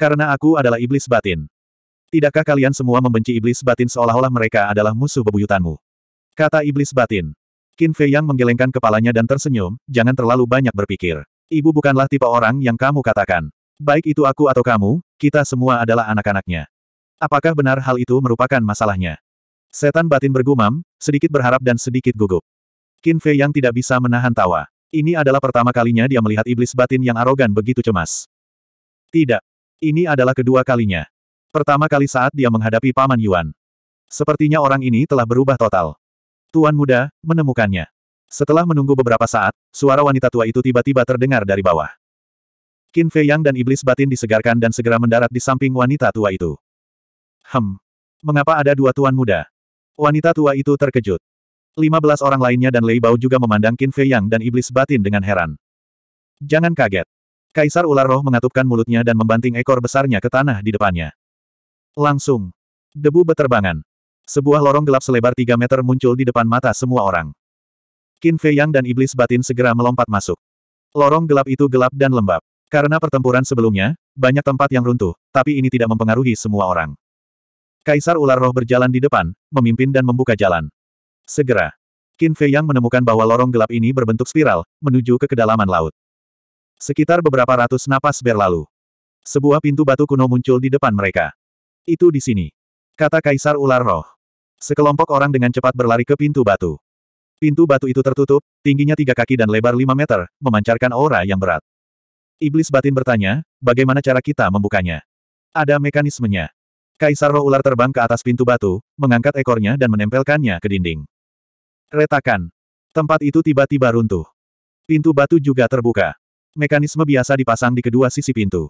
Karena aku adalah iblis batin. Tidakkah kalian semua membenci iblis batin seolah-olah mereka adalah musuh bebuyutanmu? Kata iblis batin. Qin Fei Yang menggelengkan kepalanya dan tersenyum, jangan terlalu banyak berpikir. Ibu bukanlah tipe orang yang kamu katakan. Baik itu aku atau kamu, kita semua adalah anak-anaknya. Apakah benar hal itu merupakan masalahnya? Setan batin bergumam, sedikit berharap dan sedikit gugup. Qin Fei Yang tidak bisa menahan tawa. Ini adalah pertama kalinya dia melihat iblis batin yang arogan begitu cemas. Tidak. Ini adalah kedua kalinya. Pertama kali saat dia menghadapi Paman Yuan. Sepertinya orang ini telah berubah total. Tuan muda, menemukannya. Setelah menunggu beberapa saat, suara wanita tua itu tiba-tiba terdengar dari bawah. Qin Fei Yang dan iblis batin disegarkan dan segera mendarat di samping wanita tua itu. Hem. Mengapa ada dua tuan muda? Wanita tua itu terkejut. 15 orang lainnya dan Lei Bao juga memandang Qin Fei Yang dan iblis batin dengan heran. Jangan kaget. Kaisar ular roh mengatupkan mulutnya dan membanting ekor besarnya ke tanah di depannya. Langsung. Debu beterbangan. Sebuah lorong gelap selebar 3 meter muncul di depan mata semua orang. Qin Fei Yang dan Iblis Batin segera melompat masuk. Lorong gelap itu gelap dan lembab. Karena pertempuran sebelumnya, banyak tempat yang runtuh, tapi ini tidak mempengaruhi semua orang. Kaisar ular roh berjalan di depan, memimpin dan membuka jalan. Segera, Qin Fei Yang menemukan bahwa lorong gelap ini berbentuk spiral, menuju ke kedalaman laut. Sekitar beberapa ratus napas berlalu. Sebuah pintu batu kuno muncul di depan mereka. Itu di sini. Kata Kaisar Ular Roh. Sekelompok orang dengan cepat berlari ke pintu batu. Pintu batu itu tertutup, tingginya tiga kaki dan lebar lima meter, memancarkan aura yang berat. Iblis batin bertanya, bagaimana cara kita membukanya? Ada mekanismenya. Kaisar roh ular terbang ke atas pintu batu, mengangkat ekornya dan menempelkannya ke dinding. Retakan. Tempat itu tiba-tiba runtuh. Pintu batu juga terbuka. Mekanisme biasa dipasang di kedua sisi pintu.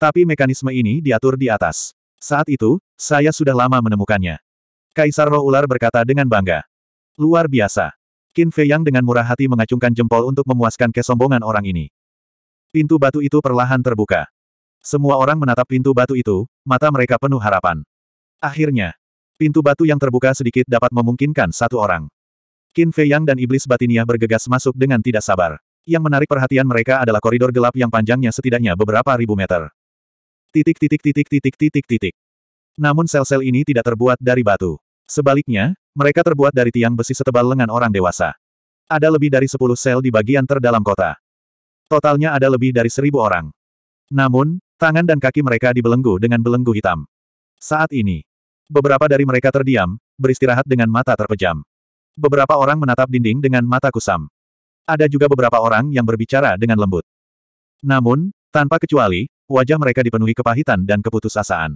Tapi mekanisme ini diatur di atas. Saat itu, saya sudah lama menemukannya. Kaisar roh ular berkata dengan bangga. Luar biasa. Qin Fei Yang dengan murah hati mengacungkan jempol untuk memuaskan kesombongan orang ini. Pintu batu itu perlahan terbuka. Semua orang menatap pintu batu itu, mata mereka penuh harapan. Akhirnya, pintu batu yang terbuka sedikit dapat memungkinkan satu orang. Qin Fei Yang dan iblis batiniah bergegas masuk dengan tidak sabar. Yang menarik perhatian mereka adalah koridor gelap yang panjangnya setidaknya beberapa ribu meter. Titik titik titik titik titik titik. Namun sel-sel ini tidak terbuat dari batu. Sebaliknya, mereka terbuat dari tiang besi setebal lengan orang dewasa. Ada lebih dari sepuluh sel di bagian terdalam kota. Totalnya ada lebih dari seribu orang. Namun, tangan dan kaki mereka dibelenggu dengan belenggu hitam. Saat ini, beberapa dari mereka terdiam, beristirahat dengan mata terpejam. Beberapa orang menatap dinding dengan mata kusam. Ada juga beberapa orang yang berbicara dengan lembut. Namun, tanpa kecuali, wajah mereka dipenuhi kepahitan dan keputusasaan.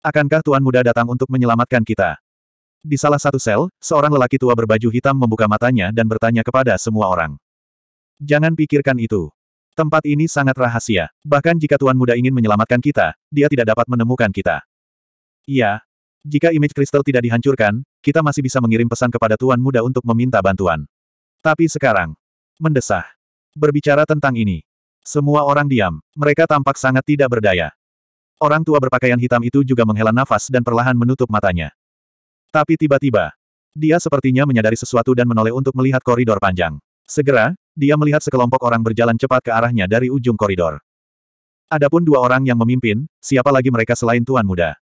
Akankah Tuan Muda datang untuk menyelamatkan kita? Di salah satu sel, seorang lelaki tua berbaju hitam membuka matanya dan bertanya kepada semua orang. Jangan pikirkan itu. Tempat ini sangat rahasia. Bahkan jika Tuan Muda ingin menyelamatkan kita, dia tidak dapat menemukan kita. Iya. Jika image kristal tidak dihancurkan, kita masih bisa mengirim pesan kepada Tuan Muda untuk meminta bantuan. Tapi sekarang, mendesah. Berbicara tentang ini. Semua orang diam. Mereka tampak sangat tidak berdaya. Orang tua berpakaian hitam itu juga menghela nafas dan perlahan menutup matanya. Tapi tiba-tiba, dia sepertinya menyadari sesuatu dan menoleh untuk melihat koridor panjang. Segera, dia melihat sekelompok orang berjalan cepat ke arahnya dari ujung koridor. Adapun dua orang yang memimpin, siapa lagi mereka selain Tuan Muda?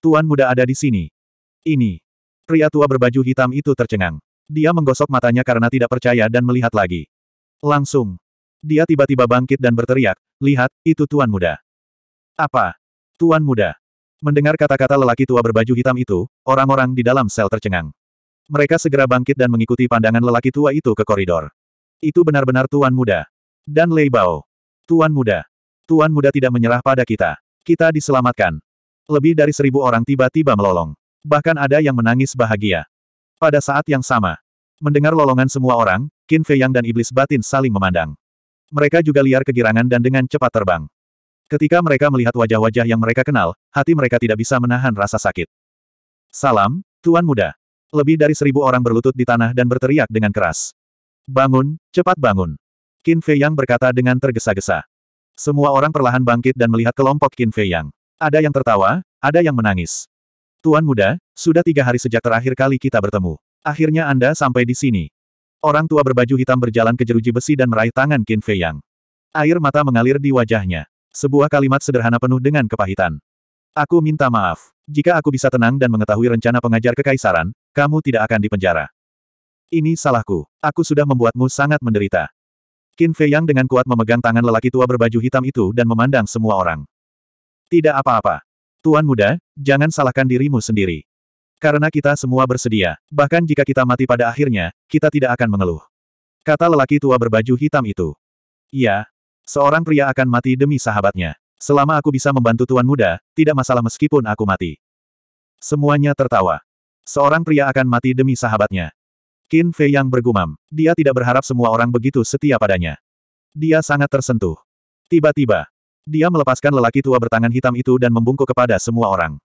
Tuan Muda ada di sini. Ini. Pria tua berbaju hitam itu tercengang. Dia menggosok matanya karena tidak percaya dan melihat lagi. Langsung. Dia tiba-tiba bangkit dan berteriak, lihat, itu Tuan Muda. Apa? Tuan Muda. Mendengar kata-kata lelaki tua berbaju hitam itu, orang-orang di dalam sel tercengang. Mereka segera bangkit dan mengikuti pandangan lelaki tua itu ke koridor. Itu benar-benar Tuan Muda. Dan Lei Bao. Tuan Muda. Tuan Muda tidak menyerah pada kita. Kita diselamatkan. Lebih dari seribu orang tiba-tiba melolong. Bahkan ada yang menangis bahagia. Pada saat yang sama, Mendengar lolongan semua orang, Qin Fei Yang dan iblis batin saling memandang. Mereka juga liar kegirangan dan dengan cepat terbang. Ketika mereka melihat wajah-wajah yang mereka kenal, hati mereka tidak bisa menahan rasa sakit. Salam, Tuan Muda. Lebih dari seribu orang berlutut di tanah dan berteriak dengan keras. Bangun, cepat bangun. Qin Fei Yang berkata dengan tergesa-gesa. Semua orang perlahan bangkit dan melihat kelompok Qin Fei Yang. Ada yang tertawa, ada yang menangis. Tuan Muda, sudah tiga hari sejak terakhir kali kita bertemu. Akhirnya Anda sampai di sini. Orang tua berbaju hitam berjalan ke jeruji besi dan meraih tangan Qin Fei Yang. Air mata mengalir di wajahnya. Sebuah kalimat sederhana penuh dengan kepahitan. Aku minta maaf. Jika aku bisa tenang dan mengetahui rencana pengajar kekaisaran, kamu tidak akan dipenjara. Ini salahku. Aku sudah membuatmu sangat menderita. Qin Fei Yang dengan kuat memegang tangan lelaki tua berbaju hitam itu dan memandang semua orang. Tidak apa-apa. Tuan muda, jangan salahkan dirimu sendiri. Karena kita semua bersedia, bahkan jika kita mati pada akhirnya, kita tidak akan mengeluh. Kata lelaki tua berbaju hitam itu. Iya, seorang pria akan mati demi sahabatnya. Selama aku bisa membantu tuan muda, tidak masalah meskipun aku mati. Semuanya tertawa. Seorang pria akan mati demi sahabatnya. Qin Fei yang bergumam. Dia tidak berharap semua orang begitu setia padanya. Dia sangat tersentuh. Tiba-tiba, dia melepaskan lelaki tua bertangan hitam itu dan membungkuk kepada semua orang.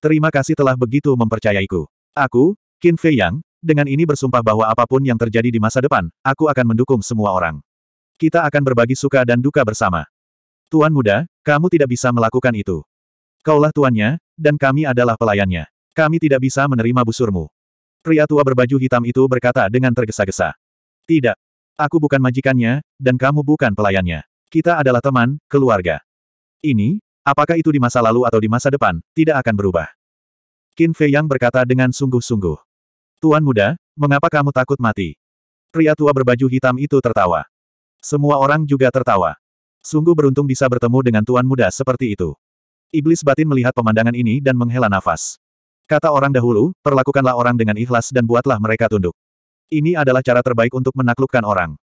Terima kasih telah begitu mempercayaiku. Aku, Qin Fei Yang, dengan ini bersumpah bahwa apapun yang terjadi di masa depan, aku akan mendukung semua orang. Kita akan berbagi suka dan duka bersama. Tuan muda, kamu tidak bisa melakukan itu. Kaulah tuannya, dan kami adalah pelayannya. Kami tidak bisa menerima busurmu. Pria tua berbaju hitam itu berkata dengan tergesa-gesa. Tidak. Aku bukan majikannya, dan kamu bukan pelayannya. Kita adalah teman, keluarga. Ini, Apakah itu di masa lalu atau di masa depan, tidak akan berubah. Qin Fei Yang berkata dengan sungguh-sungguh. Tuan muda, mengapa kamu takut mati? Pria tua berbaju hitam itu tertawa. Semua orang juga tertawa. Sungguh beruntung bisa bertemu dengan tuan muda seperti itu. Iblis batin melihat pemandangan ini dan menghela nafas. Kata orang dahulu, perlakukanlah orang dengan ikhlas dan buatlah mereka tunduk. Ini adalah cara terbaik untuk menaklukkan orang.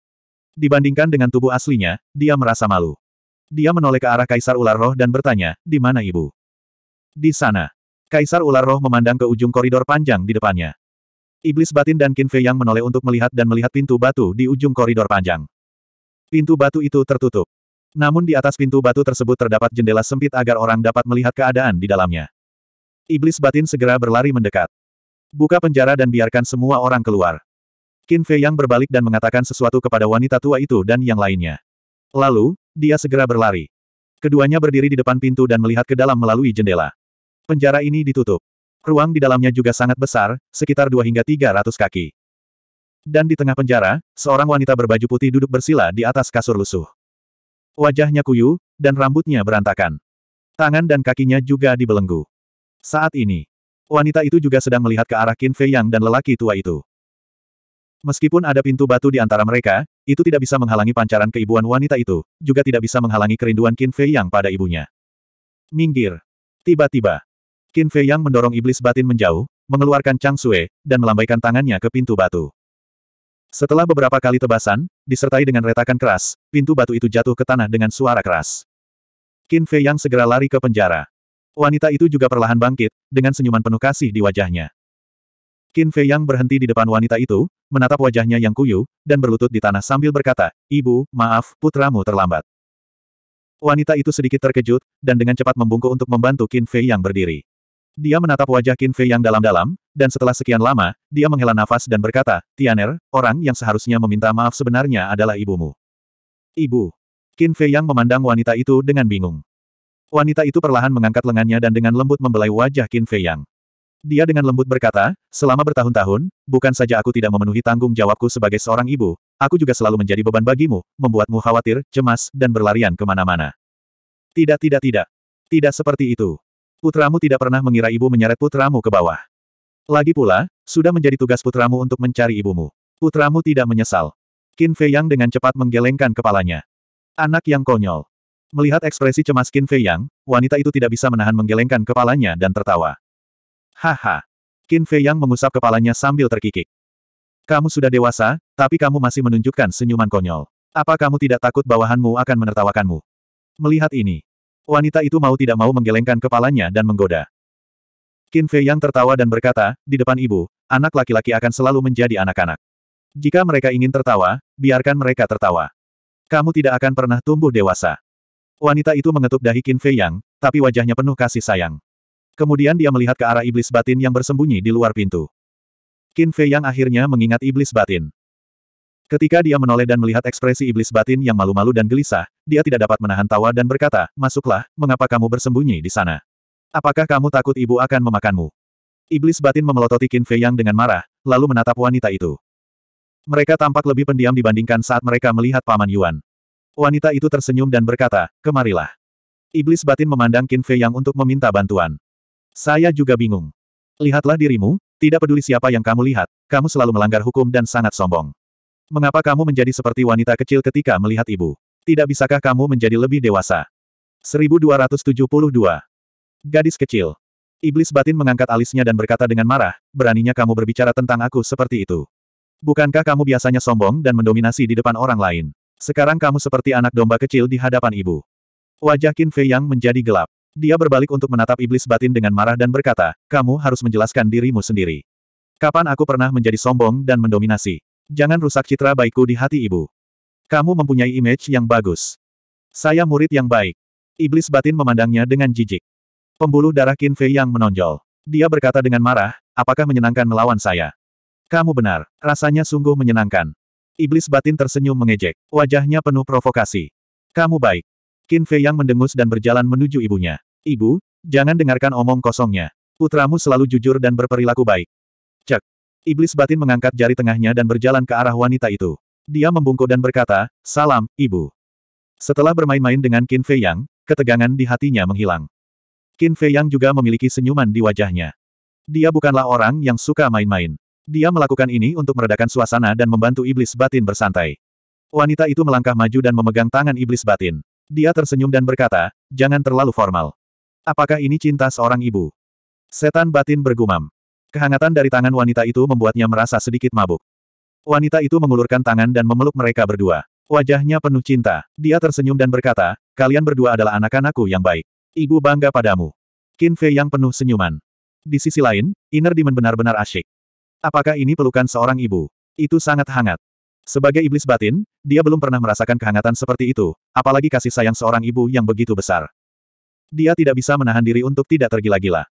Dibandingkan dengan tubuh aslinya, dia merasa malu. Dia menoleh ke arah Kaisar Ular Roh dan bertanya, di mana ibu? Di sana. Kaisar Ular Roh memandang ke ujung koridor panjang di depannya. Iblis batin dan Qin Fei yang menoleh untuk melihat dan melihat pintu batu di ujung koridor panjang. Pintu batu itu tertutup. Namun di atas pintu batu tersebut terdapat jendela sempit agar orang dapat melihat keadaan di dalamnya. Iblis batin segera berlari mendekat. Buka penjara dan biarkan semua orang keluar. Qin Fei yang berbalik dan mengatakan sesuatu kepada wanita tua itu dan yang lainnya. Lalu, dia segera berlari. Keduanya berdiri di depan pintu dan melihat ke dalam melalui jendela. Penjara ini ditutup. Ruang di dalamnya juga sangat besar, sekitar 2 hingga 300 kaki. Dan di tengah penjara, seorang wanita berbaju putih duduk bersila di atas kasur lusuh. Wajahnya kuyu, dan rambutnya berantakan. Tangan dan kakinya juga dibelenggu. Saat ini, wanita itu juga sedang melihat ke arah Qin Fei Yang dan lelaki tua itu. Meskipun ada pintu batu di antara mereka, itu tidak bisa menghalangi pancaran keibuan wanita itu, juga tidak bisa menghalangi kerinduan Qin Fei Yang pada ibunya. Minggir. Tiba-tiba, Qin Fei Yang mendorong iblis batin menjauh, mengeluarkan Chang Sue, dan melambaikan tangannya ke pintu batu. Setelah beberapa kali tebasan, disertai dengan retakan keras, pintu batu itu jatuh ke tanah dengan suara keras. Qin Fei Yang segera lari ke penjara. Wanita itu juga perlahan bangkit, dengan senyuman penuh kasih di wajahnya. Qin Fei Yang berhenti di depan wanita itu, menatap wajahnya yang kuyu, dan berlutut di tanah sambil berkata, Ibu, maaf, putramu terlambat. Wanita itu sedikit terkejut, dan dengan cepat membungkuk untuk membantu Qin Fei Yang berdiri. Dia menatap wajah Qin Fei yang dalam-dalam, dan setelah sekian lama, dia menghela nafas dan berkata, Tianer, orang yang seharusnya meminta maaf sebenarnya adalah ibumu. Ibu. Qin Fei yang memandang wanita itu dengan bingung. Wanita itu perlahan mengangkat lengannya dan dengan lembut membelai wajah Qin Fei yang. Dia dengan lembut berkata, selama bertahun-tahun, bukan saja aku tidak memenuhi tanggung jawabku sebagai seorang ibu, aku juga selalu menjadi beban bagimu, membuatmu khawatir, cemas, dan berlarian kemana-mana. Tidak tidak tidak. Tidak seperti itu. Putramu tidak pernah mengira ibu menyeret putramu ke bawah. Lagi pula, sudah menjadi tugas putramu untuk mencari ibumu. Putramu tidak menyesal. Qin Fei Yang dengan cepat menggelengkan kepalanya. Anak yang konyol. Melihat ekspresi cemas Qin Fei Yang, wanita itu tidak bisa menahan menggelengkan kepalanya dan tertawa. Haha. Qin Fei Yang mengusap kepalanya sambil terkikik. Kamu sudah dewasa, tapi kamu masih menunjukkan senyuman konyol. Apa kamu tidak takut bawahanmu akan menertawakanmu? Melihat ini, wanita itu mau tidak mau menggelengkan kepalanya dan menggoda. Qin Fei Yang tertawa dan berkata, di depan ibu, anak laki-laki akan selalu menjadi anak-anak. Jika mereka ingin tertawa, biarkan mereka tertawa. Kamu tidak akan pernah tumbuh dewasa. Wanita itu mengetuk dahi Qin Fei Yang, tapi wajahnya penuh kasih sayang. Kemudian dia melihat ke arah iblis batin yang bersembunyi di luar pintu. Qin Fei yang akhirnya mengingat iblis batin. Ketika dia menoleh dan melihat ekspresi iblis batin yang malu-malu dan gelisah, dia tidak dapat menahan tawa dan berkata, Masuklah, mengapa kamu bersembunyi di sana? Apakah kamu takut ibu akan memakanmu? Iblis batin memelototi Qin Fei Yang dengan marah, lalu menatap wanita itu. Mereka tampak lebih pendiam dibandingkan saat mereka melihat Paman Yuan. Wanita itu tersenyum dan berkata, Kemarilah. Iblis batin memandang Qin Fei Yang untuk meminta bantuan. Saya juga bingung. Lihatlah dirimu, tidak peduli siapa yang kamu lihat, kamu selalu melanggar hukum dan sangat sombong. Mengapa kamu menjadi seperti wanita kecil ketika melihat ibu? Tidak bisakah kamu menjadi lebih dewasa? 1272. Gadis kecil. Iblis batin mengangkat alisnya dan berkata dengan marah, beraninya kamu berbicara tentang aku seperti itu. Bukankah kamu biasanya sombong dan mendominasi di depan orang lain? Sekarang kamu seperti anak domba kecil di hadapan ibu. Wajah Qin Fei Yang menjadi gelap. Dia berbalik untuk menatap iblis batin dengan marah dan berkata, kamu harus menjelaskan dirimu sendiri. Kapan aku pernah menjadi sombong dan mendominasi? Jangan rusak citra baikku di hati ibu. Kamu mempunyai image yang bagus. Saya murid yang baik. Iblis batin memandangnya dengan jijik. Pembuluh darah Qin Fei yang menonjol. Dia berkata dengan marah, apakah menyenangkan melawan saya? Kamu benar, rasanya sungguh menyenangkan. Iblis batin tersenyum mengejek, wajahnya penuh provokasi. Kamu baik, Qin Fei yang mendengus dan berjalan menuju ibunya. Ibu, jangan dengarkan omong kosongnya. Putramu selalu jujur dan berperilaku baik. Cek. Iblis batin mengangkat jari tengahnya dan berjalan ke arah wanita itu. Dia membungkuk dan berkata, Salam, ibu. Setelah bermain-main dengan Qin Fei Yang, ketegangan di hatinya menghilang. Qin Fei Yang juga memiliki senyuman di wajahnya. Dia bukanlah orang yang suka main-main. Dia melakukan ini untuk meredakan suasana dan membantu iblis batin bersantai. Wanita itu melangkah maju dan memegang tangan iblis batin. Dia tersenyum dan berkata, jangan terlalu formal. Apakah ini cinta seorang ibu? Setan batin bergumam. Kehangatan dari tangan wanita itu membuatnya merasa sedikit mabuk. Wanita itu mengulurkan tangan dan memeluk mereka berdua. Wajahnya penuh cinta. Dia tersenyum dan berkata, kalian berdua adalah anak-anakku yang baik. Ibu bangga padamu. Qin Fei yang penuh senyuman. Di sisi lain, Inner Demon benar-benar asyik. Apakah ini pelukan seorang ibu? Itu sangat hangat. Sebagai iblis batin, dia belum pernah merasakan kehangatan seperti itu, apalagi kasih sayang seorang ibu yang begitu besar. Dia tidak bisa menahan diri untuk tidak tergila-gila.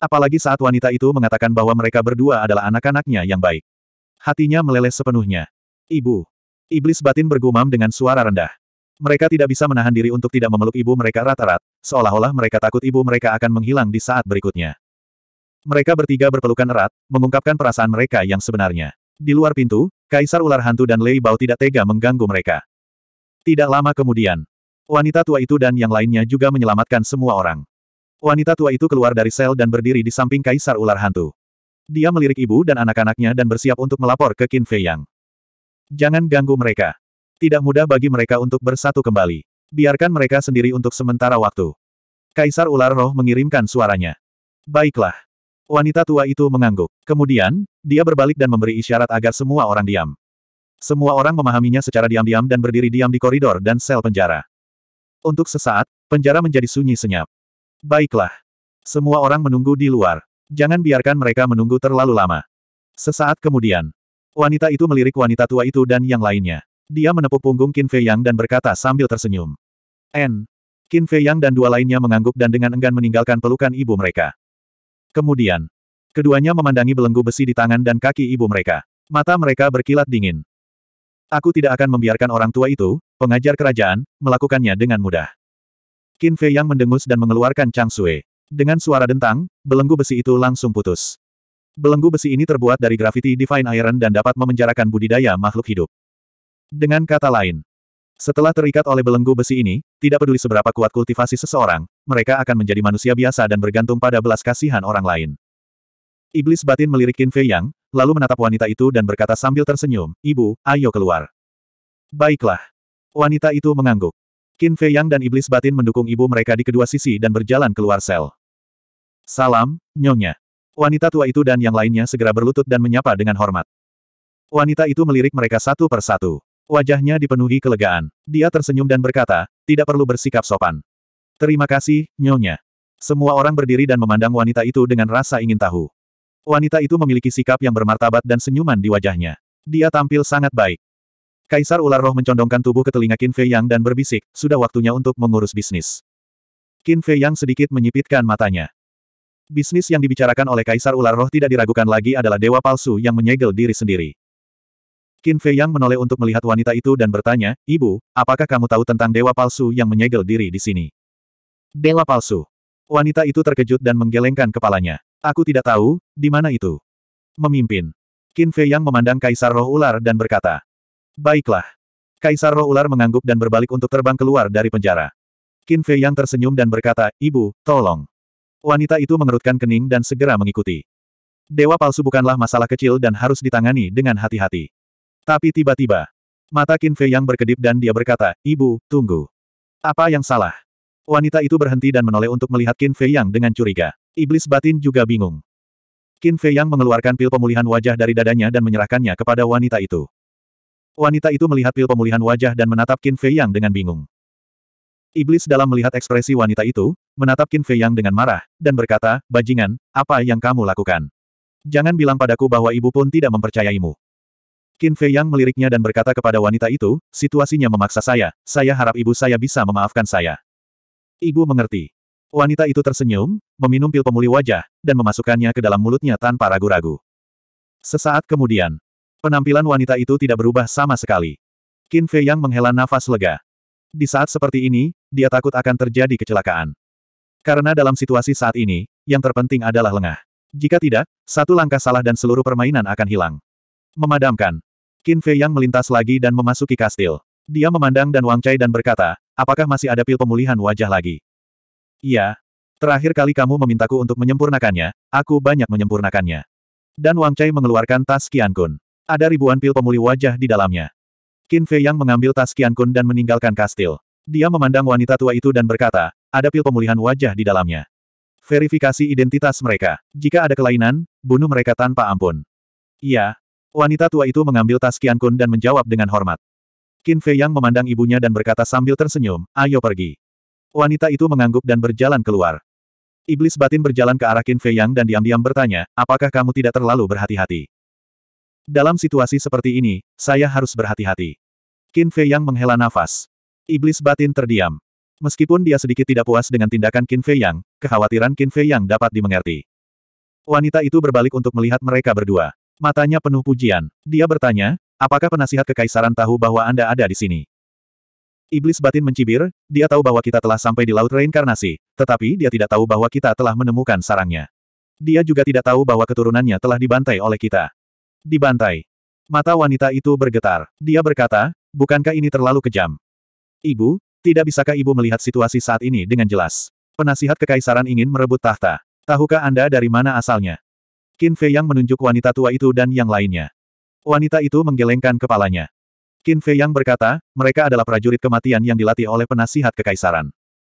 Apalagi saat wanita itu mengatakan bahwa mereka berdua adalah anak-anaknya yang baik. Hatinya meleleh sepenuhnya. Ibu. Iblis batin bergumam dengan suara rendah. Mereka tidak bisa menahan diri untuk tidak memeluk ibu mereka rata rata seolah-olah mereka takut ibu mereka akan menghilang di saat berikutnya. Mereka bertiga berpelukan erat, mengungkapkan perasaan mereka yang sebenarnya. Di luar pintu, Kaisar ular hantu dan Lei Bao tidak tega mengganggu mereka. Tidak lama kemudian, wanita tua itu dan yang lainnya juga menyelamatkan semua orang. Wanita tua itu keluar dari sel dan berdiri di samping kaisar ular hantu. Dia melirik ibu dan anak-anaknya dan bersiap untuk melapor ke Qin Fei Yang. Jangan ganggu mereka. Tidak mudah bagi mereka untuk bersatu kembali. Biarkan mereka sendiri untuk sementara waktu. Kaisar ular roh mengirimkan suaranya. Baiklah. Wanita tua itu mengangguk. Kemudian, dia berbalik dan memberi isyarat agar semua orang diam. Semua orang memahaminya secara diam-diam dan berdiri diam di koridor dan sel penjara. Untuk sesaat, penjara menjadi sunyi senyap. Baiklah. Semua orang menunggu di luar. Jangan biarkan mereka menunggu terlalu lama. Sesaat kemudian, wanita itu melirik wanita tua itu dan yang lainnya. Dia menepuk punggung Qin Fei Yang dan berkata sambil tersenyum. N. Qin Fei Yang dan dua lainnya mengangguk dan dengan enggan meninggalkan pelukan ibu mereka. Kemudian, keduanya memandangi belenggu besi di tangan dan kaki ibu mereka. Mata mereka berkilat dingin. Aku tidak akan membiarkan orang tua itu, pengajar kerajaan, melakukannya dengan mudah. Qin Fei yang mendengus dan mengeluarkan Chang Sui. Dengan suara dentang, belenggu besi itu langsung putus. Belenggu besi ini terbuat dari gravity divine iron dan dapat memenjarakan budidaya makhluk hidup. Dengan kata lain, setelah terikat oleh belenggu besi ini, tidak peduli seberapa kuat kultivasi seseorang, mereka akan menjadi manusia biasa dan bergantung pada belas kasihan orang lain. Iblis batin melirik Qin Fei Yang, lalu menatap wanita itu dan berkata sambil tersenyum, Ibu, ayo keluar. Baiklah. Wanita itu mengangguk. Qin Fei Yang dan iblis batin mendukung ibu mereka di kedua sisi dan berjalan keluar sel. Salam, nyonya. Wanita tua itu dan yang lainnya segera berlutut dan menyapa dengan hormat. Wanita itu melirik mereka satu per satu. Wajahnya dipenuhi kelegaan. Dia tersenyum dan berkata, tidak perlu bersikap sopan. Terima kasih, Nyonya. Semua orang berdiri dan memandang wanita itu dengan rasa ingin tahu. Wanita itu memiliki sikap yang bermartabat dan senyuman di wajahnya. Dia tampil sangat baik. Kaisar ular roh mencondongkan tubuh ke telinga Qin Fei Yang dan berbisik, sudah waktunya untuk mengurus bisnis. Qin Fei Yang sedikit menyipitkan matanya. Bisnis yang dibicarakan oleh Kaisar ular roh tidak diragukan lagi adalah dewa palsu yang menyegel diri sendiri. Qin Fei Yang menoleh untuk melihat wanita itu dan bertanya, Ibu, apakah kamu tahu tentang dewa palsu yang menyegel diri di sini? Dewa palsu. Wanita itu terkejut dan menggelengkan kepalanya. Aku tidak tahu, di mana itu. Memimpin. Qin Fei yang memandang Kaisar Roh Ular dan berkata. Baiklah. Kaisar Roh Ular mengangguk dan berbalik untuk terbang keluar dari penjara. Qin Fei yang tersenyum dan berkata, Ibu, tolong. Wanita itu mengerutkan kening dan segera mengikuti. Dewa palsu bukanlah masalah kecil dan harus ditangani dengan hati-hati. Tapi tiba-tiba, mata Qin Fei yang berkedip dan dia berkata, Ibu, tunggu. Apa yang salah? Wanita itu berhenti dan menoleh untuk melihat Qin Fei Yang dengan curiga. Iblis batin juga bingung. Qin Fei Yang mengeluarkan pil pemulihan wajah dari dadanya dan menyerahkannya kepada wanita itu. Wanita itu melihat pil pemulihan wajah dan menatap Qin Fei Yang dengan bingung. Iblis dalam melihat ekspresi wanita itu, menatap Qin Fei Yang dengan marah, dan berkata, Bajingan, apa yang kamu lakukan? Jangan bilang padaku bahwa ibu pun tidak mempercayaimu. Qin Fei Yang meliriknya dan berkata kepada wanita itu, situasinya memaksa saya, saya harap ibu saya bisa memaafkan saya. Ibu mengerti. Wanita itu tersenyum, meminum pil pemulih wajah, dan memasukkannya ke dalam mulutnya tanpa ragu-ragu. Sesaat kemudian, penampilan wanita itu tidak berubah sama sekali. Qin Fei Yang menghela nafas lega. Di saat seperti ini, dia takut akan terjadi kecelakaan. Karena dalam situasi saat ini, yang terpenting adalah lengah. Jika tidak, satu langkah salah dan seluruh permainan akan hilang. Memadamkan. Qin Fei Yang melintas lagi dan memasuki kastil. Dia memandang dan Wang Chai dan berkata, apakah masih ada pil pemulihan wajah lagi? Iya. Terakhir kali kamu memintaku untuk menyempurnakannya, aku banyak menyempurnakannya. Dan Wang Chai mengeluarkan tas Qian Kun. Ada ribuan pil pemulih wajah di dalamnya. Qin Fei Yang mengambil tas Qian Kun dan meninggalkan kastil. Dia memandang wanita tua itu dan berkata, ada pil pemulihan wajah di dalamnya. Verifikasi identitas mereka. Jika ada kelainan, bunuh mereka tanpa ampun. Iya. Wanita tua itu mengambil tas Qian Kun dan menjawab dengan hormat. Qin Fei Yang memandang ibunya dan berkata sambil tersenyum, ayo pergi. Wanita itu mengangguk dan berjalan keluar. Iblis batin berjalan ke arah Qin Fei Yang dan diam-diam bertanya, apakah kamu tidak terlalu berhati-hati? Dalam situasi seperti ini, saya harus berhati-hati. Qin Fei Yang menghela nafas. Iblis batin terdiam. Meskipun dia sedikit tidak puas dengan tindakan Qin Fei Yang, kekhawatiran Qin Fei Yang dapat dimengerti. Wanita itu berbalik untuk melihat mereka berdua. Matanya penuh pujian. Dia bertanya, Apakah penasihat kekaisaran tahu bahwa Anda ada di sini? Iblis batin mencibir, dia tahu bahwa kita telah sampai di Laut Reinkarnasi, tetapi dia tidak tahu bahwa kita telah menemukan sarangnya. Dia juga tidak tahu bahwa keturunannya telah dibantai oleh kita. Dibantai. Mata wanita itu bergetar. Dia berkata, bukankah ini terlalu kejam? Ibu, tidak bisakah ibu melihat situasi saat ini dengan jelas? Penasihat kekaisaran ingin merebut tahta. Tahukah Anda dari mana asalnya? Qin Fei yang menunjuk wanita tua itu dan yang lainnya. Wanita itu menggelengkan kepalanya. Qin Fei Yang berkata, mereka adalah prajurit kematian yang dilatih oleh penasihat kekaisaran.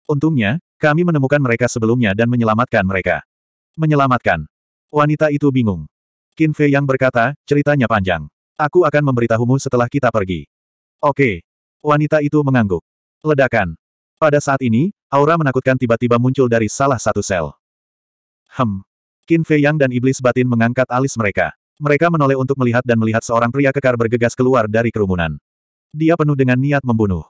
Untungnya, kami menemukan mereka sebelumnya dan menyelamatkan mereka. Menyelamatkan. Wanita itu bingung. Qin Fei Yang berkata, ceritanya panjang. Aku akan memberitahumu setelah kita pergi. Oke. Wanita itu mengangguk. Ledakan. Pada saat ini, aura menakutkan tiba-tiba muncul dari salah satu sel. Hem. Qin Fei Yang dan iblis batin mengangkat alis mereka. Mereka menoleh untuk melihat dan melihat seorang pria kekar bergegas keluar dari kerumunan. Dia penuh dengan niat membunuh.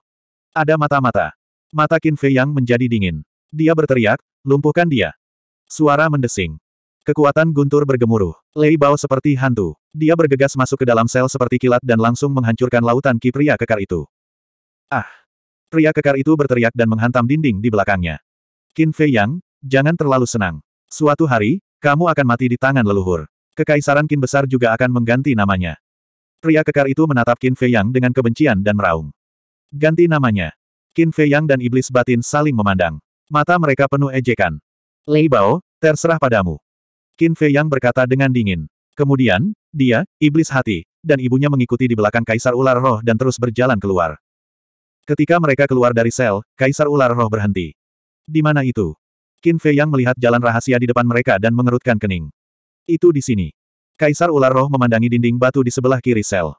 Ada mata-mata. Mata Qin Fei yang menjadi dingin. Dia berteriak, lumpuhkan dia. Suara mendesing. Kekuatan guntur bergemuruh. Lei Bao seperti hantu. Dia bergegas masuk ke dalam sel seperti kilat dan langsung menghancurkan lautan ki pria kekar itu. Ah! Pria kekar itu berteriak dan menghantam dinding di belakangnya. Qin Fei Yang, jangan terlalu senang. Suatu hari, kamu akan mati di tangan leluhur. Kekaisaran Qin besar juga akan mengganti namanya. Pria kekar itu menatap Qin Fei Yang dengan kebencian dan meraung. Ganti namanya. Qin Fei Yang dan iblis batin saling memandang. Mata mereka penuh ejekan. Lei Bao, terserah padamu. Qin Fei Yang berkata dengan dingin. Kemudian, dia, iblis hati, dan ibunya mengikuti di belakang Kaisar Ular Roh dan terus berjalan keluar. Ketika mereka keluar dari sel, Kaisar Ular Roh berhenti. Di mana itu? Qin Fei Yang melihat jalan rahasia di depan mereka dan mengerutkan kening. Itu di sini. Kaisar ular roh memandangi dinding batu di sebelah kiri sel.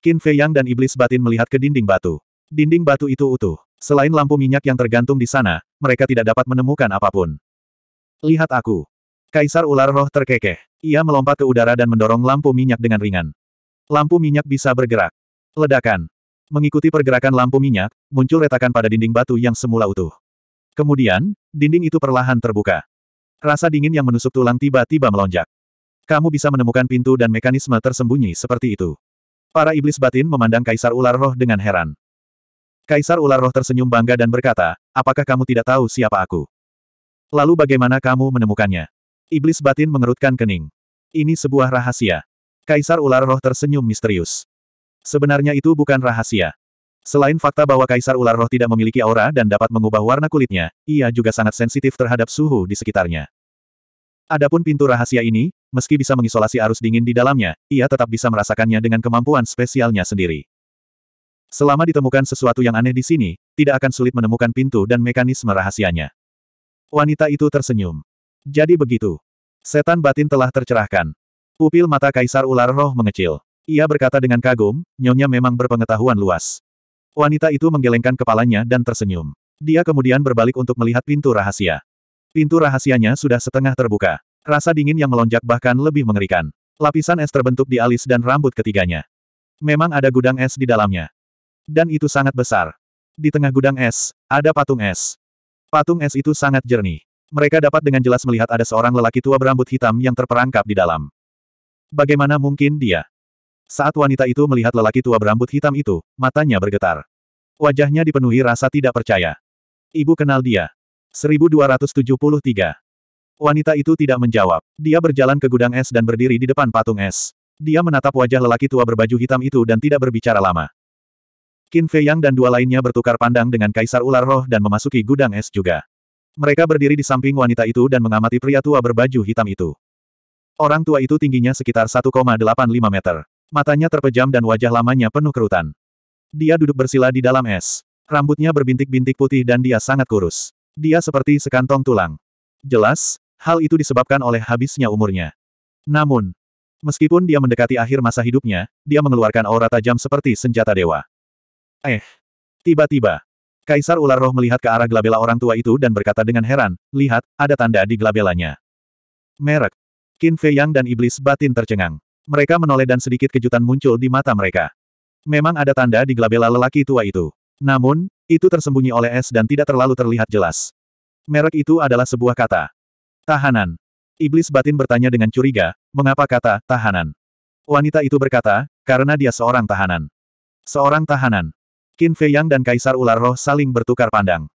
Qin Fei Yang dan iblis batin melihat ke dinding batu. Dinding batu itu utuh. Selain lampu minyak yang tergantung di sana, mereka tidak dapat menemukan apapun. Lihat aku. Kaisar ular roh terkekeh. Ia melompat ke udara dan mendorong lampu minyak dengan ringan. Lampu minyak bisa bergerak. Ledakan. Mengikuti pergerakan lampu minyak, muncul retakan pada dinding batu yang semula utuh. Kemudian, dinding itu perlahan terbuka. Rasa dingin yang menusuk tulang tiba-tiba melonjak kamu bisa menemukan pintu dan mekanisme tersembunyi seperti itu. Para iblis batin memandang Kaisar Ular Roh dengan heran. Kaisar Ular Roh tersenyum bangga dan berkata, apakah kamu tidak tahu siapa aku? Lalu bagaimana kamu menemukannya? Iblis batin mengerutkan kening. Ini sebuah rahasia. Kaisar Ular Roh tersenyum misterius. Sebenarnya itu bukan rahasia. Selain fakta bahwa Kaisar Ular Roh tidak memiliki aura dan dapat mengubah warna kulitnya, ia juga sangat sensitif terhadap suhu di sekitarnya. Adapun pintu rahasia ini, meski bisa mengisolasi arus dingin di dalamnya, ia tetap bisa merasakannya dengan kemampuan spesialnya sendiri. Selama ditemukan sesuatu yang aneh di sini, tidak akan sulit menemukan pintu dan mekanisme rahasianya. Wanita itu tersenyum. Jadi begitu. Setan batin telah tercerahkan. Pupil mata kaisar ular roh mengecil. Ia berkata dengan kagum, nyonya memang berpengetahuan luas. Wanita itu menggelengkan kepalanya dan tersenyum. Dia kemudian berbalik untuk melihat pintu rahasia. Pintu rahasianya sudah setengah terbuka. Rasa dingin yang melonjak bahkan lebih mengerikan. Lapisan es terbentuk di alis dan rambut ketiganya. Memang ada gudang es di dalamnya. Dan itu sangat besar. Di tengah gudang es, ada patung es. Patung es itu sangat jernih. Mereka dapat dengan jelas melihat ada seorang lelaki tua berambut hitam yang terperangkap di dalam. Bagaimana mungkin dia? Saat wanita itu melihat lelaki tua berambut hitam itu, matanya bergetar. Wajahnya dipenuhi rasa tidak percaya. Ibu kenal dia. 1273. Wanita itu tidak menjawab. Dia berjalan ke gudang es dan berdiri di depan patung es. Dia menatap wajah lelaki tua berbaju hitam itu dan tidak berbicara lama. Qin Fei Yang dan dua lainnya bertukar pandang dengan Kaisar Ular Roh dan memasuki gudang es juga. Mereka berdiri di samping wanita itu dan mengamati pria tua berbaju hitam itu. Orang tua itu tingginya sekitar 1,85 meter. Matanya terpejam dan wajah lamanya penuh kerutan. Dia duduk bersila di dalam es. Rambutnya berbintik-bintik putih dan dia sangat kurus. Dia seperti sekantong tulang. Jelas, Hal itu disebabkan oleh habisnya umurnya. Namun, meskipun dia mendekati akhir masa hidupnya, dia mengeluarkan aura tajam seperti senjata dewa. Eh, tiba-tiba, Kaisar ular roh melihat ke arah gelabela orang tua itu dan berkata dengan heran, lihat, ada tanda di gelabelanya. Merek. Qin Fei Yang dan iblis batin tercengang. Mereka menoleh dan sedikit kejutan muncul di mata mereka. Memang ada tanda di gelabela lelaki tua itu. Namun, itu tersembunyi oleh es dan tidak terlalu terlihat jelas. Merek itu adalah sebuah kata. Tahanan. Iblis batin bertanya dengan curiga, mengapa kata, tahanan? Wanita itu berkata, karena dia seorang tahanan. Seorang tahanan. Qin Fei Yang dan Kaisar Ular Roh saling bertukar pandang.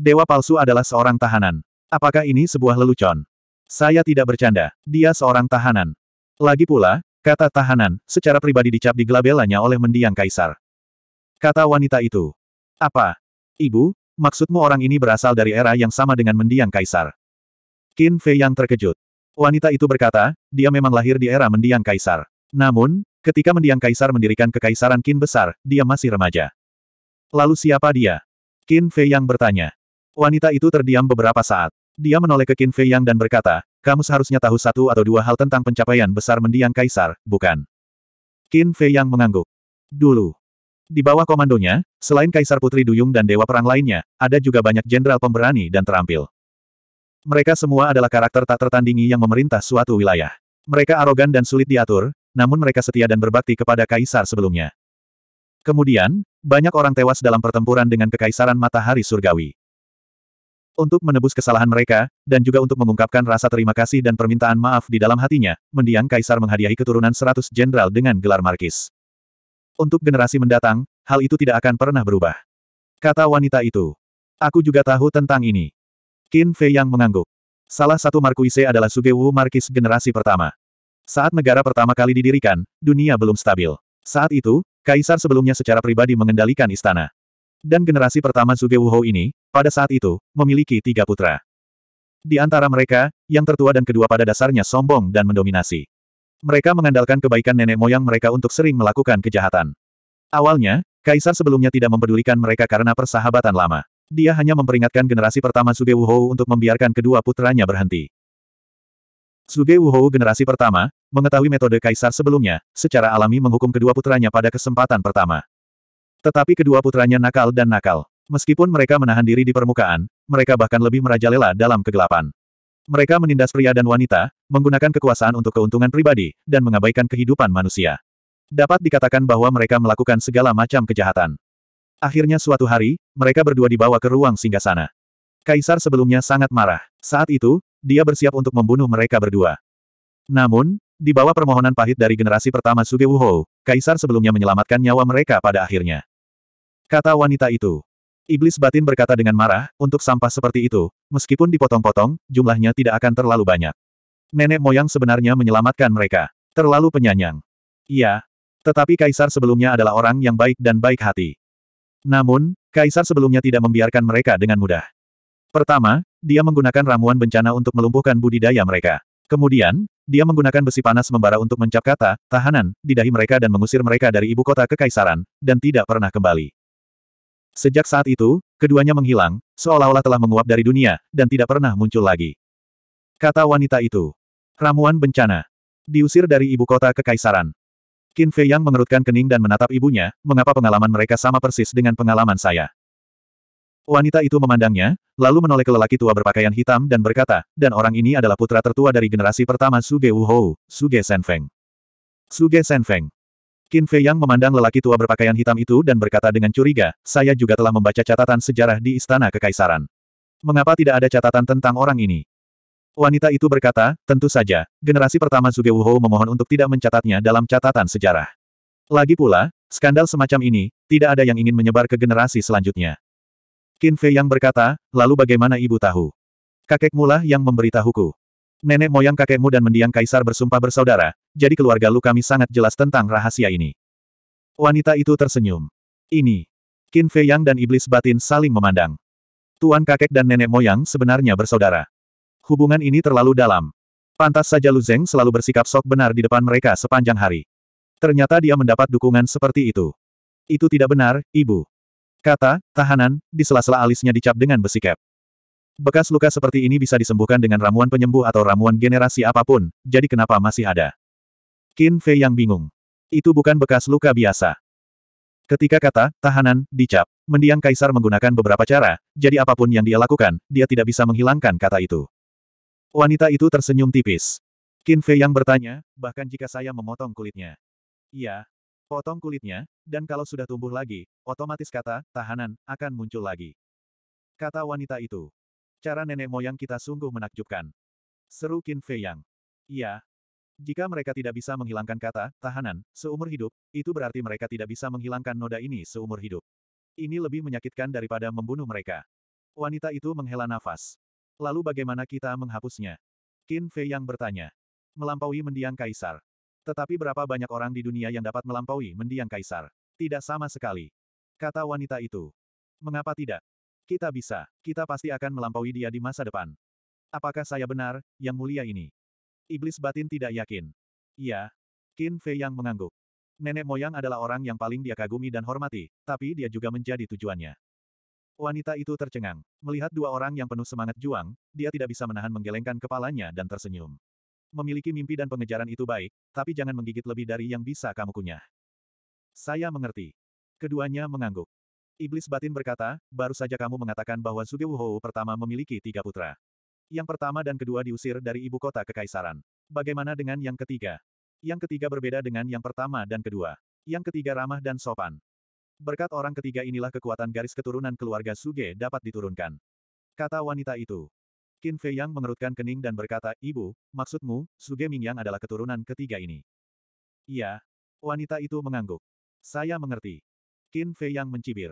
Dewa palsu adalah seorang tahanan. Apakah ini sebuah lelucon? Saya tidak bercanda, dia seorang tahanan. Lagi pula, kata tahanan, secara pribadi dicap di gelabelanya oleh mendiang Kaisar. Kata wanita itu. Apa? Ibu, maksudmu orang ini berasal dari era yang sama dengan mendiang Kaisar? Qin Fei yang terkejut. Wanita itu berkata, dia memang lahir di era mendiang kaisar. Namun, ketika mendiang kaisar mendirikan kekaisaran Qin besar, dia masih remaja. Lalu siapa dia? Qin Fei yang bertanya. Wanita itu terdiam beberapa saat. Dia menoleh ke Qin Fei yang dan berkata, kamu seharusnya tahu satu atau dua hal tentang pencapaian besar mendiang kaisar, bukan? Qin Fei yang mengangguk. Dulu. Di bawah komandonya, selain Kaisar Putri Duyung dan Dewa Perang lainnya, ada juga banyak jenderal pemberani dan terampil. Mereka semua adalah karakter tak tertandingi yang memerintah suatu wilayah. Mereka arogan dan sulit diatur, namun mereka setia dan berbakti kepada kaisar sebelumnya. Kemudian, banyak orang tewas dalam pertempuran dengan kekaisaran matahari surgawi. Untuk menebus kesalahan mereka, dan juga untuk mengungkapkan rasa terima kasih dan permintaan maaf di dalam hatinya, mendiang kaisar menghadiahi keturunan seratus jenderal dengan gelar markis. Untuk generasi mendatang, hal itu tidak akan pernah berubah. Kata wanita itu. Aku juga tahu tentang ini. Qin Fei yang mengangguk. Salah satu Markuise adalah Sugewu Markis generasi pertama. Saat negara pertama kali didirikan, dunia belum stabil. Saat itu, Kaisar sebelumnya secara pribadi mengendalikan istana. Dan generasi pertama Sugewu Hou ini, pada saat itu, memiliki tiga putra. Di antara mereka, yang tertua dan kedua pada dasarnya sombong dan mendominasi. Mereka mengandalkan kebaikan nenek moyang mereka untuk sering melakukan kejahatan. Awalnya, Kaisar sebelumnya tidak mempedulikan mereka karena persahabatan lama. Dia hanya memperingatkan generasi pertama Suge Wuhou untuk membiarkan kedua putranya berhenti. Suge Wuhou generasi pertama, mengetahui metode kaisar sebelumnya, secara alami menghukum kedua putranya pada kesempatan pertama. Tetapi kedua putranya nakal dan nakal. Meskipun mereka menahan diri di permukaan, mereka bahkan lebih merajalela dalam kegelapan. Mereka menindas pria dan wanita, menggunakan kekuasaan untuk keuntungan pribadi, dan mengabaikan kehidupan manusia. Dapat dikatakan bahwa mereka melakukan segala macam kejahatan. Akhirnya suatu hari, mereka berdua dibawa ke ruang singgah sana. Kaisar sebelumnya sangat marah. Saat itu, dia bersiap untuk membunuh mereka berdua. Namun, di bawah permohonan pahit dari generasi pertama Suge Wuhou, Kaisar sebelumnya menyelamatkan nyawa mereka pada akhirnya. Kata wanita itu. Iblis batin berkata dengan marah, untuk sampah seperti itu, meskipun dipotong-potong, jumlahnya tidak akan terlalu banyak. Nenek moyang sebenarnya menyelamatkan mereka. Terlalu penyanyang. Iya. Tetapi kaisar sebelumnya adalah orang yang baik dan baik hati. Namun, kaisar sebelumnya tidak membiarkan mereka dengan mudah. Pertama, dia menggunakan ramuan bencana untuk melumpuhkan budidaya mereka. Kemudian, dia menggunakan besi panas membara untuk mencap kata, tahanan, di dahi mereka dan mengusir mereka dari ibu kota kekaisaran, dan tidak pernah kembali. Sejak saat itu, keduanya menghilang, seolah-olah telah menguap dari dunia, dan tidak pernah muncul lagi. Kata wanita itu. Ramuan bencana. Diusir dari ibu kota kekaisaran. Qin Fei Yang mengerutkan kening dan menatap ibunya, mengapa pengalaman mereka sama persis dengan pengalaman saya. Wanita itu memandangnya, lalu menoleh ke lelaki tua berpakaian hitam dan berkata, dan orang ini adalah putra tertua dari generasi pertama Suge Wuhou, Suge Senfeng. Suge Feng. Qin Fei Yang memandang lelaki tua berpakaian hitam itu dan berkata dengan curiga, saya juga telah membaca catatan sejarah di Istana Kekaisaran. Mengapa tidak ada catatan tentang orang ini? Wanita itu berkata, tentu saja, generasi pertama Zuge Wuho memohon untuk tidak mencatatnya dalam catatan sejarah. Lagi pula, skandal semacam ini, tidak ada yang ingin menyebar ke generasi selanjutnya. Qin Fei yang berkata, lalu bagaimana ibu tahu? Kakek mula yang memberitahuku. Nenek moyang kakekmu dan mendiang kaisar bersumpah bersaudara, jadi keluarga lu kami sangat jelas tentang rahasia ini. Wanita itu tersenyum. Ini. Qin Fei Yang dan iblis batin saling memandang. Tuan kakek dan nenek moyang sebenarnya bersaudara hubungan ini terlalu dalam. Pantas saja Lu Zeng selalu bersikap sok benar di depan mereka sepanjang hari. Ternyata dia mendapat dukungan seperti itu. Itu tidak benar, ibu. Kata, tahanan, di sela-sela alisnya dicap dengan besi Bekas luka seperti ini bisa disembuhkan dengan ramuan penyembuh atau ramuan generasi apapun, jadi kenapa masih ada? Qin Fei yang bingung. Itu bukan bekas luka biasa. Ketika kata, tahanan, dicap, mendiang kaisar menggunakan beberapa cara, jadi apapun yang dia lakukan, dia tidak bisa menghilangkan kata itu. Wanita itu tersenyum tipis. Qin Fei yang bertanya, bahkan jika saya memotong kulitnya. Iya, potong kulitnya, dan kalau sudah tumbuh lagi, otomatis kata, tahanan, akan muncul lagi. Kata wanita itu. Cara nenek moyang kita sungguh menakjubkan. Seru Qin Fei yang. Iya. Jika mereka tidak bisa menghilangkan kata, tahanan, seumur hidup, itu berarti mereka tidak bisa menghilangkan noda ini seumur hidup. Ini lebih menyakitkan daripada membunuh mereka. Wanita itu menghela nafas. Lalu bagaimana kita menghapusnya? Qin Fei yang bertanya. Melampaui mendiang kaisar. Tetapi berapa banyak orang di dunia yang dapat melampaui mendiang kaisar? Tidak sama sekali. Kata wanita itu. Mengapa tidak? Kita bisa. Kita pasti akan melampaui dia di masa depan. Apakah saya benar, yang mulia ini? Iblis batin tidak yakin. Iya. Qin Fei yang mengangguk. Nenek moyang adalah orang yang paling dia kagumi dan hormati, tapi dia juga menjadi tujuannya. Wanita itu tercengang. Melihat dua orang yang penuh semangat juang, dia tidak bisa menahan menggelengkan kepalanya dan tersenyum. Memiliki mimpi dan pengejaran itu baik, tapi jangan menggigit lebih dari yang bisa kamu kunyah. Saya mengerti. Keduanya mengangguk. Iblis batin berkata, baru saja kamu mengatakan bahwa Wuhou pertama memiliki tiga putra. Yang pertama dan kedua diusir dari ibu kota kekaisaran. Bagaimana dengan yang ketiga? Yang ketiga berbeda dengan yang pertama dan kedua. Yang ketiga ramah dan sopan. Berkat orang ketiga inilah kekuatan garis keturunan keluarga Suge dapat diturunkan. Kata wanita itu. Qin Fei Yang mengerutkan kening dan berkata, Ibu, maksudmu, Suge Ming yang adalah keturunan ketiga ini. Iya. Wanita itu mengangguk. Saya mengerti. Qin Fei Yang mencibir.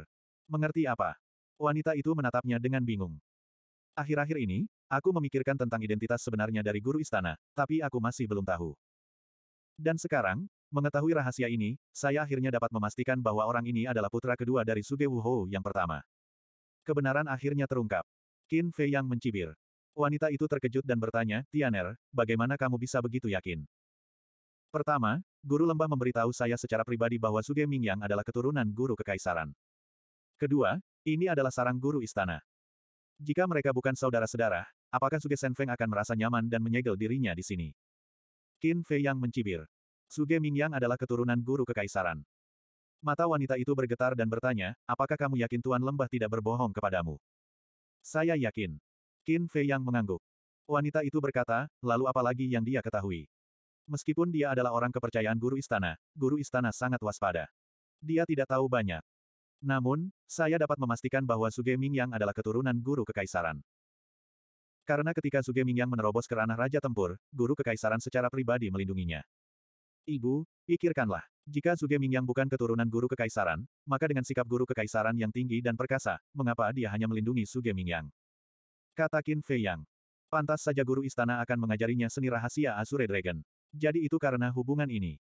Mengerti apa? Wanita itu menatapnya dengan bingung. Akhir-akhir ini, aku memikirkan tentang identitas sebenarnya dari guru istana, tapi aku masih belum tahu. Dan sekarang, Mengetahui rahasia ini, saya akhirnya dapat memastikan bahwa orang ini adalah putra kedua dari Suge Wuho yang pertama. Kebenaran akhirnya terungkap. Qin Fei yang mencibir. Wanita itu terkejut dan bertanya, Tianer, bagaimana kamu bisa begitu yakin? Pertama, Guru Lembah memberitahu saya secara pribadi bahwa Suge Mingyang adalah keturunan guru kekaisaran. Kedua, ini adalah sarang guru istana. Jika mereka bukan saudara-sedara, apakah Suge Senfeng akan merasa nyaman dan menyegel dirinya di sini? Qin Fei yang mencibir. Suge Mingyang adalah keturunan guru kekaisaran. Mata wanita itu bergetar dan bertanya, apakah kamu yakin Tuan Lembah tidak berbohong kepadamu? Saya yakin. Qin Fei yang mengangguk. Wanita itu berkata, lalu apalagi yang dia ketahui? Meskipun dia adalah orang kepercayaan guru istana, guru istana sangat waspada. Dia tidak tahu banyak. Namun, saya dapat memastikan bahwa Suge Mingyang adalah keturunan guru kekaisaran. Karena ketika Suge Mingyang menerobos ke ranah Raja Tempur, guru kekaisaran secara pribadi melindunginya. Ibu, pikirkanlah. Jika Zuge Mingyang bukan keturunan guru kekaisaran, maka dengan sikap guru kekaisaran yang tinggi dan perkasa, mengapa dia hanya melindungi Zuge Mingyang? Kata Qin Fei Yang. Pantas saja guru istana akan mengajarinya seni rahasia Azure Dragon. Jadi itu karena hubungan ini.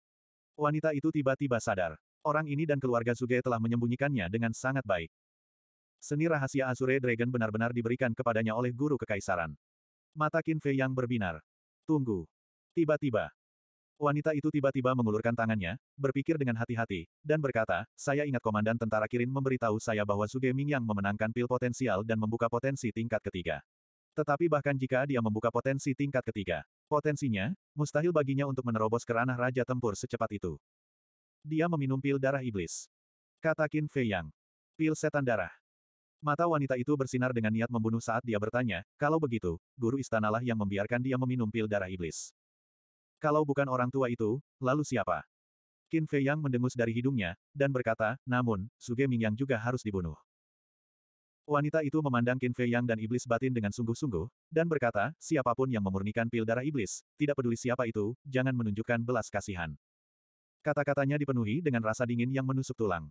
Wanita itu tiba-tiba sadar. Orang ini dan keluarga Zuge telah menyembunyikannya dengan sangat baik. Seni rahasia Azure Dragon benar-benar diberikan kepadanya oleh guru kekaisaran. Mata Qin Fei Yang berbinar. Tunggu. Tiba-tiba, Wanita itu tiba-tiba mengulurkan tangannya, berpikir dengan hati-hati, dan berkata, saya ingat Komandan Tentara Kirin memberitahu saya bahwa Ming yang memenangkan pil potensial dan membuka potensi tingkat ketiga. Tetapi bahkan jika dia membuka potensi tingkat ketiga, potensinya, mustahil baginya untuk menerobos ke ranah Raja Tempur secepat itu. Dia meminum pil darah iblis. Kata Qin Fei Yang. Pil setan darah. Mata wanita itu bersinar dengan niat membunuh saat dia bertanya, kalau begitu, guru istanalah yang membiarkan dia meminum pil darah iblis. Kalau bukan orang tua itu, lalu siapa? Qin Fei Yang mendengus dari hidungnya, dan berkata, namun, Suge yang juga harus dibunuh. Wanita itu memandang Qin Fei Yang dan iblis batin dengan sungguh-sungguh, dan berkata, siapapun yang memurnikan pil darah iblis, tidak peduli siapa itu, jangan menunjukkan belas kasihan. Kata-katanya dipenuhi dengan rasa dingin yang menusuk tulang.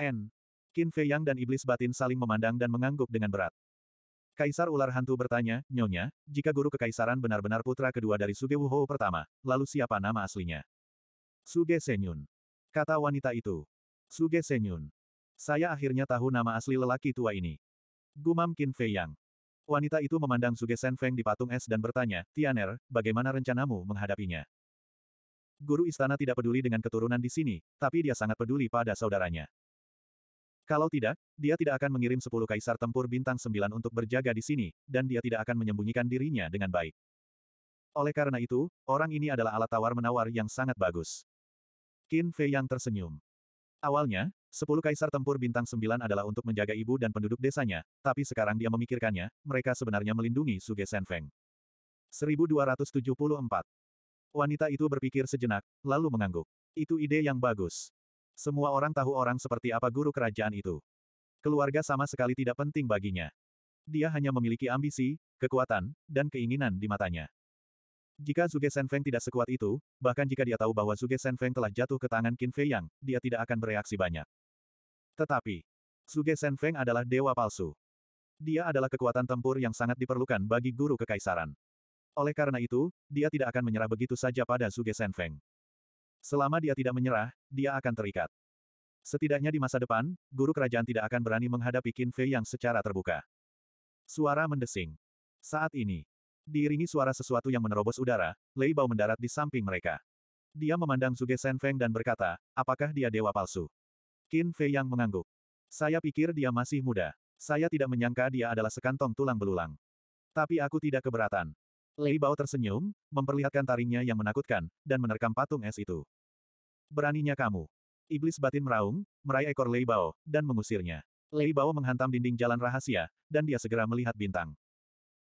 N. Qin Fei Yang dan iblis batin saling memandang dan mengangguk dengan berat. Kaisar ular hantu bertanya, Nyonya, jika guru kekaisaran benar-benar putra kedua dari Suge Wuho pertama, lalu siapa nama aslinya? Suge Senyun. Kata wanita itu. Suge Senyun. Saya akhirnya tahu nama asli lelaki tua ini. Gumam Qin Fei Yang. Wanita itu memandang Suge Feng di patung es dan bertanya, Tianer, bagaimana rencanamu menghadapinya? Guru istana tidak peduli dengan keturunan di sini, tapi dia sangat peduli pada saudaranya. Kalau tidak, dia tidak akan mengirim sepuluh kaisar tempur bintang sembilan untuk berjaga di sini, dan dia tidak akan menyembunyikan dirinya dengan baik. Oleh karena itu, orang ini adalah alat tawar-menawar yang sangat bagus. Qin Fei yang tersenyum. Awalnya, sepuluh kaisar tempur bintang sembilan adalah untuk menjaga ibu dan penduduk desanya, tapi sekarang dia memikirkannya, mereka sebenarnya melindungi Suge Senfeng. 1274. Wanita itu berpikir sejenak, lalu mengangguk. Itu ide yang bagus. Semua orang tahu orang seperti apa guru kerajaan itu. Keluarga sama sekali tidak penting baginya. Dia hanya memiliki ambisi, kekuatan, dan keinginan di matanya. Jika Zuge Senfeng tidak sekuat itu, bahkan jika dia tahu bahwa Zuge Senfeng telah jatuh ke tangan Qin Fei Yang, dia tidak akan bereaksi banyak. Tetapi, Zuge Senfeng adalah dewa palsu. Dia adalah kekuatan tempur yang sangat diperlukan bagi guru kekaisaran. Oleh karena itu, dia tidak akan menyerah begitu saja pada Zuge Senfeng. Selama dia tidak menyerah, dia akan terikat. Setidaknya di masa depan, guru kerajaan tidak akan berani menghadapi Qin Fei yang secara terbuka. Suara mendesing. Saat ini, diiringi suara sesuatu yang menerobos udara, Lei Bao mendarat di samping mereka. Dia memandang Zuge Feng dan berkata, apakah dia dewa palsu? Qin Fei yang mengangguk. Saya pikir dia masih muda. Saya tidak menyangka dia adalah sekantong tulang belulang. Tapi aku tidak keberatan. Lei Bao tersenyum, memperlihatkan taringnya yang menakutkan, dan menerkam patung es itu. Beraninya kamu. Iblis batin meraung, meraih ekor Lei Bao, dan mengusirnya. Lei Bao menghantam dinding jalan rahasia, dan dia segera melihat bintang.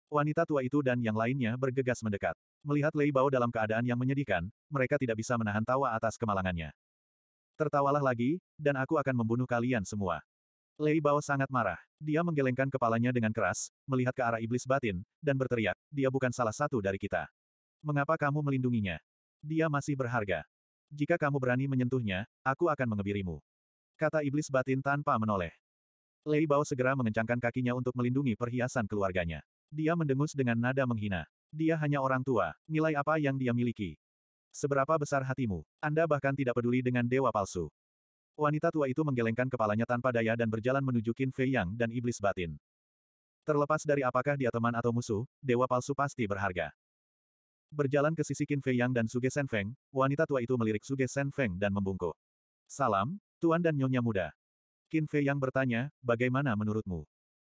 Wanita tua itu dan yang lainnya bergegas mendekat. Melihat Lei Bao dalam keadaan yang menyedihkan, mereka tidak bisa menahan tawa atas kemalangannya. Tertawalah lagi, dan aku akan membunuh kalian semua. Lei Bao sangat marah. Dia menggelengkan kepalanya dengan keras, melihat ke arah iblis batin, dan berteriak, dia bukan salah satu dari kita. Mengapa kamu melindunginya? Dia masih berharga. Jika kamu berani menyentuhnya, aku akan mengebirimu. Kata iblis batin tanpa menoleh. Lei Bao segera mengencangkan kakinya untuk melindungi perhiasan keluarganya. Dia mendengus dengan nada menghina. Dia hanya orang tua, nilai apa yang dia miliki? Seberapa besar hatimu? Anda bahkan tidak peduli dengan dewa palsu. Wanita tua itu menggelengkan kepalanya tanpa daya dan berjalan menuju Qin Fei Yang dan iblis batin. Terlepas dari apakah dia teman atau musuh, dewa palsu pasti berharga. Berjalan ke sisi Qin Fei Yang dan Suge Feng, wanita tua itu melirik Suge Feng dan membungkuk. Salam, Tuan dan Nyonya Muda. Qin Fei Yang bertanya, bagaimana menurutmu?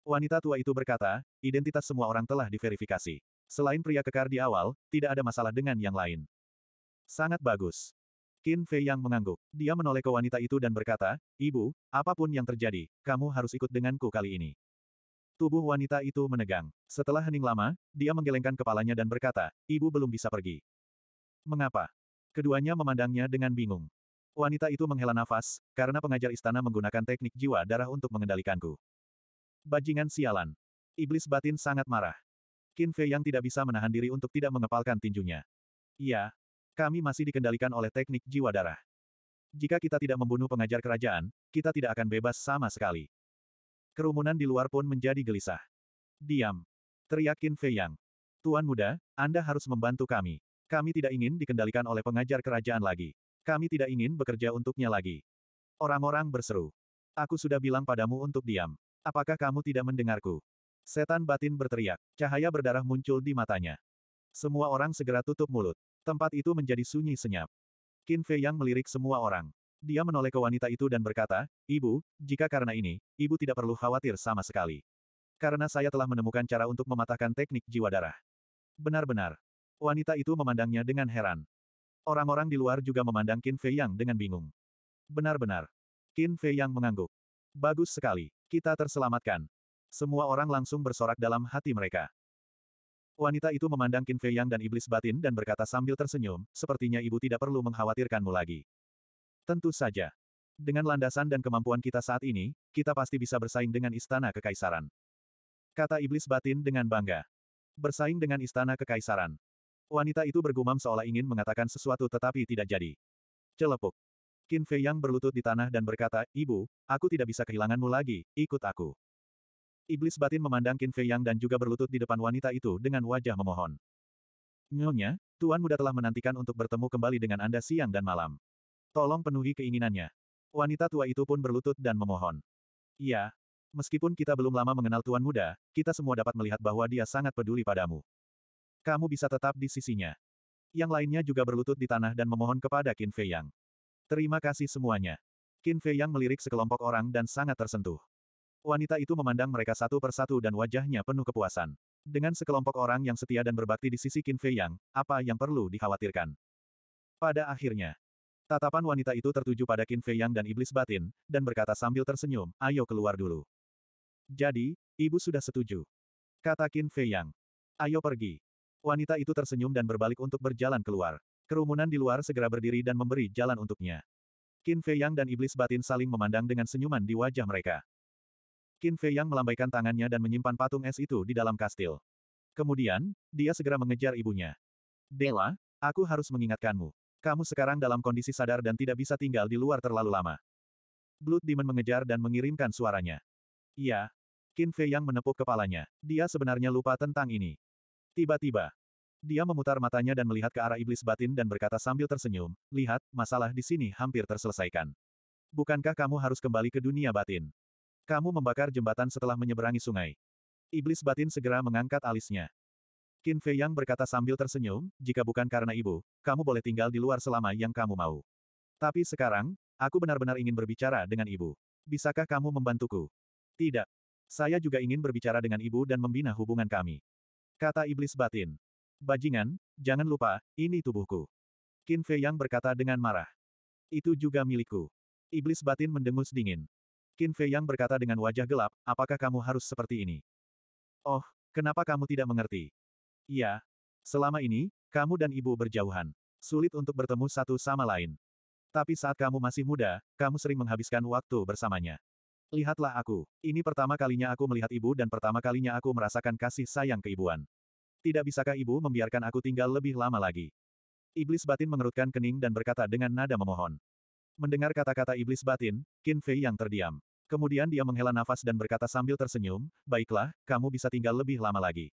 Wanita tua itu berkata, identitas semua orang telah diverifikasi. Selain pria kekar di awal, tidak ada masalah dengan yang lain. Sangat bagus. Qin Fei yang mengangguk. Dia menoleh ke wanita itu dan berkata, Ibu, apapun yang terjadi, kamu harus ikut denganku kali ini. Tubuh wanita itu menegang. Setelah hening lama, dia menggelengkan kepalanya dan berkata, Ibu belum bisa pergi. Mengapa? Keduanya memandangnya dengan bingung. Wanita itu menghela nafas, karena pengajar istana menggunakan teknik jiwa darah untuk mengendalikanku. Bajingan sialan. Iblis batin sangat marah. Qin Fei yang tidak bisa menahan diri untuk tidak mengepalkan tinjunya. Iya, kami masih dikendalikan oleh teknik jiwa darah. Jika kita tidak membunuh pengajar kerajaan, kita tidak akan bebas sama sekali. Kerumunan di luar pun menjadi gelisah. Diam. Teriakin Qin Fei Yang. Tuan muda, Anda harus membantu kami. Kami tidak ingin dikendalikan oleh pengajar kerajaan lagi. Kami tidak ingin bekerja untuknya lagi. Orang-orang berseru. Aku sudah bilang padamu untuk diam. Apakah kamu tidak mendengarku? Setan batin berteriak. Cahaya berdarah muncul di matanya. Semua orang segera tutup mulut. Tempat itu menjadi sunyi senyap. Qin Fei Yang melirik semua orang. Dia menoleh ke wanita itu dan berkata, Ibu, jika karena ini, Ibu tidak perlu khawatir sama sekali. Karena saya telah menemukan cara untuk mematahkan teknik jiwa darah. Benar-benar. Wanita itu memandangnya dengan heran. Orang-orang di luar juga memandang Qin Fei Yang dengan bingung. Benar-benar. Qin Fei Yang mengangguk. Bagus sekali. Kita terselamatkan. Semua orang langsung bersorak dalam hati mereka. Wanita itu memandang Qin Fei Yang dan iblis batin dan berkata sambil tersenyum, sepertinya ibu tidak perlu mengkhawatirkanmu lagi. Tentu saja. Dengan landasan dan kemampuan kita saat ini, kita pasti bisa bersaing dengan istana kekaisaran. Kata iblis batin dengan bangga. Bersaing dengan istana kekaisaran. Wanita itu bergumam seolah ingin mengatakan sesuatu tetapi tidak jadi. Celepuk. Qin Fei Yang berlutut di tanah dan berkata, Ibu, aku tidak bisa kehilanganmu lagi, ikut aku. Iblis batin memandang Qin Fei Yang dan juga berlutut di depan wanita itu dengan wajah memohon. Nyonya, Tuan Muda telah menantikan untuk bertemu kembali dengan Anda siang dan malam. Tolong penuhi keinginannya. Wanita tua itu pun berlutut dan memohon. Iya. Meskipun kita belum lama mengenal Tuan Muda, kita semua dapat melihat bahwa dia sangat peduli padamu. Kamu bisa tetap di sisinya. Yang lainnya juga berlutut di tanah dan memohon kepada Qin Fei Yang. Terima kasih semuanya. Qin Fei Yang melirik sekelompok orang dan sangat tersentuh. Wanita itu memandang mereka satu persatu dan wajahnya penuh kepuasan. Dengan sekelompok orang yang setia dan berbakti di sisi Qin Fei Yang, apa yang perlu dikhawatirkan? Pada akhirnya, tatapan wanita itu tertuju pada Qin Fei Yang dan iblis batin, dan berkata sambil tersenyum, ayo keluar dulu. Jadi, ibu sudah setuju. Kata Qin Fei Yang. Ayo pergi. Wanita itu tersenyum dan berbalik untuk berjalan keluar. Kerumunan di luar segera berdiri dan memberi jalan untuknya. Qin Fei Yang dan iblis batin saling memandang dengan senyuman di wajah mereka. Qin Fei yang melambaikan tangannya dan menyimpan patung es itu di dalam kastil. Kemudian, dia segera mengejar ibunya. Dela, aku harus mengingatkanmu. Kamu sekarang dalam kondisi sadar dan tidak bisa tinggal di luar terlalu lama. Blood Demon mengejar dan mengirimkan suaranya. Iya. Qin Fei yang menepuk kepalanya. Dia sebenarnya lupa tentang ini. Tiba-tiba, dia memutar matanya dan melihat ke arah iblis batin dan berkata sambil tersenyum, lihat, masalah di sini hampir terselesaikan. Bukankah kamu harus kembali ke dunia batin? Kamu membakar jembatan setelah menyeberangi sungai. Iblis batin segera mengangkat alisnya. Qin Fei Yang berkata sambil tersenyum, jika bukan karena ibu, kamu boleh tinggal di luar selama yang kamu mau. Tapi sekarang, aku benar-benar ingin berbicara dengan ibu. Bisakah kamu membantuku? Tidak. Saya juga ingin berbicara dengan ibu dan membina hubungan kami. Kata iblis batin. Bajingan, jangan lupa, ini tubuhku. Qin Fei Yang berkata dengan marah. Itu juga milikku. Iblis batin mendengus dingin. Qin Fei Yang berkata dengan wajah gelap, apakah kamu harus seperti ini? Oh, kenapa kamu tidak mengerti? Iya. Selama ini, kamu dan ibu berjauhan. Sulit untuk bertemu satu sama lain. Tapi saat kamu masih muda, kamu sering menghabiskan waktu bersamanya. Lihatlah aku. Ini pertama kalinya aku melihat ibu dan pertama kalinya aku merasakan kasih sayang keibuan. Tidak bisakah ibu membiarkan aku tinggal lebih lama lagi? Iblis batin mengerutkan kening dan berkata dengan nada memohon. Mendengar kata-kata iblis batin, Qin Fei yang terdiam. Kemudian dia menghela nafas dan berkata sambil tersenyum, baiklah, kamu bisa tinggal lebih lama lagi.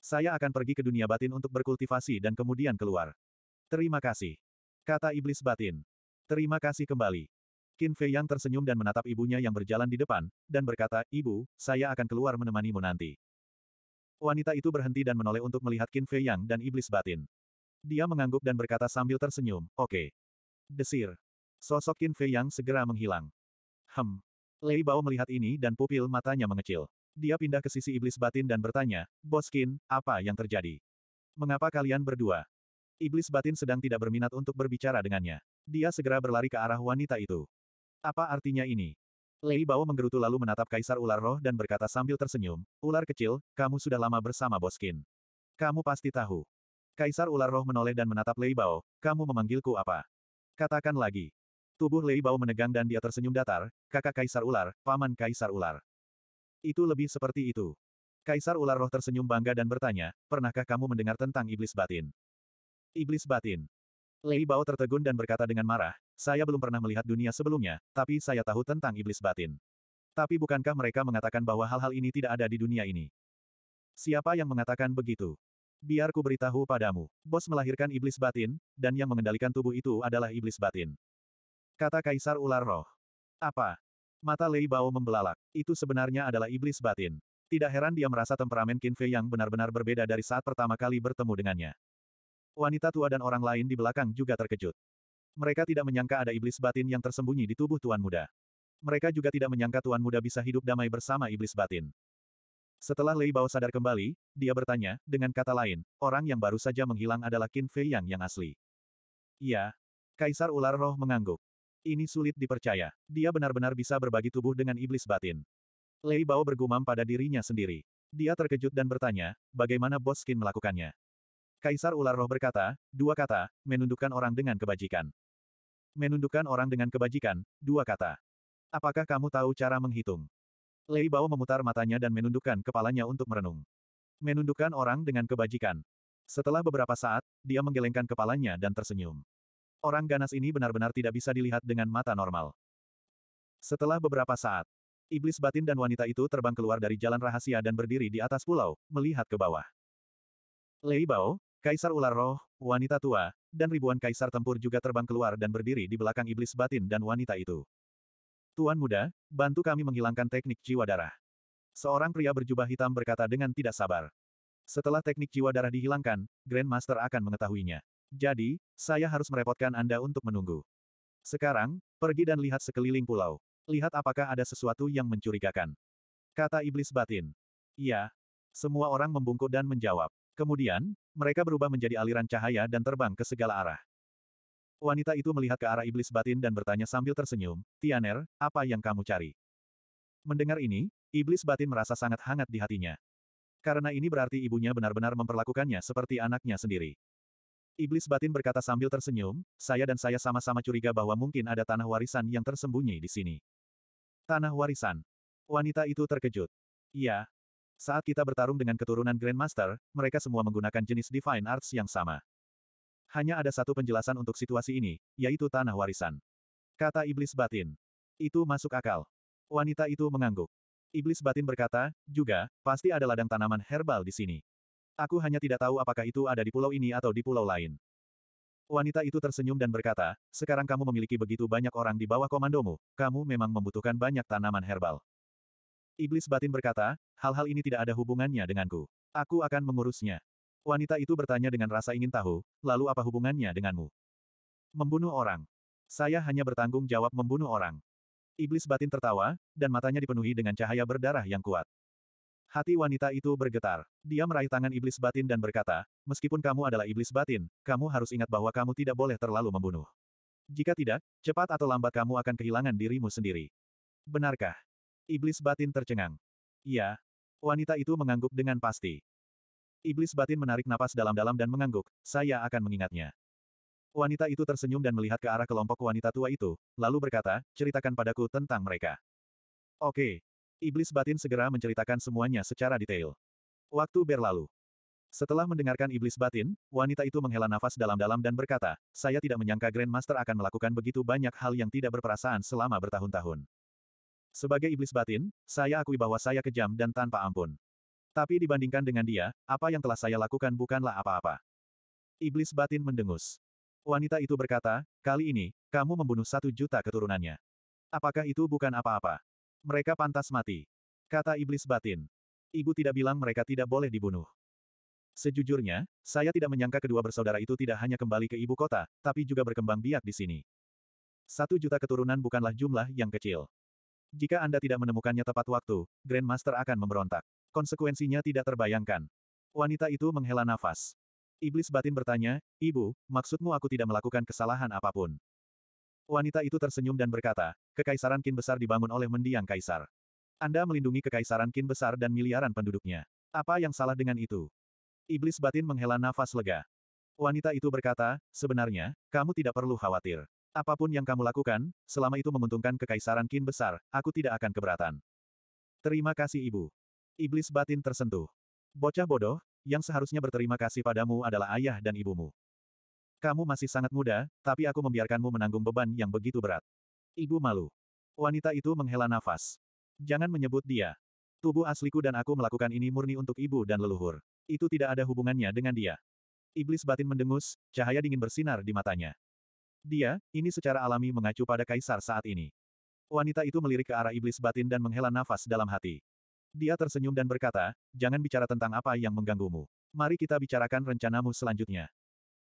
Saya akan pergi ke dunia batin untuk berkultivasi dan kemudian keluar. Terima kasih. Kata iblis batin. Terima kasih kembali. Qin Fei yang tersenyum dan menatap ibunya yang berjalan di depan, dan berkata, Ibu, saya akan keluar menemanimu nanti. Wanita itu berhenti dan menoleh untuk melihat Qin Fei Yang dan iblis batin. Dia mengangguk dan berkata sambil tersenyum, oke. Okay. Desir. Sosok Qin Fei yang segera menghilang. Hem. Lei Bao melihat ini dan pupil matanya mengecil. Dia pindah ke sisi iblis batin dan bertanya, Bos Qin, apa yang terjadi? Mengapa kalian berdua? Iblis batin sedang tidak berminat untuk berbicara dengannya. Dia segera berlari ke arah wanita itu. Apa artinya ini? Lei Bao menggerutu lalu menatap Kaisar Ular Roh dan berkata sambil tersenyum, Ular kecil, kamu sudah lama bersama Bos Qin. Kamu pasti tahu. Kaisar Ular Roh menoleh dan menatap Lei Bao, kamu memanggilku apa? Katakan lagi. Tubuh Lei Bao menegang dan dia tersenyum datar, kakak Kaisar Ular, paman Kaisar Ular. Itu lebih seperti itu. Kaisar Ular Roh tersenyum bangga dan bertanya, pernahkah kamu mendengar tentang iblis batin? Iblis batin. Lei Bao tertegun dan berkata dengan marah, saya belum pernah melihat dunia sebelumnya, tapi saya tahu tentang iblis batin. Tapi bukankah mereka mengatakan bahwa hal-hal ini tidak ada di dunia ini? Siapa yang mengatakan begitu? Biar ku beritahu padamu. Bos melahirkan iblis batin, dan yang mengendalikan tubuh itu adalah iblis batin. Kata Kaisar Ular Roh. Apa? Mata Lei Bao membelalak. Itu sebenarnya adalah iblis batin. Tidak heran dia merasa temperamen Qin Fei yang benar-benar berbeda dari saat pertama kali bertemu dengannya. Wanita tua dan orang lain di belakang juga terkejut. Mereka tidak menyangka ada iblis batin yang tersembunyi di tubuh Tuan Muda. Mereka juga tidak menyangka Tuan Muda bisa hidup damai bersama iblis batin. Setelah Lei Bao sadar kembali, dia bertanya, dengan kata lain, orang yang baru saja menghilang adalah Qin Fei Yang yang asli. Iya. Kaisar Ular Roh mengangguk. Ini sulit dipercaya. Dia benar-benar bisa berbagi tubuh dengan iblis batin. Lei Bao bergumam pada dirinya sendiri. Dia terkejut dan bertanya, bagaimana Boskin melakukannya? Kaisar Ular Roh berkata, dua kata, menundukkan orang dengan kebajikan. Menundukkan orang dengan kebajikan, dua kata. Apakah kamu tahu cara menghitung? Lei Bao memutar matanya dan menundukkan kepalanya untuk merenung. Menundukkan orang dengan kebajikan. Setelah beberapa saat, dia menggelengkan kepalanya dan tersenyum. Orang ganas ini benar-benar tidak bisa dilihat dengan mata normal. Setelah beberapa saat, iblis batin dan wanita itu terbang keluar dari jalan rahasia dan berdiri di atas pulau, melihat ke bawah. Lei Bao, Kaisar Ular Roh, wanita tua, dan ribuan kaisar tempur juga terbang keluar dan berdiri di belakang iblis batin dan wanita itu. Tuan muda, bantu kami menghilangkan teknik jiwa darah. Seorang pria berjubah hitam berkata dengan tidak sabar. Setelah teknik jiwa darah dihilangkan, Grandmaster akan mengetahuinya. Jadi, saya harus merepotkan Anda untuk menunggu. Sekarang, pergi dan lihat sekeliling pulau. Lihat apakah ada sesuatu yang mencurigakan. Kata iblis batin. Iya. Semua orang membungkuk dan menjawab. Kemudian, mereka berubah menjadi aliran cahaya dan terbang ke segala arah. Wanita itu melihat ke arah iblis batin dan bertanya sambil tersenyum, Tianer, apa yang kamu cari? Mendengar ini, iblis batin merasa sangat hangat di hatinya. Karena ini berarti ibunya benar-benar memperlakukannya seperti anaknya sendiri. Iblis batin berkata sambil tersenyum, saya dan saya sama-sama curiga bahwa mungkin ada tanah warisan yang tersembunyi di sini. Tanah warisan. Wanita itu terkejut. Iya. Saat kita bertarung dengan keturunan Grandmaster, mereka semua menggunakan jenis Divine Arts yang sama. Hanya ada satu penjelasan untuk situasi ini, yaitu tanah warisan. Kata Iblis batin. Itu masuk akal. Wanita itu mengangguk. Iblis batin berkata, juga, pasti ada ladang tanaman herbal di sini. Aku hanya tidak tahu apakah itu ada di pulau ini atau di pulau lain. Wanita itu tersenyum dan berkata, sekarang kamu memiliki begitu banyak orang di bawah komandomu, kamu memang membutuhkan banyak tanaman herbal. Iblis batin berkata, hal-hal ini tidak ada hubungannya denganku. Aku akan mengurusnya. Wanita itu bertanya dengan rasa ingin tahu, lalu apa hubungannya denganmu? Membunuh orang. Saya hanya bertanggung jawab membunuh orang. Iblis batin tertawa, dan matanya dipenuhi dengan cahaya berdarah yang kuat. Hati wanita itu bergetar. Dia meraih tangan iblis batin dan berkata, meskipun kamu adalah iblis batin, kamu harus ingat bahwa kamu tidak boleh terlalu membunuh. Jika tidak, cepat atau lambat kamu akan kehilangan dirimu sendiri. Benarkah? Iblis batin tercengang. Iya. Wanita itu mengangguk dengan pasti. Iblis batin menarik napas dalam-dalam dan mengangguk, saya akan mengingatnya. Wanita itu tersenyum dan melihat ke arah kelompok wanita tua itu, lalu berkata, ceritakan padaku tentang mereka. Oke, Iblis batin segera menceritakan semuanya secara detail. Waktu berlalu. Setelah mendengarkan iblis batin, wanita itu menghela nafas dalam-dalam dan berkata, saya tidak menyangka Grandmaster akan melakukan begitu banyak hal yang tidak berperasaan selama bertahun-tahun. Sebagai iblis batin, saya akui bahwa saya kejam dan tanpa ampun. Tapi dibandingkan dengan dia, apa yang telah saya lakukan bukanlah apa-apa. Iblis batin mendengus. Wanita itu berkata, kali ini, kamu membunuh satu juta keturunannya. Apakah itu bukan apa-apa? Mereka pantas mati. Kata iblis batin. Ibu tidak bilang mereka tidak boleh dibunuh. Sejujurnya, saya tidak menyangka kedua bersaudara itu tidak hanya kembali ke ibu kota, tapi juga berkembang biak di sini. Satu juta keturunan bukanlah jumlah yang kecil. Jika Anda tidak menemukannya tepat waktu, Grandmaster akan memberontak. Konsekuensinya tidak terbayangkan. Wanita itu menghela nafas. Iblis batin bertanya, Ibu, maksudmu aku tidak melakukan kesalahan apapun? Wanita itu tersenyum dan berkata, Kekaisaran Kin Besar dibangun oleh mendiang kaisar. Anda melindungi Kekaisaran Kin Besar dan miliaran penduduknya. Apa yang salah dengan itu? Iblis batin menghela nafas lega. Wanita itu berkata, sebenarnya, kamu tidak perlu khawatir. Apapun yang kamu lakukan, selama itu menguntungkan Kekaisaran Kin Besar, aku tidak akan keberatan. Terima kasih ibu. Iblis batin tersentuh. Bocah bodoh, yang seharusnya berterima kasih padamu adalah ayah dan ibumu. Kamu masih sangat muda, tapi aku membiarkanmu menanggung beban yang begitu berat. Ibu malu. Wanita itu menghela nafas. Jangan menyebut dia. Tubuh asliku dan aku melakukan ini murni untuk ibu dan leluhur. Itu tidak ada hubungannya dengan dia. Iblis batin mendengus, cahaya dingin bersinar di matanya. Dia, ini secara alami mengacu pada kaisar saat ini. Wanita itu melirik ke arah iblis batin dan menghela nafas dalam hati. Dia tersenyum dan berkata, jangan bicara tentang apa yang mengganggumu. Mari kita bicarakan rencanamu selanjutnya.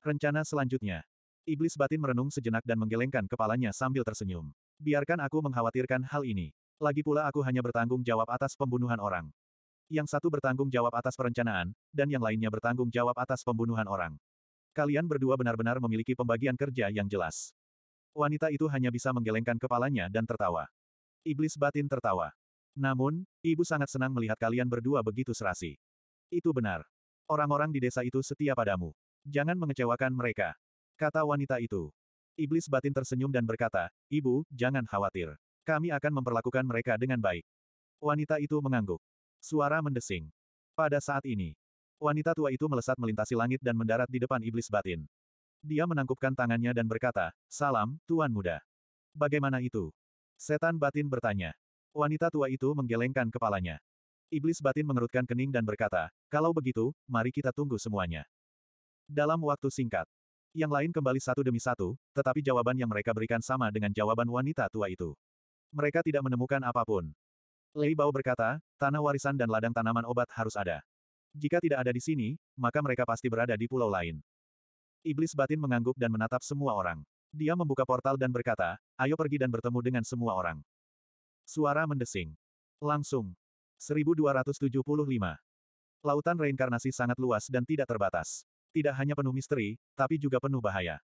Rencana selanjutnya. Iblis batin merenung sejenak dan menggelengkan kepalanya sambil tersenyum. Biarkan aku mengkhawatirkan hal ini. Lagi pula aku hanya bertanggung jawab atas pembunuhan orang. Yang satu bertanggung jawab atas perencanaan, dan yang lainnya bertanggung jawab atas pembunuhan orang. Kalian berdua benar-benar memiliki pembagian kerja yang jelas. Wanita itu hanya bisa menggelengkan kepalanya dan tertawa. Iblis batin tertawa. Namun, ibu sangat senang melihat kalian berdua begitu serasi. Itu benar. Orang-orang di desa itu setia padamu. Jangan mengecewakan mereka. Kata wanita itu. Iblis batin tersenyum dan berkata, Ibu, jangan khawatir. Kami akan memperlakukan mereka dengan baik. Wanita itu mengangguk. Suara mendesing. Pada saat ini, wanita tua itu melesat melintasi langit dan mendarat di depan iblis batin. Dia menangkupkan tangannya dan berkata, Salam, Tuan Muda. Bagaimana itu? Setan batin bertanya. Wanita tua itu menggelengkan kepalanya. Iblis batin mengerutkan kening dan berkata, kalau begitu, mari kita tunggu semuanya. Dalam waktu singkat, yang lain kembali satu demi satu, tetapi jawaban yang mereka berikan sama dengan jawaban wanita tua itu. Mereka tidak menemukan apapun. Lei Bao berkata, tanah warisan dan ladang tanaman obat harus ada. Jika tidak ada di sini, maka mereka pasti berada di pulau lain. Iblis batin mengangguk dan menatap semua orang. Dia membuka portal dan berkata, ayo pergi dan bertemu dengan semua orang. Suara mendesing. Langsung. 1275. Lautan reinkarnasi sangat luas dan tidak terbatas tidak hanya penuh misteri, tapi juga penuh bahaya.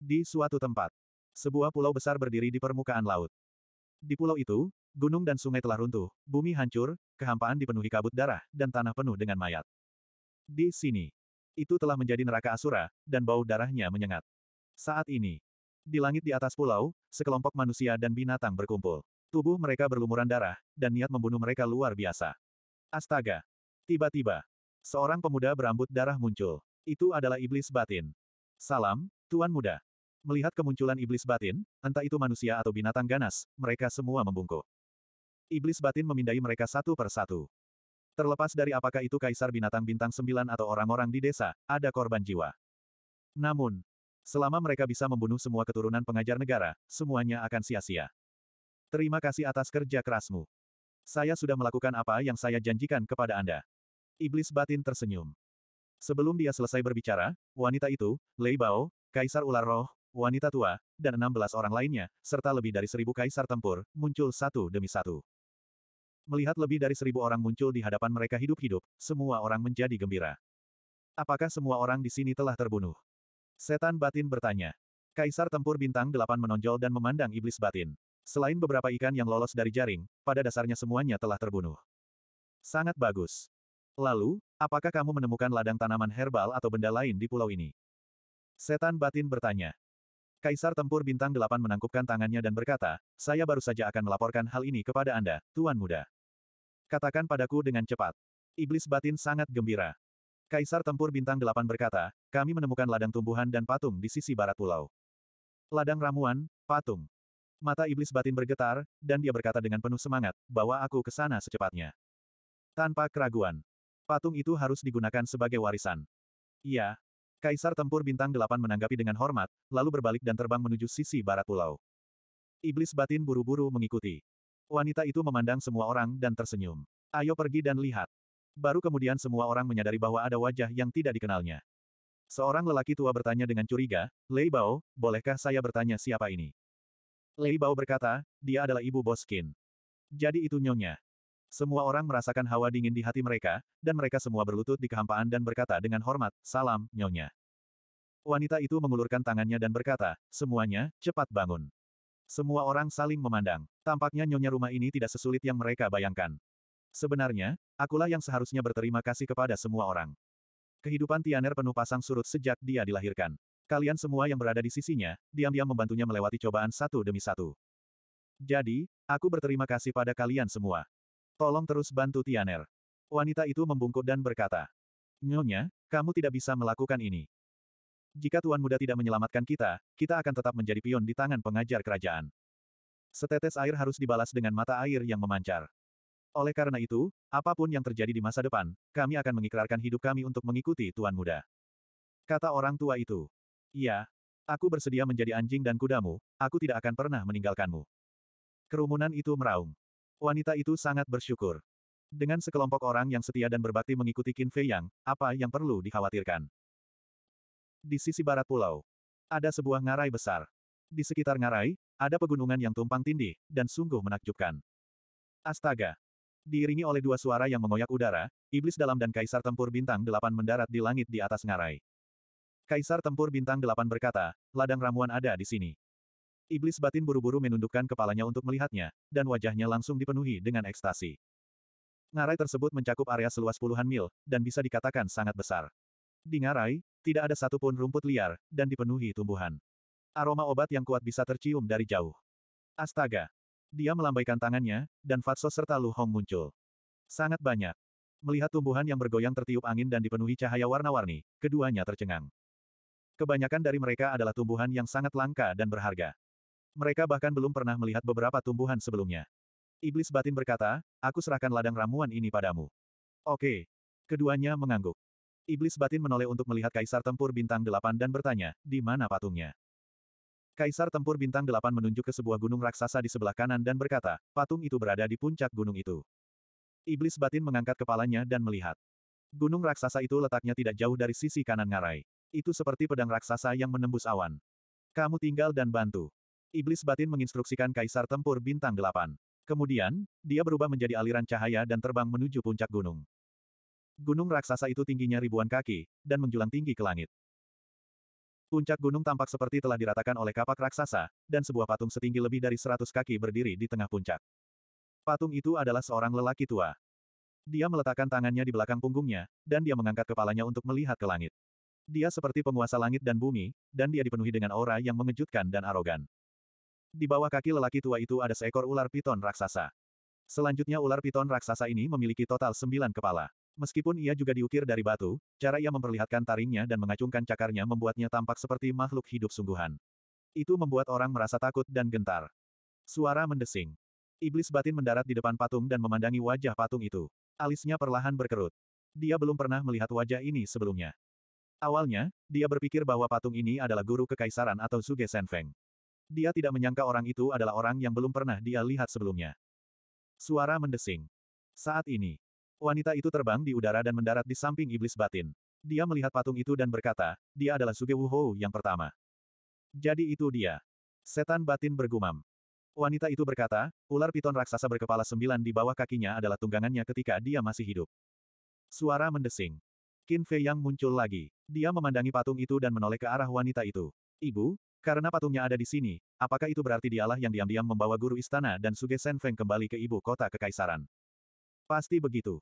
Di suatu tempat, sebuah pulau besar berdiri di permukaan laut. Di pulau itu, gunung dan sungai telah runtuh, bumi hancur, kehampaan dipenuhi kabut darah, dan tanah penuh dengan mayat. Di sini, itu telah menjadi neraka Asura, dan bau darahnya menyengat. Saat ini, di langit di atas pulau, sekelompok manusia dan binatang berkumpul. Tubuh mereka berlumuran darah, dan niat membunuh mereka luar biasa. Astaga! Tiba-tiba, seorang pemuda berambut darah muncul. Itu adalah iblis batin. Salam, Tuan Muda. Melihat kemunculan iblis batin, entah itu manusia atau binatang ganas, mereka semua membungkuk. Iblis batin memindai mereka satu per satu. Terlepas dari apakah itu kaisar binatang bintang sembilan atau orang-orang di desa, ada korban jiwa. Namun, selama mereka bisa membunuh semua keturunan pengajar negara, semuanya akan sia-sia. Terima kasih atas kerja kerasmu. Saya sudah melakukan apa yang saya janjikan kepada Anda. Iblis batin tersenyum. Sebelum dia selesai berbicara, wanita itu, Lei Bao, Kaisar Ular Roh, wanita tua, dan 16 orang lainnya, serta lebih dari seribu kaisar tempur, muncul satu demi satu. Melihat lebih dari seribu orang muncul di hadapan mereka hidup-hidup, semua orang menjadi gembira. Apakah semua orang di sini telah terbunuh? Setan batin bertanya. Kaisar tempur bintang delapan menonjol dan memandang iblis batin. Selain beberapa ikan yang lolos dari jaring, pada dasarnya semuanya telah terbunuh. Sangat bagus. Lalu, apakah kamu menemukan ladang tanaman herbal atau benda lain di pulau ini? Setan batin bertanya. Kaisar Tempur Bintang Delapan menangkupkan tangannya dan berkata, saya baru saja akan melaporkan hal ini kepada Anda, Tuan Muda. Katakan padaku dengan cepat. Iblis batin sangat gembira. Kaisar Tempur Bintang Delapan berkata, kami menemukan ladang tumbuhan dan patung di sisi barat pulau. Ladang ramuan, patung. Mata iblis batin bergetar, dan dia berkata dengan penuh semangat, bawa aku ke sana secepatnya. Tanpa keraguan, Patung itu harus digunakan sebagai warisan. Iya. Kaisar Tempur Bintang Delapan menanggapi dengan hormat, lalu berbalik dan terbang menuju sisi barat pulau. Iblis batin buru-buru mengikuti. Wanita itu memandang semua orang dan tersenyum. Ayo pergi dan lihat. Baru kemudian semua orang menyadari bahwa ada wajah yang tidak dikenalnya. Seorang lelaki tua bertanya dengan curiga, Lei Bao, bolehkah saya bertanya siapa ini? Lei Bao berkata, dia adalah ibu Boskin. Jadi itu nyonya. Semua orang merasakan hawa dingin di hati mereka, dan mereka semua berlutut di kehampaan dan berkata dengan hormat, salam, nyonya. Wanita itu mengulurkan tangannya dan berkata, semuanya, cepat bangun. Semua orang saling memandang. Tampaknya nyonya rumah ini tidak sesulit yang mereka bayangkan. Sebenarnya, akulah yang seharusnya berterima kasih kepada semua orang. Kehidupan Tianer penuh pasang surut sejak dia dilahirkan. Kalian semua yang berada di sisinya, diam-diam membantunya melewati cobaan satu demi satu. Jadi, aku berterima kasih pada kalian semua. Tolong terus bantu Tianer. Wanita itu membungkuk dan berkata. Nyonya, kamu tidak bisa melakukan ini. Jika Tuan Muda tidak menyelamatkan kita, kita akan tetap menjadi pion di tangan pengajar kerajaan. Setetes air harus dibalas dengan mata air yang memancar. Oleh karena itu, apapun yang terjadi di masa depan, kami akan mengikrarkan hidup kami untuk mengikuti Tuan Muda. Kata orang tua itu. Iya, aku bersedia menjadi anjing dan kudamu, aku tidak akan pernah meninggalkanmu. Kerumunan itu meraung. Wanita itu sangat bersyukur. Dengan sekelompok orang yang setia dan berbakti mengikuti Qin Fei Yang, apa yang perlu dikhawatirkan? Di sisi barat pulau, ada sebuah ngarai besar. Di sekitar ngarai, ada pegunungan yang tumpang tindih, dan sungguh menakjubkan. Astaga! Diiringi oleh dua suara yang mengoyak udara, Iblis Dalam dan Kaisar Tempur Bintang Delapan mendarat di langit di atas ngarai. Kaisar Tempur Bintang Delapan berkata, ladang ramuan ada di sini. Iblis batin buru-buru menundukkan kepalanya untuk melihatnya, dan wajahnya langsung dipenuhi dengan ekstasi. Ngarai tersebut mencakup area seluas puluhan mil, dan bisa dikatakan sangat besar. Di ngarai, tidak ada satupun rumput liar, dan dipenuhi tumbuhan. Aroma obat yang kuat bisa tercium dari jauh. Astaga! Dia melambaikan tangannya, dan Fatso serta Lu Hong muncul. Sangat banyak. Melihat tumbuhan yang bergoyang tertiup angin dan dipenuhi cahaya warna-warni, keduanya tercengang. Kebanyakan dari mereka adalah tumbuhan yang sangat langka dan berharga. Mereka bahkan belum pernah melihat beberapa tumbuhan sebelumnya. Iblis batin berkata, aku serahkan ladang ramuan ini padamu. Oke. Keduanya mengangguk. Iblis batin menoleh untuk melihat Kaisar Tempur Bintang Delapan dan bertanya, di mana patungnya? Kaisar Tempur Bintang Delapan menunjuk ke sebuah gunung raksasa di sebelah kanan dan berkata, patung itu berada di puncak gunung itu. Iblis batin mengangkat kepalanya dan melihat. Gunung raksasa itu letaknya tidak jauh dari sisi kanan ngarai. Itu seperti pedang raksasa yang menembus awan. Kamu tinggal dan bantu. Iblis batin menginstruksikan kaisar tempur bintang delapan. Kemudian, dia berubah menjadi aliran cahaya dan terbang menuju puncak gunung. Gunung raksasa itu tingginya ribuan kaki, dan menjulang tinggi ke langit. Puncak gunung tampak seperti telah diratakan oleh kapak raksasa, dan sebuah patung setinggi lebih dari seratus kaki berdiri di tengah puncak. Patung itu adalah seorang lelaki tua. Dia meletakkan tangannya di belakang punggungnya, dan dia mengangkat kepalanya untuk melihat ke langit. Dia seperti penguasa langit dan bumi, dan dia dipenuhi dengan aura yang mengejutkan dan arogan. Di bawah kaki lelaki tua itu ada seekor ular piton raksasa. Selanjutnya ular piton raksasa ini memiliki total sembilan kepala. Meskipun ia juga diukir dari batu, cara ia memperlihatkan taringnya dan mengacungkan cakarnya membuatnya tampak seperti makhluk hidup sungguhan. Itu membuat orang merasa takut dan gentar. Suara mendesing. Iblis batin mendarat di depan patung dan memandangi wajah patung itu. Alisnya perlahan berkerut. Dia belum pernah melihat wajah ini sebelumnya. Awalnya, dia berpikir bahwa patung ini adalah guru kekaisaran atau Zuge Senfeng. Dia tidak menyangka orang itu adalah orang yang belum pernah dia lihat sebelumnya. Suara mendesing. Saat ini, wanita itu terbang di udara dan mendarat di samping iblis batin. Dia melihat patung itu dan berkata, dia adalah Suge Wuhou yang pertama. Jadi itu dia. Setan batin bergumam. Wanita itu berkata, ular piton raksasa berkepala sembilan di bawah kakinya adalah tunggangannya ketika dia masih hidup. Suara mendesing. Qin Fei Yang muncul lagi. Dia memandangi patung itu dan menoleh ke arah wanita itu. Ibu, karena patungnya ada di sini, apakah itu berarti dialah yang diam-diam membawa guru istana dan Suge Senfeng kembali ke ibu kota kekaisaran? Pasti begitu.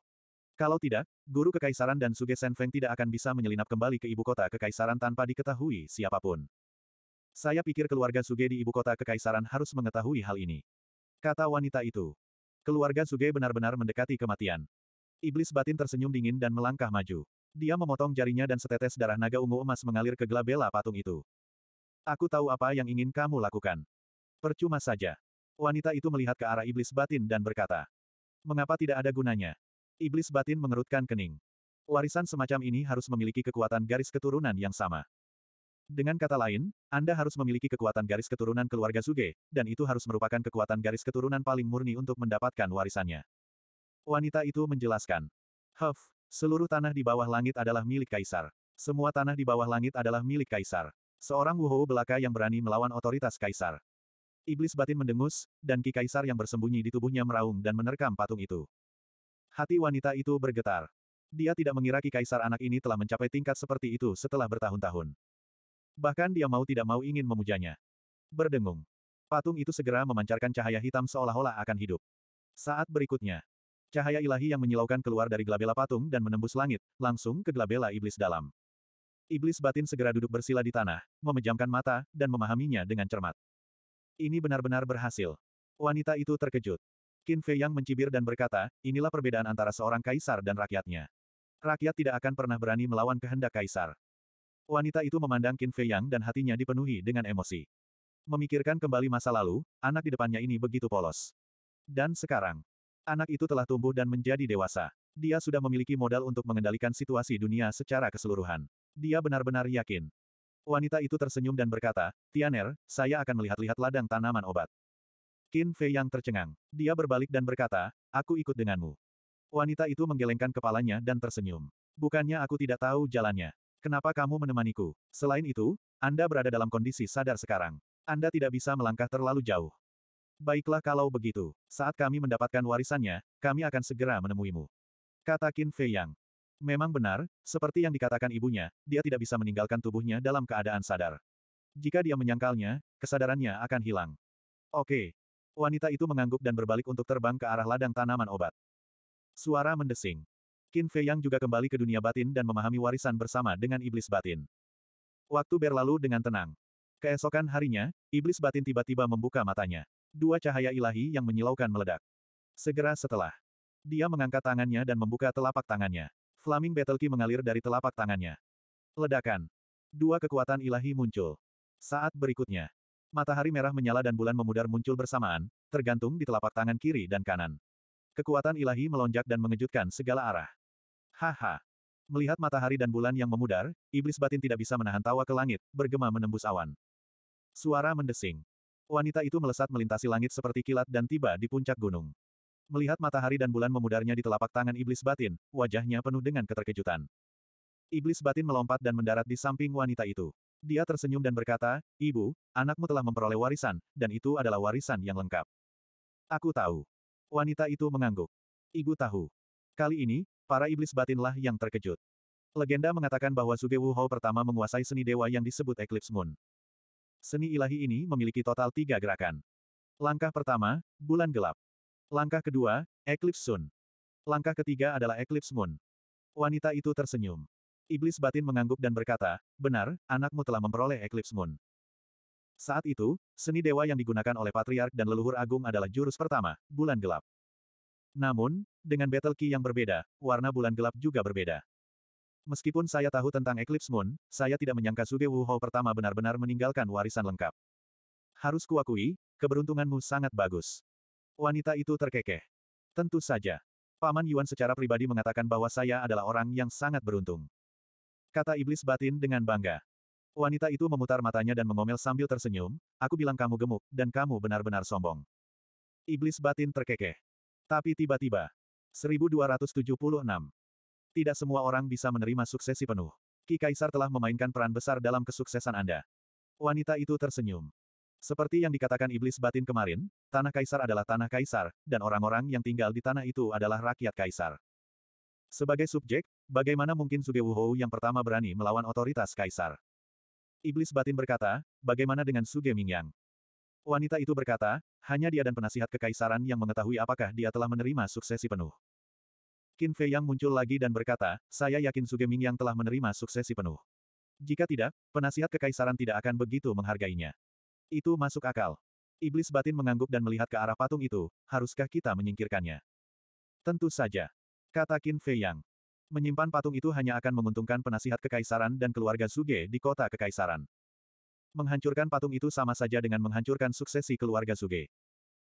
Kalau tidak, guru kekaisaran dan Suge Senfeng tidak akan bisa menyelinap kembali ke ibu kota kekaisaran tanpa diketahui siapapun. Saya pikir keluarga Suge di ibu kota kekaisaran harus mengetahui hal ini. Kata wanita itu. Keluarga Suge benar-benar mendekati kematian. Iblis batin tersenyum dingin dan melangkah maju. Dia memotong jarinya dan setetes darah naga ungu emas mengalir ke gelabela patung itu. Aku tahu apa yang ingin kamu lakukan. Percuma saja. Wanita itu melihat ke arah iblis batin dan berkata, Mengapa tidak ada gunanya? Iblis batin mengerutkan kening. Warisan semacam ini harus memiliki kekuatan garis keturunan yang sama. Dengan kata lain, Anda harus memiliki kekuatan garis keturunan keluarga Suge, dan itu harus merupakan kekuatan garis keturunan paling murni untuk mendapatkan warisannya. Wanita itu menjelaskan. Huff, seluruh tanah di bawah langit adalah milik kaisar. Semua tanah di bawah langit adalah milik kaisar. Seorang Wuhou belaka yang berani melawan otoritas kaisar. Iblis batin mendengus, dan Ki Kaisar yang bersembunyi di tubuhnya meraung dan menerkam patung itu. Hati wanita itu bergetar. Dia tidak mengira Ki Kaisar anak ini telah mencapai tingkat seperti itu setelah bertahun-tahun. Bahkan dia mau tidak mau ingin memujanya. Berdengung. Patung itu segera memancarkan cahaya hitam seolah-olah akan hidup. Saat berikutnya, cahaya ilahi yang menyilaukan keluar dari gelabela patung dan menembus langit, langsung ke gelabela iblis dalam. Iblis batin segera duduk bersila di tanah, memejamkan mata, dan memahaminya dengan cermat. Ini benar-benar berhasil. Wanita itu terkejut. Qin Fei Yang mencibir dan berkata, inilah perbedaan antara seorang kaisar dan rakyatnya. Rakyat tidak akan pernah berani melawan kehendak kaisar. Wanita itu memandang Qin Fei Yang dan hatinya dipenuhi dengan emosi. Memikirkan kembali masa lalu, anak di depannya ini begitu polos. Dan sekarang, anak itu telah tumbuh dan menjadi dewasa. Dia sudah memiliki modal untuk mengendalikan situasi dunia secara keseluruhan. Dia benar-benar yakin. Wanita itu tersenyum dan berkata, Tianer, saya akan melihat-lihat ladang tanaman obat. Qin Fei yang tercengang. Dia berbalik dan berkata, aku ikut denganmu. Wanita itu menggelengkan kepalanya dan tersenyum. Bukannya aku tidak tahu jalannya. Kenapa kamu menemaniku? Selain itu, Anda berada dalam kondisi sadar sekarang. Anda tidak bisa melangkah terlalu jauh. Baiklah kalau begitu, saat kami mendapatkan warisannya, kami akan segera menemuimu. Kata Qin Fei Yang. Memang benar, seperti yang dikatakan ibunya, dia tidak bisa meninggalkan tubuhnya dalam keadaan sadar. Jika dia menyangkalnya, kesadarannya akan hilang. Oke. Wanita itu mengangguk dan berbalik untuk terbang ke arah ladang tanaman obat. Suara mendesing. Qin Fei Yang juga kembali ke dunia batin dan memahami warisan bersama dengan iblis batin. Waktu berlalu dengan tenang. Keesokan harinya, iblis batin tiba-tiba membuka matanya. Dua cahaya ilahi yang menyilaukan meledak. Segera setelah, dia mengangkat tangannya dan membuka telapak tangannya. Flaming Battle Ki mengalir dari telapak tangannya. Ledakan. Dua kekuatan ilahi muncul. Saat berikutnya, matahari merah menyala dan bulan memudar muncul bersamaan, tergantung di telapak tangan kiri dan kanan. Kekuatan ilahi melonjak dan mengejutkan segala arah. Haha. Melihat matahari dan bulan yang memudar, iblis batin tidak bisa menahan tawa ke langit, bergema menembus awan. Suara mendesing. Wanita itu melesat melintasi langit seperti kilat dan tiba di puncak gunung. Melihat matahari dan bulan memudarnya di telapak tangan iblis batin, wajahnya penuh dengan keterkejutan. Iblis batin melompat dan mendarat di samping wanita itu. Dia tersenyum dan berkata, Ibu, anakmu telah memperoleh warisan, dan itu adalah warisan yang lengkap. Aku tahu. Wanita itu mengangguk. Ibu tahu. Kali ini, para iblis batinlah yang terkejut. Legenda mengatakan bahwa Suge Wu pertama menguasai seni dewa yang disebut Eclipse Moon. Seni ilahi ini memiliki total tiga gerakan. Langkah pertama, bulan gelap. Langkah kedua, Eclipse Sun. Langkah ketiga adalah Eclipse Moon. Wanita itu tersenyum. Iblis batin mengangguk dan berkata, benar, anakmu telah memperoleh Eclipse Moon. Saat itu, seni dewa yang digunakan oleh Patriark dan leluhur agung adalah jurus pertama, bulan gelap. Namun, dengan battle key yang berbeda, warna bulan gelap juga berbeda. Meskipun saya tahu tentang Eclipse Moon, saya tidak menyangka Suge Wuhou pertama benar-benar meninggalkan warisan lengkap. Harus kuakui, keberuntunganmu sangat bagus. Wanita itu terkekeh. Tentu saja. Paman Yuan secara pribadi mengatakan bahwa saya adalah orang yang sangat beruntung. Kata iblis batin dengan bangga. Wanita itu memutar matanya dan mengomel sambil tersenyum, aku bilang kamu gemuk, dan kamu benar-benar sombong. Iblis batin terkekeh. Tapi tiba-tiba. 1276. Tidak semua orang bisa menerima suksesi penuh. Ki Kaisar telah memainkan peran besar dalam kesuksesan Anda. Wanita itu tersenyum. Seperti yang dikatakan iblis batin kemarin, tanah kaisar adalah tanah kaisar, dan orang-orang yang tinggal di tanah itu adalah rakyat kaisar. Sebagai subjek, bagaimana mungkin Sugewuhou yang pertama berani melawan otoritas kaisar? Iblis batin berkata, bagaimana dengan Suge Mingyang? Wanita itu berkata, hanya dia dan penasihat kekaisaran yang mengetahui apakah dia telah menerima suksesi penuh. Qin Fei Yang muncul lagi dan berkata, saya yakin Suge Mingyang telah menerima suksesi penuh. Jika tidak, penasihat kekaisaran tidak akan begitu menghargainya. Itu masuk akal. Iblis batin mengangguk dan melihat ke arah patung itu, haruskah kita menyingkirkannya? Tentu saja. Kata Qin Fei Yang. Menyimpan patung itu hanya akan menguntungkan penasihat kekaisaran dan keluarga Zuge di kota kekaisaran. Menghancurkan patung itu sama saja dengan menghancurkan suksesi keluarga Zuge.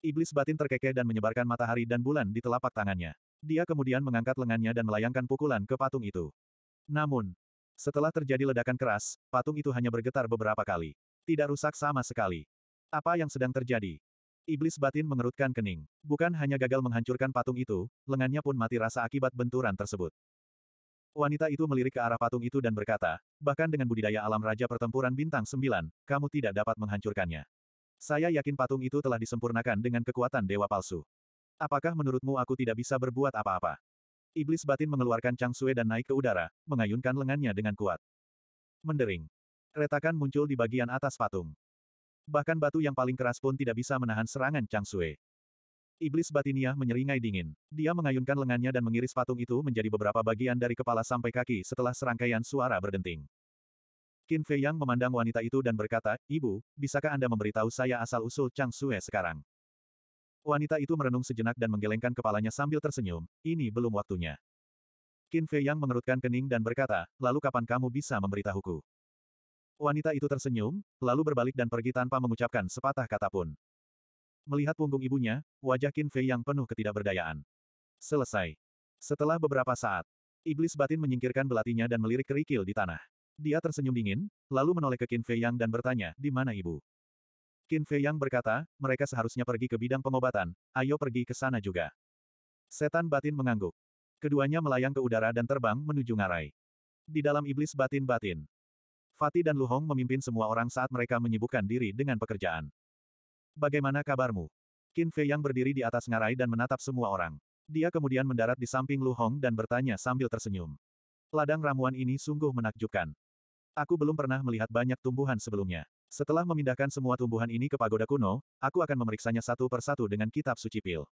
Iblis batin terkekeh dan menyebarkan matahari dan bulan di telapak tangannya. Dia kemudian mengangkat lengannya dan melayangkan pukulan ke patung itu. Namun, setelah terjadi ledakan keras, patung itu hanya bergetar beberapa kali. Tidak rusak sama sekali. Apa yang sedang terjadi? Iblis batin mengerutkan kening. Bukan hanya gagal menghancurkan patung itu, lengannya pun mati rasa akibat benturan tersebut. Wanita itu melirik ke arah patung itu dan berkata, bahkan dengan budidaya alam Raja Pertempuran Bintang sembilan, kamu tidak dapat menghancurkannya. Saya yakin patung itu telah disempurnakan dengan kekuatan dewa palsu. Apakah menurutmu aku tidak bisa berbuat apa-apa? Iblis batin mengeluarkan Chang Sue dan naik ke udara, mengayunkan lengannya dengan kuat. Mendering. Retakan muncul di bagian atas patung. Bahkan batu yang paling keras pun tidak bisa menahan serangan Chang Sui. Iblis batiniah menyeringai dingin. Dia mengayunkan lengannya dan mengiris patung itu menjadi beberapa bagian dari kepala sampai kaki setelah serangkaian suara berdenting. Qin Fei Yang memandang wanita itu dan berkata, Ibu, bisakah Anda memberitahu saya asal-usul Chang Sui sekarang? Wanita itu merenung sejenak dan menggelengkan kepalanya sambil tersenyum, ini belum waktunya. Qin Fei Yang mengerutkan kening dan berkata, lalu kapan kamu bisa memberitahuku? Wanita itu tersenyum, lalu berbalik dan pergi tanpa mengucapkan sepatah kata pun. Melihat punggung ibunya, wajah Qin Fei yang penuh ketidakberdayaan. Selesai. Setelah beberapa saat, iblis batin menyingkirkan belatinya dan melirik kerikil di tanah. Dia tersenyum dingin, lalu menoleh ke Qin Fei Yang dan bertanya, di mana ibu? Qin Fei Yang berkata, mereka seharusnya pergi ke bidang pengobatan, ayo pergi ke sana juga. Setan batin mengangguk. Keduanya melayang ke udara dan terbang menuju ngarai. Di dalam iblis batin-batin, Fati dan Lu Hong memimpin semua orang saat mereka menyibukkan diri dengan pekerjaan. Bagaimana kabarmu? Qin Fei yang berdiri di atas ngarai dan menatap semua orang. Dia kemudian mendarat di samping Lu Hong dan bertanya sambil tersenyum. Ladang ramuan ini sungguh menakjubkan. Aku belum pernah melihat banyak tumbuhan sebelumnya. Setelah memindahkan semua tumbuhan ini ke pagoda kuno, aku akan memeriksanya satu persatu dengan kitab suci pil.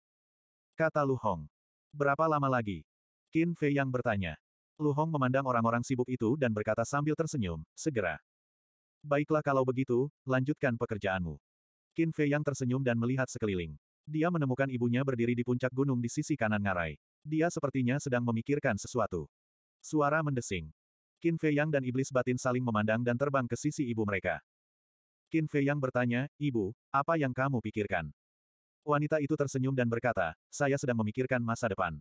Kata Lu Hong. Berapa lama lagi? Qin Fei yang bertanya. Lu Hong memandang orang-orang sibuk itu dan berkata sambil tersenyum, segera. Baiklah kalau begitu, lanjutkan pekerjaanmu. Qin Fei yang tersenyum dan melihat sekeliling. Dia menemukan ibunya berdiri di puncak gunung di sisi kanan ngarai. Dia sepertinya sedang memikirkan sesuatu. Suara mendesing. Qin Fei Yang dan iblis batin saling memandang dan terbang ke sisi ibu mereka. Qin Fei Yang bertanya, Ibu, apa yang kamu pikirkan? Wanita itu tersenyum dan berkata, saya sedang memikirkan masa depan.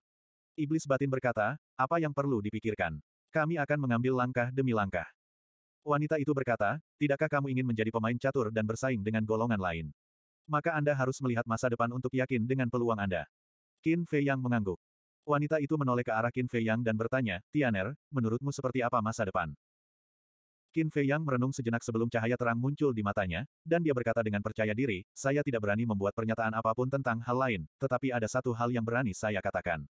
Iblis batin berkata, apa yang perlu dipikirkan? Kami akan mengambil langkah demi langkah. Wanita itu berkata, tidakkah kamu ingin menjadi pemain catur dan bersaing dengan golongan lain? Maka Anda harus melihat masa depan untuk yakin dengan peluang Anda. Qin Fei Yang mengangguk. Wanita itu menoleh ke arah Qin Fei Yang dan bertanya, Tianer, menurutmu seperti apa masa depan? Qin Fei Yang merenung sejenak sebelum cahaya terang muncul di matanya, dan dia berkata dengan percaya diri, saya tidak berani membuat pernyataan apapun tentang hal lain, tetapi ada satu hal yang berani saya katakan.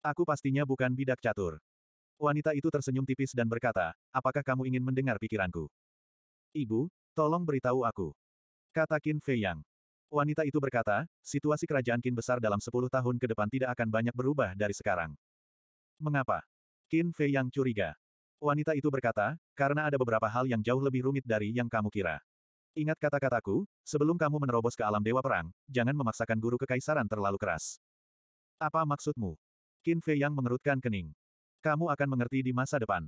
Aku pastinya bukan bidak catur. Wanita itu tersenyum tipis dan berkata, apakah kamu ingin mendengar pikiranku? Ibu, tolong beritahu aku. Kata Qin Fei Yang. Wanita itu berkata, situasi kerajaan Qin besar dalam 10 tahun ke depan tidak akan banyak berubah dari sekarang. Mengapa? Qin Fei Yang curiga. Wanita itu berkata, karena ada beberapa hal yang jauh lebih rumit dari yang kamu kira. Ingat kata-kataku, sebelum kamu menerobos ke alam dewa perang, jangan memaksakan guru kekaisaran terlalu keras. Apa maksudmu? Qin Fei yang mengerutkan kening. Kamu akan mengerti di masa depan.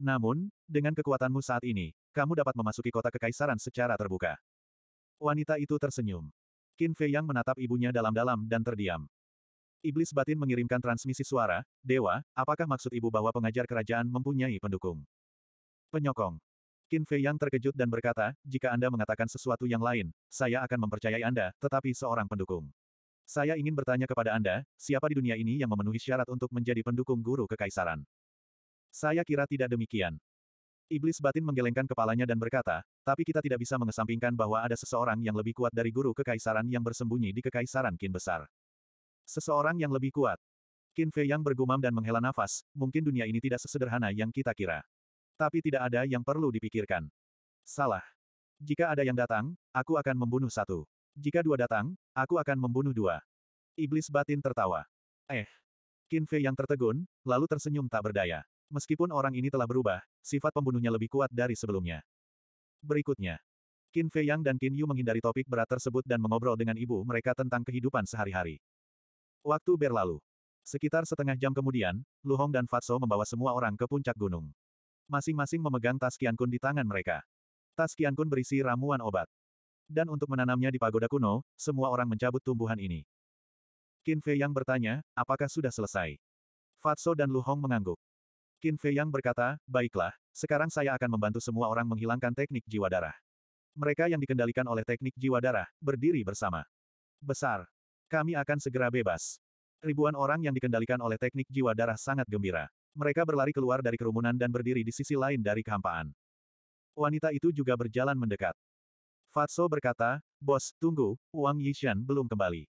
Namun, dengan kekuatanmu saat ini, kamu dapat memasuki kota kekaisaran secara terbuka. Wanita itu tersenyum. Qin Fei yang menatap ibunya dalam-dalam dan terdiam. Iblis batin mengirimkan transmisi suara, Dewa, apakah maksud ibu bahwa pengajar kerajaan mempunyai pendukung? Penyokong. Qin Fei yang terkejut dan berkata, jika Anda mengatakan sesuatu yang lain, saya akan mempercayai Anda, tetapi seorang pendukung. Saya ingin bertanya kepada Anda, siapa di dunia ini yang memenuhi syarat untuk menjadi pendukung guru kekaisaran? Saya kira tidak demikian. Iblis batin menggelengkan kepalanya dan berkata, tapi kita tidak bisa mengesampingkan bahwa ada seseorang yang lebih kuat dari guru kekaisaran yang bersembunyi di kekaisaran Qin besar. Seseorang yang lebih kuat. Qin Fei yang bergumam dan menghela nafas, mungkin dunia ini tidak sesederhana yang kita kira. Tapi tidak ada yang perlu dipikirkan. Salah. Jika ada yang datang, aku akan membunuh satu. Jika dua datang, aku akan membunuh dua. Iblis batin tertawa. Eh. Qin Fei yang tertegun, lalu tersenyum tak berdaya. Meskipun orang ini telah berubah, sifat pembunuhnya lebih kuat dari sebelumnya. Berikutnya. Qin Fei Yang dan Qin Yu menghindari topik berat tersebut dan mengobrol dengan ibu mereka tentang kehidupan sehari-hari. Waktu berlalu. Sekitar setengah jam kemudian, Lu Hong dan Fatso membawa semua orang ke puncak gunung. Masing-masing memegang tas kun di tangan mereka. Tas kun berisi ramuan obat dan untuk menanamnya di pagoda kuno, semua orang mencabut tumbuhan ini. Qin Fei Yang bertanya, apakah sudah selesai? Fatso dan Lu Hong mengangguk. Qin Fei Yang berkata, baiklah, sekarang saya akan membantu semua orang menghilangkan teknik jiwa darah. Mereka yang dikendalikan oleh teknik jiwa darah, berdiri bersama. Besar. Kami akan segera bebas. Ribuan orang yang dikendalikan oleh teknik jiwa darah sangat gembira. Mereka berlari keluar dari kerumunan dan berdiri di sisi lain dari kehampaan. Wanita itu juga berjalan mendekat. Fatso berkata, Bos, tunggu, Wang Yishan belum kembali.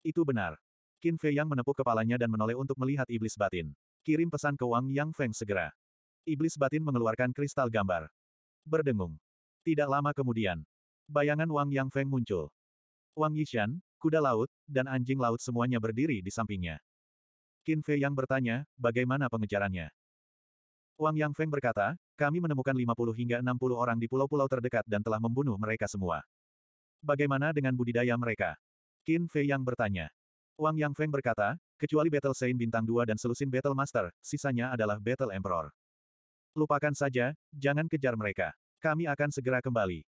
Itu benar. Qin Fei Yang menepuk kepalanya dan menoleh untuk melihat iblis batin. Kirim pesan ke Wang Yang Feng segera. Iblis batin mengeluarkan kristal gambar. Berdengung. Tidak lama kemudian, bayangan Wang Yang Feng muncul. Wang Yishan, kuda laut, dan anjing laut semuanya berdiri di sampingnya. Qin Fei Yang bertanya, bagaimana pengejarannya? Wang Yang Feng berkata, kami menemukan 50 hingga 60 orang di pulau-pulau terdekat dan telah membunuh mereka semua. Bagaimana dengan budidaya mereka? Qin Fei Yang bertanya. Wang Yang Feng berkata, kecuali Battle Saint Bintang 2 dan selusin Battle Master, sisanya adalah Battle Emperor. Lupakan saja, jangan kejar mereka. Kami akan segera kembali.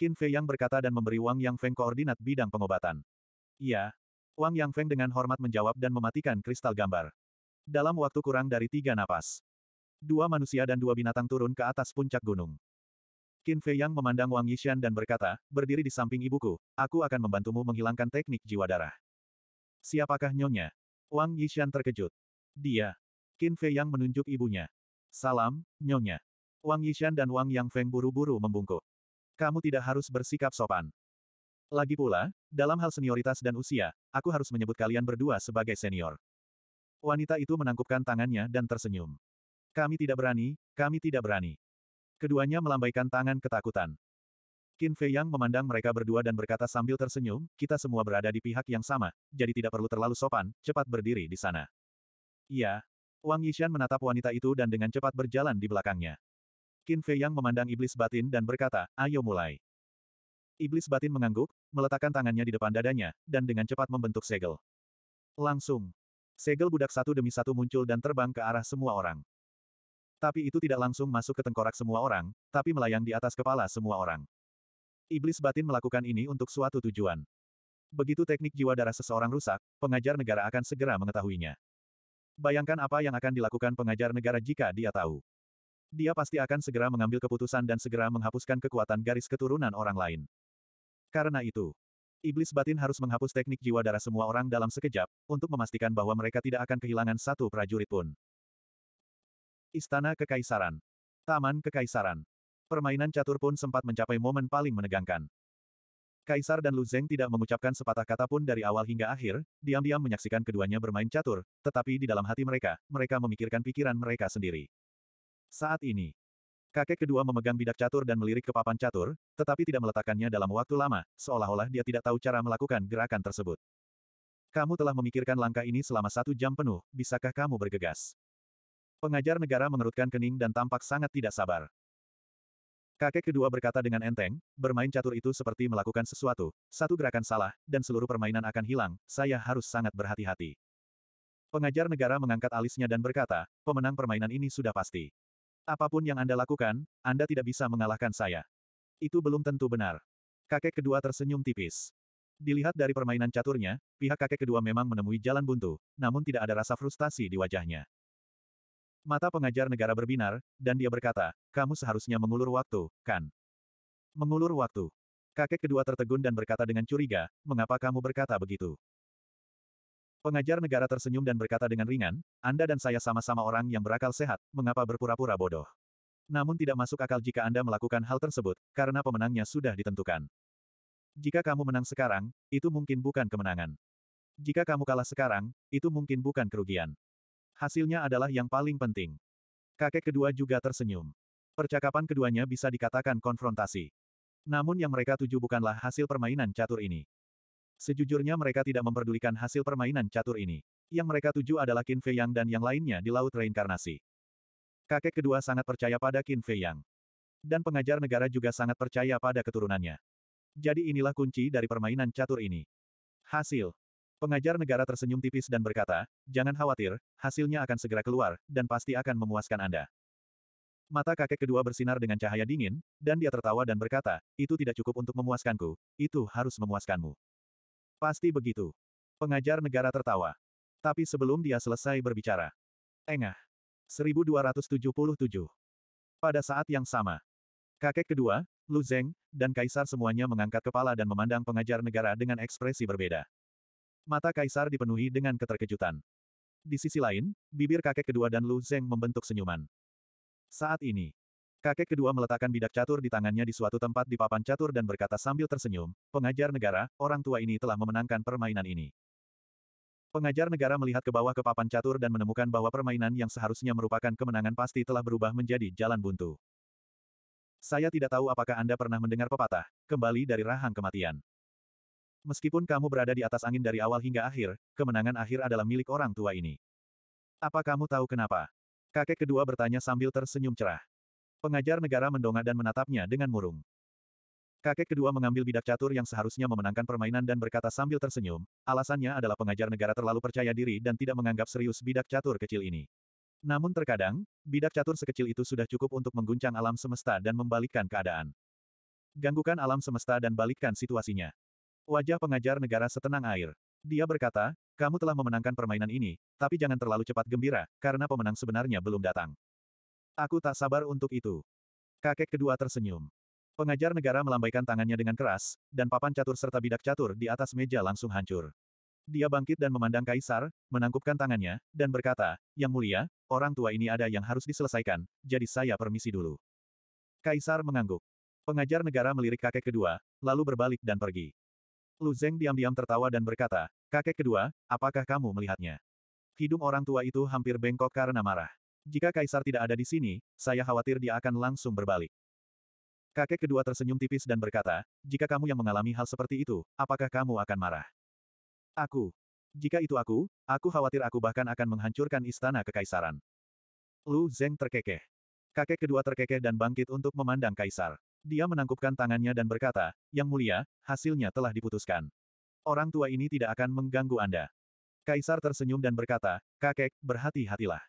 Qin Fei Yang berkata dan memberi Wang Yang Feng koordinat bidang pengobatan. Iya. Wang Yang Feng dengan hormat menjawab dan mematikan kristal gambar. Dalam waktu kurang dari tiga napas, Dua manusia dan dua binatang turun ke atas puncak gunung. Qin Fei Yang memandang Wang Yishan dan berkata, berdiri di samping ibuku, aku akan membantumu menghilangkan teknik jiwa darah. Siapakah nyonya? Wang Yishan terkejut. Dia. Qin Fei Yang menunjuk ibunya. Salam, nyonya. Wang Yishan dan Wang Yang Feng buru-buru membungkuk. Kamu tidak harus bersikap sopan. Lagi pula, dalam hal senioritas dan usia, aku harus menyebut kalian berdua sebagai senior. Wanita itu menangkupkan tangannya dan tersenyum. Kami tidak berani, kami tidak berani. Keduanya melambaikan tangan ketakutan. Qin Fei Yang memandang mereka berdua dan berkata sambil tersenyum, kita semua berada di pihak yang sama, jadi tidak perlu terlalu sopan, cepat berdiri di sana. Iya. Wang Yishan menatap wanita itu dan dengan cepat berjalan di belakangnya. Qin Fei Yang memandang iblis batin dan berkata, ayo mulai. Iblis batin mengangguk, meletakkan tangannya di depan dadanya, dan dengan cepat membentuk segel. Langsung. Segel budak satu demi satu muncul dan terbang ke arah semua orang. Tapi itu tidak langsung masuk ke tengkorak semua orang, tapi melayang di atas kepala semua orang. Iblis batin melakukan ini untuk suatu tujuan. Begitu teknik jiwa darah seseorang rusak, pengajar negara akan segera mengetahuinya. Bayangkan apa yang akan dilakukan pengajar negara jika dia tahu. Dia pasti akan segera mengambil keputusan dan segera menghapuskan kekuatan garis keturunan orang lain. Karena itu, iblis batin harus menghapus teknik jiwa darah semua orang dalam sekejap, untuk memastikan bahwa mereka tidak akan kehilangan satu prajurit pun. Istana Kekaisaran. Taman Kekaisaran. Permainan catur pun sempat mencapai momen paling menegangkan. Kaisar dan Lu Zeng tidak mengucapkan sepatah kata pun dari awal hingga akhir, diam-diam menyaksikan keduanya bermain catur, tetapi di dalam hati mereka, mereka memikirkan pikiran mereka sendiri. Saat ini, kakek kedua memegang bidak catur dan melirik ke papan catur, tetapi tidak meletakkannya dalam waktu lama, seolah-olah dia tidak tahu cara melakukan gerakan tersebut. Kamu telah memikirkan langkah ini selama satu jam penuh, bisakah kamu bergegas? Pengajar negara mengerutkan kening dan tampak sangat tidak sabar. Kakek kedua berkata dengan enteng, bermain catur itu seperti melakukan sesuatu, satu gerakan salah, dan seluruh permainan akan hilang, saya harus sangat berhati-hati. Pengajar negara mengangkat alisnya dan berkata, pemenang permainan ini sudah pasti. Apapun yang Anda lakukan, Anda tidak bisa mengalahkan saya. Itu belum tentu benar. Kakek kedua tersenyum tipis. Dilihat dari permainan caturnya, pihak kakek kedua memang menemui jalan buntu, namun tidak ada rasa frustasi di wajahnya. Mata pengajar negara berbinar, dan dia berkata, kamu seharusnya mengulur waktu, kan? Mengulur waktu. Kakek kedua tertegun dan berkata dengan curiga, mengapa kamu berkata begitu? Pengajar negara tersenyum dan berkata dengan ringan, Anda dan saya sama-sama orang yang berakal sehat, mengapa berpura-pura bodoh? Namun tidak masuk akal jika Anda melakukan hal tersebut, karena pemenangnya sudah ditentukan. Jika kamu menang sekarang, itu mungkin bukan kemenangan. Jika kamu kalah sekarang, itu mungkin bukan kerugian. Hasilnya adalah yang paling penting. Kakek kedua juga tersenyum. Percakapan keduanya bisa dikatakan konfrontasi. Namun yang mereka tuju bukanlah hasil permainan catur ini. Sejujurnya mereka tidak memperdulikan hasil permainan catur ini. Yang mereka tuju adalah Qin Fei Yang dan yang lainnya di Laut Reinkarnasi. Kakek kedua sangat percaya pada Qin Fei Yang. Dan pengajar negara juga sangat percaya pada keturunannya. Jadi inilah kunci dari permainan catur ini. Hasil Pengajar negara tersenyum tipis dan berkata, jangan khawatir, hasilnya akan segera keluar, dan pasti akan memuaskan Anda. Mata kakek kedua bersinar dengan cahaya dingin, dan dia tertawa dan berkata, itu tidak cukup untuk memuaskanku, itu harus memuaskanmu. Pasti begitu. Pengajar negara tertawa. Tapi sebelum dia selesai berbicara. Engah. 1277. Pada saat yang sama. Kakek kedua, Lu Zeng, dan Kaisar semuanya mengangkat kepala dan memandang pengajar negara dengan ekspresi berbeda. Mata kaisar dipenuhi dengan keterkejutan. Di sisi lain, bibir kakek kedua dan Lu Zeng membentuk senyuman. Saat ini, kakek kedua meletakkan bidak catur di tangannya di suatu tempat di papan catur dan berkata sambil tersenyum, pengajar negara, orang tua ini telah memenangkan permainan ini. Pengajar negara melihat ke bawah ke papan catur dan menemukan bahwa permainan yang seharusnya merupakan kemenangan pasti telah berubah menjadi jalan buntu. Saya tidak tahu apakah Anda pernah mendengar pepatah, kembali dari rahang kematian. Meskipun kamu berada di atas angin dari awal hingga akhir, kemenangan akhir adalah milik orang tua ini. Apa kamu tahu kenapa? Kakek kedua bertanya sambil tersenyum cerah. Pengajar negara mendongak dan menatapnya dengan murung. Kakek kedua mengambil bidak catur yang seharusnya memenangkan permainan dan berkata sambil tersenyum, alasannya adalah pengajar negara terlalu percaya diri dan tidak menganggap serius bidak catur kecil ini. Namun terkadang, bidak catur sekecil itu sudah cukup untuk mengguncang alam semesta dan membalikkan keadaan. Ganggukan alam semesta dan balikkan situasinya. Wajah pengajar negara setenang air. Dia berkata, kamu telah memenangkan permainan ini, tapi jangan terlalu cepat gembira, karena pemenang sebenarnya belum datang. Aku tak sabar untuk itu. Kakek kedua tersenyum. Pengajar negara melambaikan tangannya dengan keras, dan papan catur serta bidak catur di atas meja langsung hancur. Dia bangkit dan memandang Kaisar, menangkupkan tangannya, dan berkata, Yang mulia, orang tua ini ada yang harus diselesaikan, jadi saya permisi dulu. Kaisar mengangguk. Pengajar negara melirik kakek kedua, lalu berbalik dan pergi. Lu Zeng diam-diam tertawa dan berkata, kakek kedua, apakah kamu melihatnya? Hidung orang tua itu hampir bengkok karena marah. Jika kaisar tidak ada di sini, saya khawatir dia akan langsung berbalik. Kakek kedua tersenyum tipis dan berkata, jika kamu yang mengalami hal seperti itu, apakah kamu akan marah? Aku. Jika itu aku, aku khawatir aku bahkan akan menghancurkan istana kekaisaran. Lu Zeng terkekeh. Kakek kedua terkekeh dan bangkit untuk memandang kaisar. Dia menangkupkan tangannya dan berkata, Yang mulia, hasilnya telah diputuskan. Orang tua ini tidak akan mengganggu Anda. Kaisar tersenyum dan berkata, Kakek, berhati-hatilah.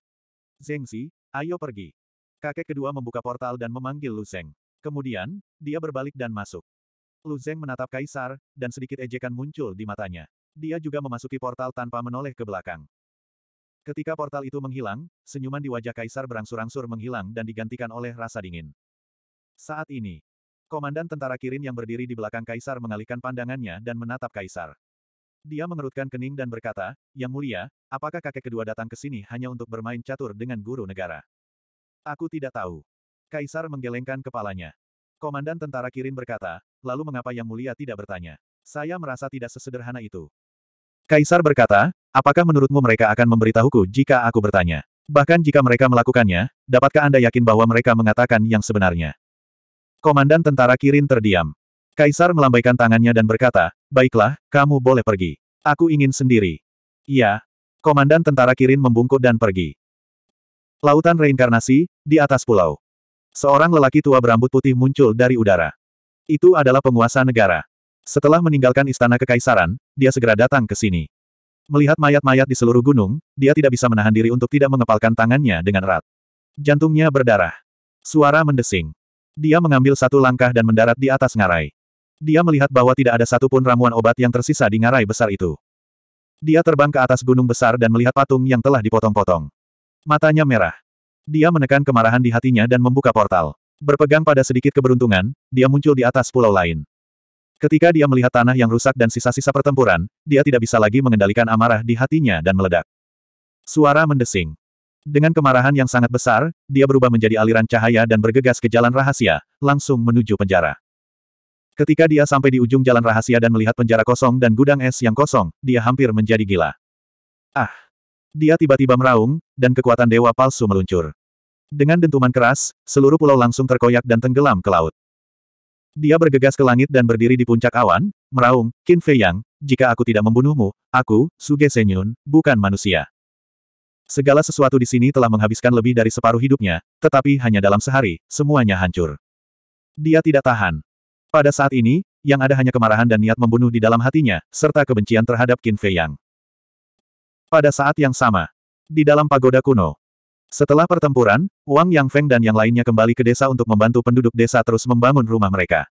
Zengsi, ayo pergi. Kakek kedua membuka portal dan memanggil Lu Zeng. Kemudian, dia berbalik dan masuk. Lu Zeng menatap Kaisar, dan sedikit ejekan muncul di matanya. Dia juga memasuki portal tanpa menoleh ke belakang. Ketika portal itu menghilang, senyuman di wajah Kaisar berangsur-angsur menghilang dan digantikan oleh rasa dingin. Saat ini, komandan tentara Kirin yang berdiri di belakang Kaisar mengalihkan pandangannya dan menatap Kaisar. Dia mengerutkan kening dan berkata, Yang mulia, apakah kakek kedua datang ke sini hanya untuk bermain catur dengan guru negara? Aku tidak tahu. Kaisar menggelengkan kepalanya. Komandan tentara Kirin berkata, lalu mengapa Yang mulia tidak bertanya? Saya merasa tidak sesederhana itu. Kaisar berkata, apakah menurutmu mereka akan memberitahuku jika aku bertanya? Bahkan jika mereka melakukannya, dapatkah Anda yakin bahwa mereka mengatakan yang sebenarnya? Komandan tentara Kirin terdiam. Kaisar melambaikan tangannya dan berkata, Baiklah, kamu boleh pergi. Aku ingin sendiri. Iya. Komandan tentara Kirin membungkuk dan pergi. Lautan reinkarnasi, di atas pulau. Seorang lelaki tua berambut putih muncul dari udara. Itu adalah penguasa negara. Setelah meninggalkan istana kekaisaran, dia segera datang ke sini. Melihat mayat-mayat di seluruh gunung, dia tidak bisa menahan diri untuk tidak mengepalkan tangannya dengan erat. Jantungnya berdarah. Suara mendesing. Dia mengambil satu langkah dan mendarat di atas ngarai. Dia melihat bahwa tidak ada satupun ramuan obat yang tersisa di ngarai besar itu. Dia terbang ke atas gunung besar dan melihat patung yang telah dipotong-potong. Matanya merah. Dia menekan kemarahan di hatinya dan membuka portal. Berpegang pada sedikit keberuntungan, dia muncul di atas pulau lain. Ketika dia melihat tanah yang rusak dan sisa-sisa pertempuran, dia tidak bisa lagi mengendalikan amarah di hatinya dan meledak. Suara mendesing. Dengan kemarahan yang sangat besar, dia berubah menjadi aliran cahaya dan bergegas ke jalan rahasia, langsung menuju penjara. Ketika dia sampai di ujung jalan rahasia dan melihat penjara kosong dan gudang es yang kosong, dia hampir menjadi gila. Ah! Dia tiba-tiba meraung, dan kekuatan dewa palsu meluncur. Dengan dentuman keras, seluruh pulau langsung terkoyak dan tenggelam ke laut. Dia bergegas ke langit dan berdiri di puncak awan, meraung, Qin Fei Yang, jika aku tidak membunuhmu, aku, Suge Senyun, bukan manusia. Segala sesuatu di sini telah menghabiskan lebih dari separuh hidupnya, tetapi hanya dalam sehari, semuanya hancur. Dia tidak tahan. Pada saat ini, yang ada hanya kemarahan dan niat membunuh di dalam hatinya, serta kebencian terhadap Qin Fei Yang. Pada saat yang sama, di dalam pagoda kuno, setelah pertempuran, Wang Yang Feng dan yang lainnya kembali ke desa untuk membantu penduduk desa terus membangun rumah mereka.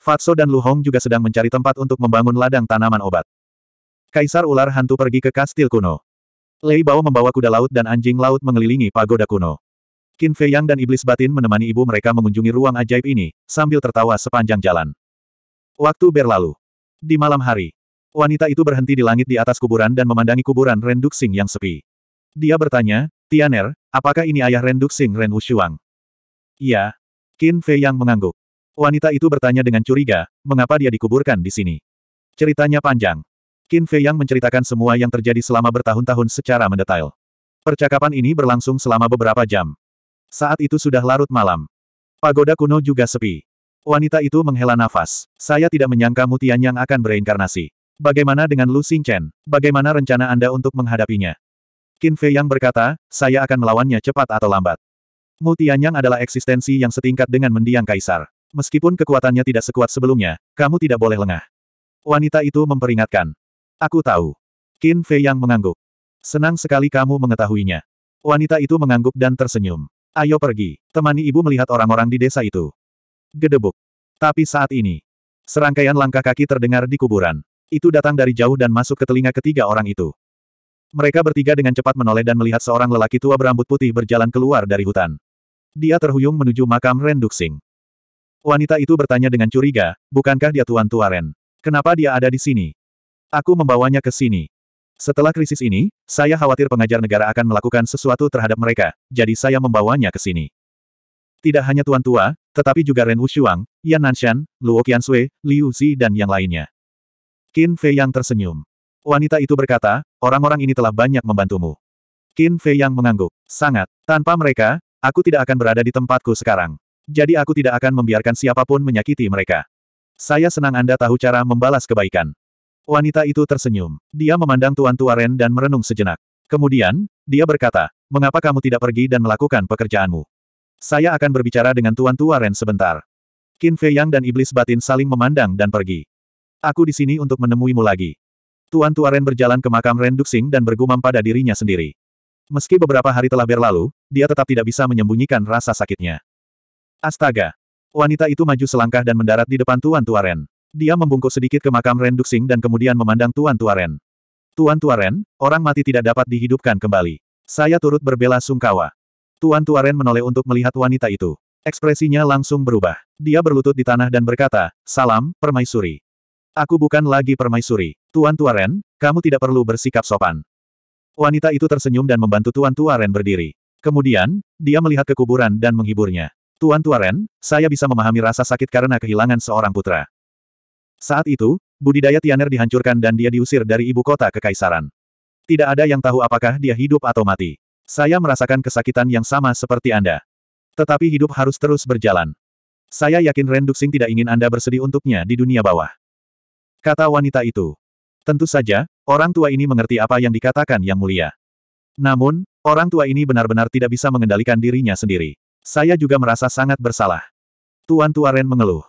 Fatso dan Lu Hong juga sedang mencari tempat untuk membangun ladang tanaman obat. Kaisar ular hantu pergi ke kastil kuno. Lei Bao membawa kuda laut dan anjing laut mengelilingi pagoda kuno. Qin Fei Yang dan iblis batin menemani ibu mereka mengunjungi ruang ajaib ini, sambil tertawa sepanjang jalan. Waktu berlalu. Di malam hari, wanita itu berhenti di langit di atas kuburan dan memandangi kuburan Ren Duxing yang sepi. Dia bertanya, Tianer, apakah ini ayah Ren Duxing Ren Wushuang? Iya. Qin Fei Yang mengangguk. Wanita itu bertanya dengan curiga, mengapa dia dikuburkan di sini? Ceritanya panjang. Qin Fei Yang menceritakan semua yang terjadi selama bertahun-tahun secara mendetail. Percakapan ini berlangsung selama beberapa jam. Saat itu sudah larut malam. Pagoda kuno juga sepi. Wanita itu menghela nafas. Saya tidak menyangka Mutian yang akan bereinkarnasi. Bagaimana dengan Lu Chen? Bagaimana rencana Anda untuk menghadapinya? Qin Fei Yang berkata, saya akan melawannya cepat atau lambat. Mutianyang adalah eksistensi yang setingkat dengan mendiang kaisar. Meskipun kekuatannya tidak sekuat sebelumnya, kamu tidak boleh lengah. Wanita itu memperingatkan. Aku tahu. Qin Fei yang mengangguk. Senang sekali kamu mengetahuinya. Wanita itu mengangguk dan tersenyum. Ayo pergi. Temani ibu melihat orang-orang di desa itu. Gedebuk. Tapi saat ini, serangkaian langkah kaki terdengar di kuburan. Itu datang dari jauh dan masuk ke telinga ketiga orang itu. Mereka bertiga dengan cepat menoleh dan melihat seorang lelaki tua berambut putih berjalan keluar dari hutan. Dia terhuyung menuju makam Ren Duxing. Wanita itu bertanya dengan curiga, bukankah dia tuan tua Kenapa dia ada di sini? Aku membawanya ke sini. Setelah krisis ini, saya khawatir pengajar negara akan melakukan sesuatu terhadap mereka, jadi saya membawanya ke sini. Tidak hanya Tuan Tua, tetapi juga Ren Wushuang, Yan Nanshan, Luo Sui, Liu Zi dan yang lainnya. Qin Fei yang tersenyum. Wanita itu berkata, orang-orang ini telah banyak membantumu. Qin Fei yang mengangguk. Sangat. Tanpa mereka, aku tidak akan berada di tempatku sekarang. Jadi aku tidak akan membiarkan siapapun menyakiti mereka. Saya senang Anda tahu cara membalas kebaikan. Wanita itu tersenyum. Dia memandang Tuan Tuaren dan merenung sejenak. Kemudian, dia berkata, mengapa kamu tidak pergi dan melakukan pekerjaanmu? Saya akan berbicara dengan Tuan Tuaren sebentar. Qin Fei Yang dan Iblis Batin saling memandang dan pergi. Aku di sini untuk menemuimu lagi. Tuan Tuaren berjalan ke makam Ren Duxing dan bergumam pada dirinya sendiri. Meski beberapa hari telah berlalu, dia tetap tidak bisa menyembunyikan rasa sakitnya. Astaga! Wanita itu maju selangkah dan mendarat di depan Tuan Tuaren. Dia membungkuk sedikit ke makam Ren Duxing dan kemudian memandang Tuan Tua Ren. Tuan Tua Ren, orang mati tidak dapat dihidupkan kembali. Saya turut berbela sungkawa. Tuan Tua Ren menoleh untuk melihat wanita itu. Ekspresinya langsung berubah. Dia berlutut di tanah dan berkata, Salam, Permaisuri. Aku bukan lagi Permaisuri. Tuan Tua Ren, kamu tidak perlu bersikap sopan. Wanita itu tersenyum dan membantu Tuan Tua Ren berdiri. Kemudian, dia melihat ke kuburan dan menghiburnya. Tuan Tuaren, saya bisa memahami rasa sakit karena kehilangan seorang putra. Saat itu, budidaya Tianer dihancurkan dan dia diusir dari ibu kota kekaisaran. Tidak ada yang tahu apakah dia hidup atau mati. Saya merasakan kesakitan yang sama seperti Anda. Tetapi hidup harus terus berjalan. Saya yakin Renduxing tidak ingin Anda bersedih untuknya di dunia bawah. Kata wanita itu. Tentu saja, orang tua ini mengerti apa yang dikatakan Yang Mulia. Namun, orang tua ini benar-benar tidak bisa mengendalikan dirinya sendiri. Saya juga merasa sangat bersalah. Tuan Tua Ren mengeluh.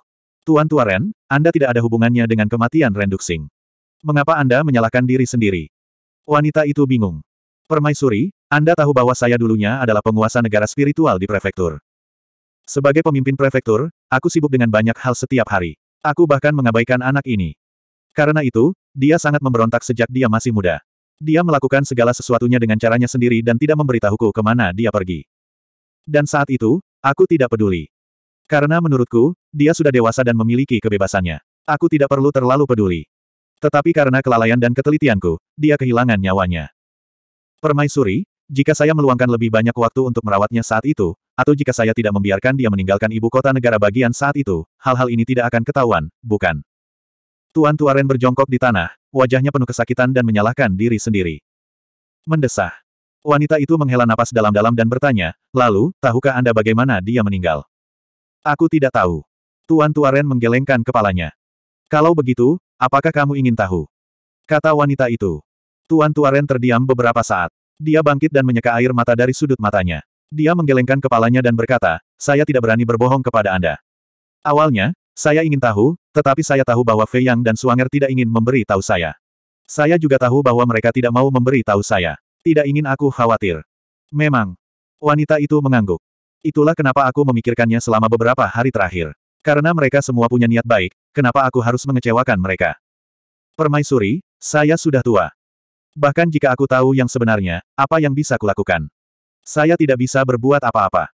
Tuan Tuaren, Anda tidak ada hubungannya dengan kematian Renduxing. Mengapa Anda menyalahkan diri sendiri? Wanita itu bingung. Permaisuri, Anda tahu bahwa saya dulunya adalah penguasa negara spiritual di prefektur. Sebagai pemimpin prefektur, aku sibuk dengan banyak hal setiap hari. Aku bahkan mengabaikan anak ini. Karena itu, dia sangat memberontak sejak dia masih muda. Dia melakukan segala sesuatunya dengan caranya sendiri dan tidak memberitahuku kemana dia pergi. Dan saat itu, aku tidak peduli. Karena menurutku, dia sudah dewasa dan memiliki kebebasannya. Aku tidak perlu terlalu peduli. Tetapi karena kelalaian dan ketelitianku, dia kehilangan nyawanya. Permaisuri, jika saya meluangkan lebih banyak waktu untuk merawatnya saat itu, atau jika saya tidak membiarkan dia meninggalkan ibu kota negara bagian saat itu, hal-hal ini tidak akan ketahuan, bukan? Tuan Tuaren berjongkok di tanah, wajahnya penuh kesakitan dan menyalahkan diri sendiri. Mendesah. Wanita itu menghela napas dalam-dalam dan bertanya, lalu, tahukah Anda bagaimana dia meninggal? Aku tidak tahu. Tuan Tuaren menggelengkan kepalanya. Kalau begitu, apakah kamu ingin tahu? Kata wanita itu. Tuan Tuaren terdiam beberapa saat. Dia bangkit dan menyeka air mata dari sudut matanya. Dia menggelengkan kepalanya dan berkata, saya tidak berani berbohong kepada Anda. Awalnya, saya ingin tahu, tetapi saya tahu bahwa Fei Yang dan Suanger tidak ingin memberi tahu saya. Saya juga tahu bahwa mereka tidak mau memberi tahu saya. Tidak ingin aku khawatir. Memang. Wanita itu mengangguk. Itulah kenapa aku memikirkannya selama beberapa hari terakhir. Karena mereka semua punya niat baik, kenapa aku harus mengecewakan mereka? Permaisuri, saya sudah tua. Bahkan jika aku tahu yang sebenarnya, apa yang bisa kulakukan? Saya tidak bisa berbuat apa-apa.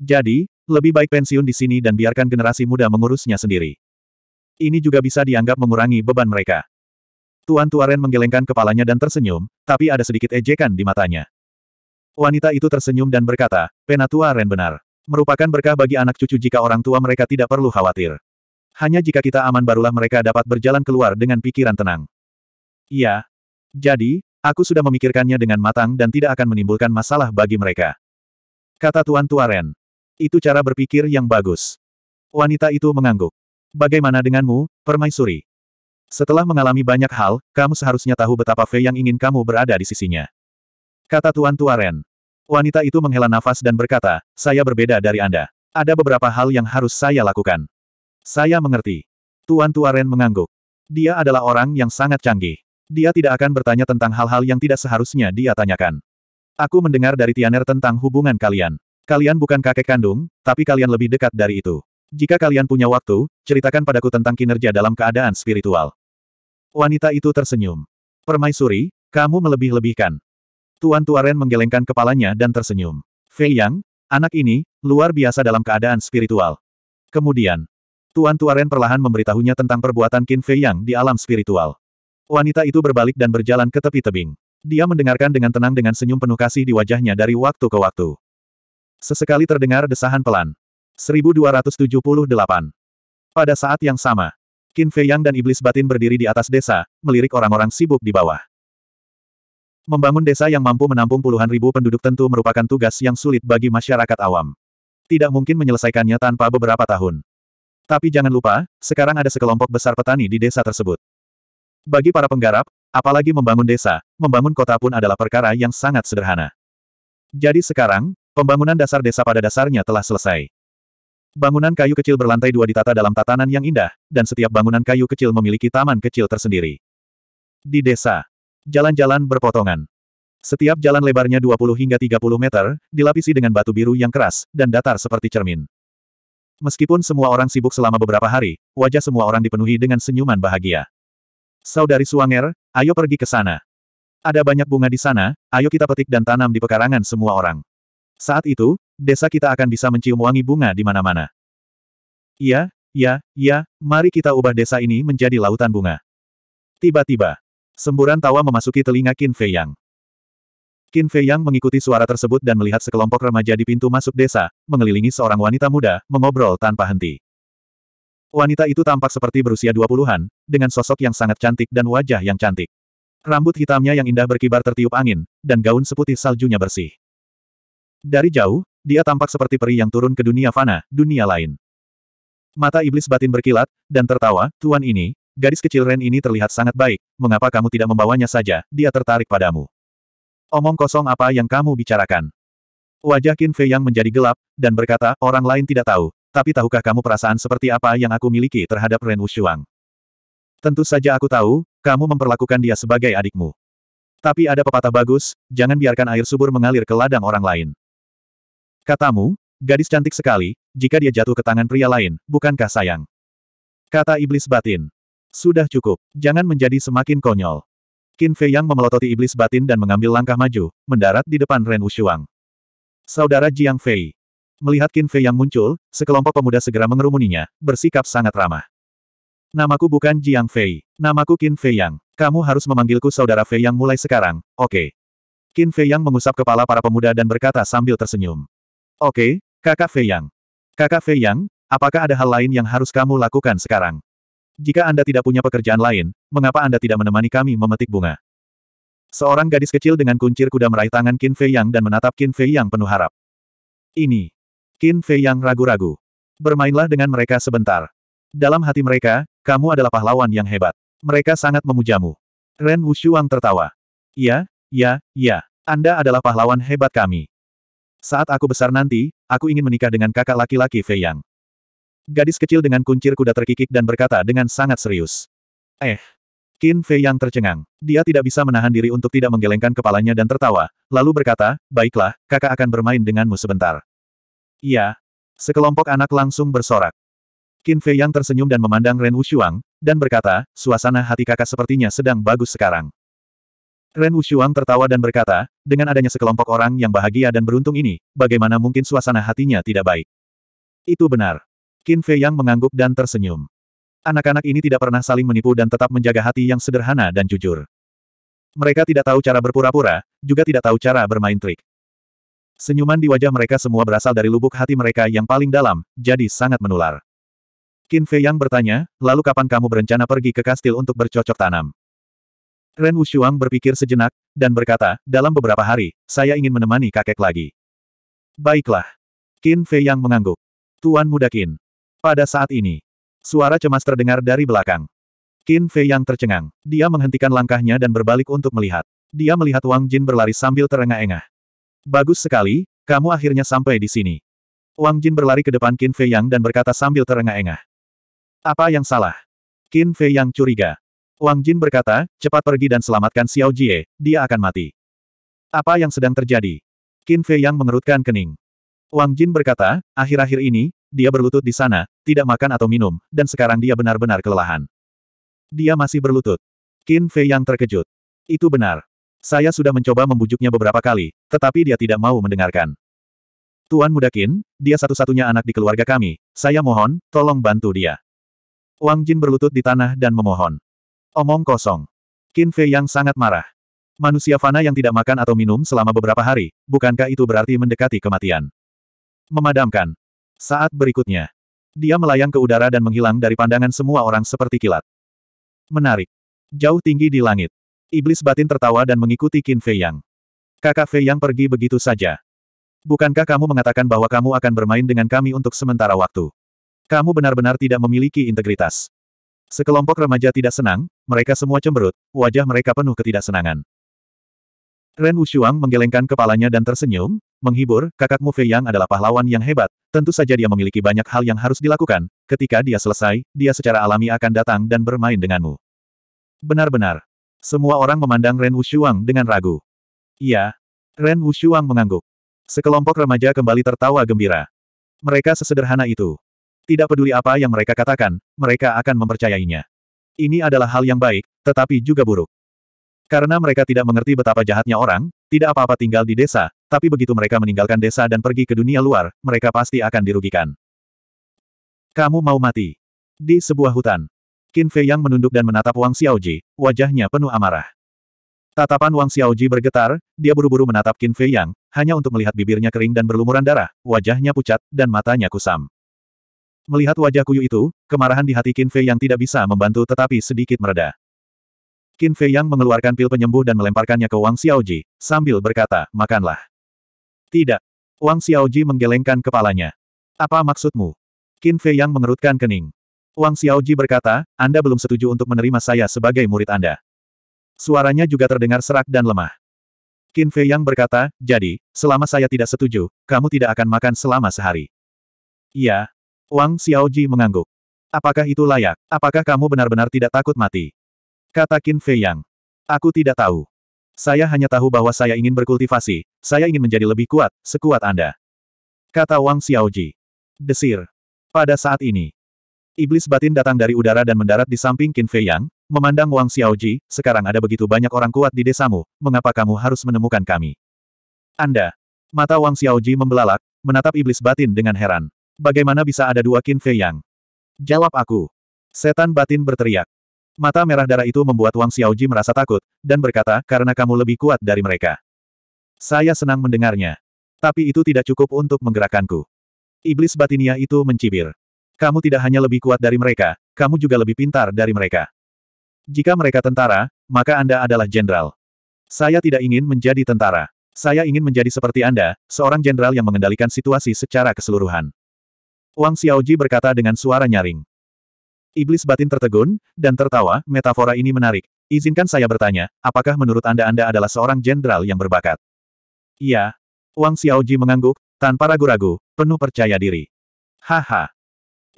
Jadi, lebih baik pensiun di sini dan biarkan generasi muda mengurusnya sendiri. Ini juga bisa dianggap mengurangi beban mereka. Tuan Tuaren menggelengkan kepalanya dan tersenyum, tapi ada sedikit ejekan di matanya. Wanita itu tersenyum dan berkata, Penatua Ren benar. Merupakan berkah bagi anak cucu jika orang tua mereka tidak perlu khawatir. Hanya jika kita aman barulah mereka dapat berjalan keluar dengan pikiran tenang. Iya. Jadi, aku sudah memikirkannya dengan matang dan tidak akan menimbulkan masalah bagi mereka. Kata Tuan Tua Ren. Itu cara berpikir yang bagus. Wanita itu mengangguk. Bagaimana denganmu, permaisuri? Setelah mengalami banyak hal, kamu seharusnya tahu betapa Fei yang ingin kamu berada di sisinya. Kata Tuan Tua Ren. Wanita itu menghela nafas dan berkata, saya berbeda dari Anda. Ada beberapa hal yang harus saya lakukan. Saya mengerti. Tuan Tua Ren mengangguk. Dia adalah orang yang sangat canggih. Dia tidak akan bertanya tentang hal-hal yang tidak seharusnya dia tanyakan. Aku mendengar dari Tianer tentang hubungan kalian. Kalian bukan kakek kandung, tapi kalian lebih dekat dari itu. Jika kalian punya waktu, ceritakan padaku tentang kinerja dalam keadaan spiritual. Wanita itu tersenyum. Permaisuri, kamu melebih-lebihkan. Tuan Tuaren menggelengkan kepalanya dan tersenyum. Fei Yang, anak ini, luar biasa dalam keadaan spiritual. Kemudian, Tuan Tuaren perlahan memberitahunya tentang perbuatan Qin Fei Yang di alam spiritual. Wanita itu berbalik dan berjalan ke tepi tebing. Dia mendengarkan dengan tenang dengan senyum penuh kasih di wajahnya dari waktu ke waktu. Sesekali terdengar desahan pelan. 1278. Pada saat yang sama, Qin Fei Yang dan iblis batin berdiri di atas desa, melirik orang-orang sibuk di bawah. Membangun desa yang mampu menampung puluhan ribu penduduk tentu merupakan tugas yang sulit bagi masyarakat awam. Tidak mungkin menyelesaikannya tanpa beberapa tahun. Tapi jangan lupa, sekarang ada sekelompok besar petani di desa tersebut. Bagi para penggarap, apalagi membangun desa, membangun kota pun adalah perkara yang sangat sederhana. Jadi sekarang, pembangunan dasar desa pada dasarnya telah selesai. Bangunan kayu kecil berlantai dua ditata dalam tatanan yang indah, dan setiap bangunan kayu kecil memiliki taman kecil tersendiri. Di desa, jalan-jalan berpotongan. Setiap jalan lebarnya 20 hingga 30 meter, dilapisi dengan batu biru yang keras, dan datar seperti cermin. Meskipun semua orang sibuk selama beberapa hari, wajah semua orang dipenuhi dengan senyuman bahagia. Saudari Suanger, ayo pergi ke sana. Ada banyak bunga di sana, ayo kita petik dan tanam di pekarangan semua orang. Saat itu, desa kita akan bisa mencium wangi bunga di mana-mana. Iya, iya, iya. mari kita ubah desa ini menjadi lautan bunga. Tiba-tiba, Semburan tawa memasuki telinga Qin Fei Yang. Qin Fei Yang mengikuti suara tersebut dan melihat sekelompok remaja di pintu masuk desa, mengelilingi seorang wanita muda, mengobrol tanpa henti. Wanita itu tampak seperti berusia 20-an, dengan sosok yang sangat cantik dan wajah yang cantik. Rambut hitamnya yang indah berkibar tertiup angin, dan gaun seputih saljunya bersih. Dari jauh, dia tampak seperti peri yang turun ke dunia fana, dunia lain. Mata iblis batin berkilat, dan tertawa, tuan ini, Gadis kecil Ren ini terlihat sangat baik, mengapa kamu tidak membawanya saja, dia tertarik padamu. Omong kosong apa yang kamu bicarakan? Wajah Qin Fei yang menjadi gelap, dan berkata, orang lain tidak tahu, tapi tahukah kamu perasaan seperti apa yang aku miliki terhadap Ren Wushuang? Tentu saja aku tahu, kamu memperlakukan dia sebagai adikmu. Tapi ada pepatah bagus, jangan biarkan air subur mengalir ke ladang orang lain. Katamu, gadis cantik sekali, jika dia jatuh ke tangan pria lain, bukankah sayang? Kata iblis batin. Sudah cukup. Jangan menjadi semakin konyol. Qin Fei Yang memelototi iblis batin dan mengambil langkah maju, mendarat di depan Ren Wushuang. Saudara Jiang Fei. Melihat Qin Fei Yang muncul, sekelompok pemuda segera mengerumuninya, bersikap sangat ramah. Namaku bukan Jiang Fei. Namaku Qin Fei Yang. Kamu harus memanggilku Saudara Fei Yang mulai sekarang, oke. Okay. Qin Fei Yang mengusap kepala para pemuda dan berkata sambil tersenyum. Oke, okay, kakak Fei Yang. Kakak Fei Yang, apakah ada hal lain yang harus kamu lakukan sekarang? Jika Anda tidak punya pekerjaan lain, mengapa Anda tidak menemani kami memetik bunga? Seorang gadis kecil dengan kuncir kuda meraih tangan Qin Fei Yang dan menatap Qin Fei Yang penuh harap. Ini. Qin Fei Yang ragu-ragu. Bermainlah dengan mereka sebentar. Dalam hati mereka, kamu adalah pahlawan yang hebat. Mereka sangat memujamu. Ren Wushuang tertawa. Ya, ya, ya. Anda adalah pahlawan hebat kami. Saat aku besar nanti, aku ingin menikah dengan kakak laki-laki Fei Yang. Gadis kecil dengan kuncir kuda terkikik dan berkata dengan sangat serius. Eh. Qin Fei yang tercengang. Dia tidak bisa menahan diri untuk tidak menggelengkan kepalanya dan tertawa, lalu berkata, baiklah, kakak akan bermain denganmu sebentar. Iya. Sekelompok anak langsung bersorak. Qin Fei yang tersenyum dan memandang Ren Wushuang, dan berkata, suasana hati kakak sepertinya sedang bagus sekarang. Ren Wushuang tertawa dan berkata, dengan adanya sekelompok orang yang bahagia dan beruntung ini, bagaimana mungkin suasana hatinya tidak baik? Itu benar. Qin Fei yang mengangguk dan tersenyum. Anak-anak ini tidak pernah saling menipu dan tetap menjaga hati yang sederhana dan jujur. Mereka tidak tahu cara berpura-pura, juga tidak tahu cara bermain trik. Senyuman di wajah mereka semua berasal dari lubuk hati mereka yang paling dalam, jadi sangat menular. Qin Fei yang bertanya, lalu kapan kamu berencana pergi ke kastil untuk bercocok tanam? Ren Wushuang berpikir sejenak, dan berkata, dalam beberapa hari, saya ingin menemani kakek lagi. Baiklah. Qin Fei yang mengangguk. Tuan Muda Qin, pada saat ini, suara cemas terdengar dari belakang. Qin Fei yang tercengang. Dia menghentikan langkahnya dan berbalik untuk melihat. Dia melihat Wang Jin berlari sambil terengah-engah. Bagus sekali, kamu akhirnya sampai di sini. Wang Jin berlari ke depan Qin Fei Yang dan berkata sambil terengah-engah. Apa yang salah? Qin Fei Yang curiga. Wang Jin berkata, cepat pergi dan selamatkan Xiao Jie, dia akan mati. Apa yang sedang terjadi? Qin Fei Yang mengerutkan kening. Wang Jin berkata, akhir-akhir ini, dia berlutut di sana, tidak makan atau minum, dan sekarang dia benar-benar kelelahan. Dia masih berlutut. Qin Fei yang terkejut. Itu benar. Saya sudah mencoba membujuknya beberapa kali, tetapi dia tidak mau mendengarkan. Tuan Muda Qin, dia satu-satunya anak di keluarga kami, saya mohon, tolong bantu dia. Wang Jin berlutut di tanah dan memohon. Omong kosong. Qin Fei yang sangat marah. Manusia fana yang tidak makan atau minum selama beberapa hari, bukankah itu berarti mendekati kematian? Memadamkan, saat berikutnya, dia melayang ke udara dan menghilang dari pandangan semua orang seperti kilat. Menarik. Jauh tinggi di langit. Iblis batin tertawa dan mengikuti Qin Fei Yang. Kakak Fei Yang pergi begitu saja. Bukankah kamu mengatakan bahwa kamu akan bermain dengan kami untuk sementara waktu? Kamu benar-benar tidak memiliki integritas. Sekelompok remaja tidak senang, mereka semua cemberut, wajah mereka penuh ketidaksenangan. Ren Wushuang menggelengkan kepalanya dan tersenyum, Menghibur, kakakmu Fei Yang adalah pahlawan yang hebat, tentu saja dia memiliki banyak hal yang harus dilakukan, ketika dia selesai, dia secara alami akan datang dan bermain denganmu. Benar-benar. Semua orang memandang Ren Wushuang dengan ragu. Iya. Ren Wushuang mengangguk. Sekelompok remaja kembali tertawa gembira. Mereka sesederhana itu. Tidak peduli apa yang mereka katakan, mereka akan mempercayainya. Ini adalah hal yang baik, tetapi juga buruk. Karena mereka tidak mengerti betapa jahatnya orang, tidak apa-apa tinggal di desa, tapi begitu mereka meninggalkan desa dan pergi ke dunia luar, mereka pasti akan dirugikan. Kamu mau mati. Di sebuah hutan. Qin Fei Yang menunduk dan menatap Wang Xiaoji, wajahnya penuh amarah. Tatapan Wang Xiaoji bergetar, dia buru-buru menatap Qin Fei Yang, hanya untuk melihat bibirnya kering dan berlumuran darah, wajahnya pucat, dan matanya kusam. Melihat wajah kuyu itu, kemarahan di hati Qin Fei Yang tidak bisa membantu tetapi sedikit mereda. Qin Fei Yang mengeluarkan pil penyembuh dan melemparkannya ke Wang Xiaoji, sambil berkata, makanlah. Tidak. Wang Xiaoji menggelengkan kepalanya. Apa maksudmu? Qin Fei Yang mengerutkan kening. Wang Xiaoji berkata, Anda belum setuju untuk menerima saya sebagai murid Anda. Suaranya juga terdengar serak dan lemah. Qin Fei Yang berkata, jadi, selama saya tidak setuju, kamu tidak akan makan selama sehari. Iya. Wang Xiaoji mengangguk. Apakah itu layak? Apakah kamu benar-benar tidak takut mati? Kata Qin Fei Yang. Aku tidak tahu. Saya hanya tahu bahwa saya ingin berkultivasi, saya ingin menjadi lebih kuat, sekuat Anda. Kata Wang Xiaoji. Desir. Pada saat ini, iblis batin datang dari udara dan mendarat di samping Qin Fei Yang, memandang Wang Xiaoji, sekarang ada begitu banyak orang kuat di desamu, mengapa kamu harus menemukan kami? Anda. Mata Wang Xiaoji membelalak, menatap iblis batin dengan heran. Bagaimana bisa ada dua Qin Fei Yang? Jawab aku. Setan batin berteriak. Mata merah darah itu membuat Wang Xiaoji merasa takut, dan berkata, karena kamu lebih kuat dari mereka. Saya senang mendengarnya. Tapi itu tidak cukup untuk menggerakkanku. Iblis batinia itu mencibir. Kamu tidak hanya lebih kuat dari mereka, kamu juga lebih pintar dari mereka. Jika mereka tentara, maka Anda adalah jenderal. Saya tidak ingin menjadi tentara. Saya ingin menjadi seperti Anda, seorang jenderal yang mengendalikan situasi secara keseluruhan. Wang Xiaoji berkata dengan suara nyaring. Iblis batin tertegun, dan tertawa, metafora ini menarik. Izinkan saya bertanya, apakah menurut Anda Anda adalah seorang jenderal yang berbakat? Iya. Wang Xiaoji mengangguk, tanpa ragu-ragu, penuh percaya diri. Haha.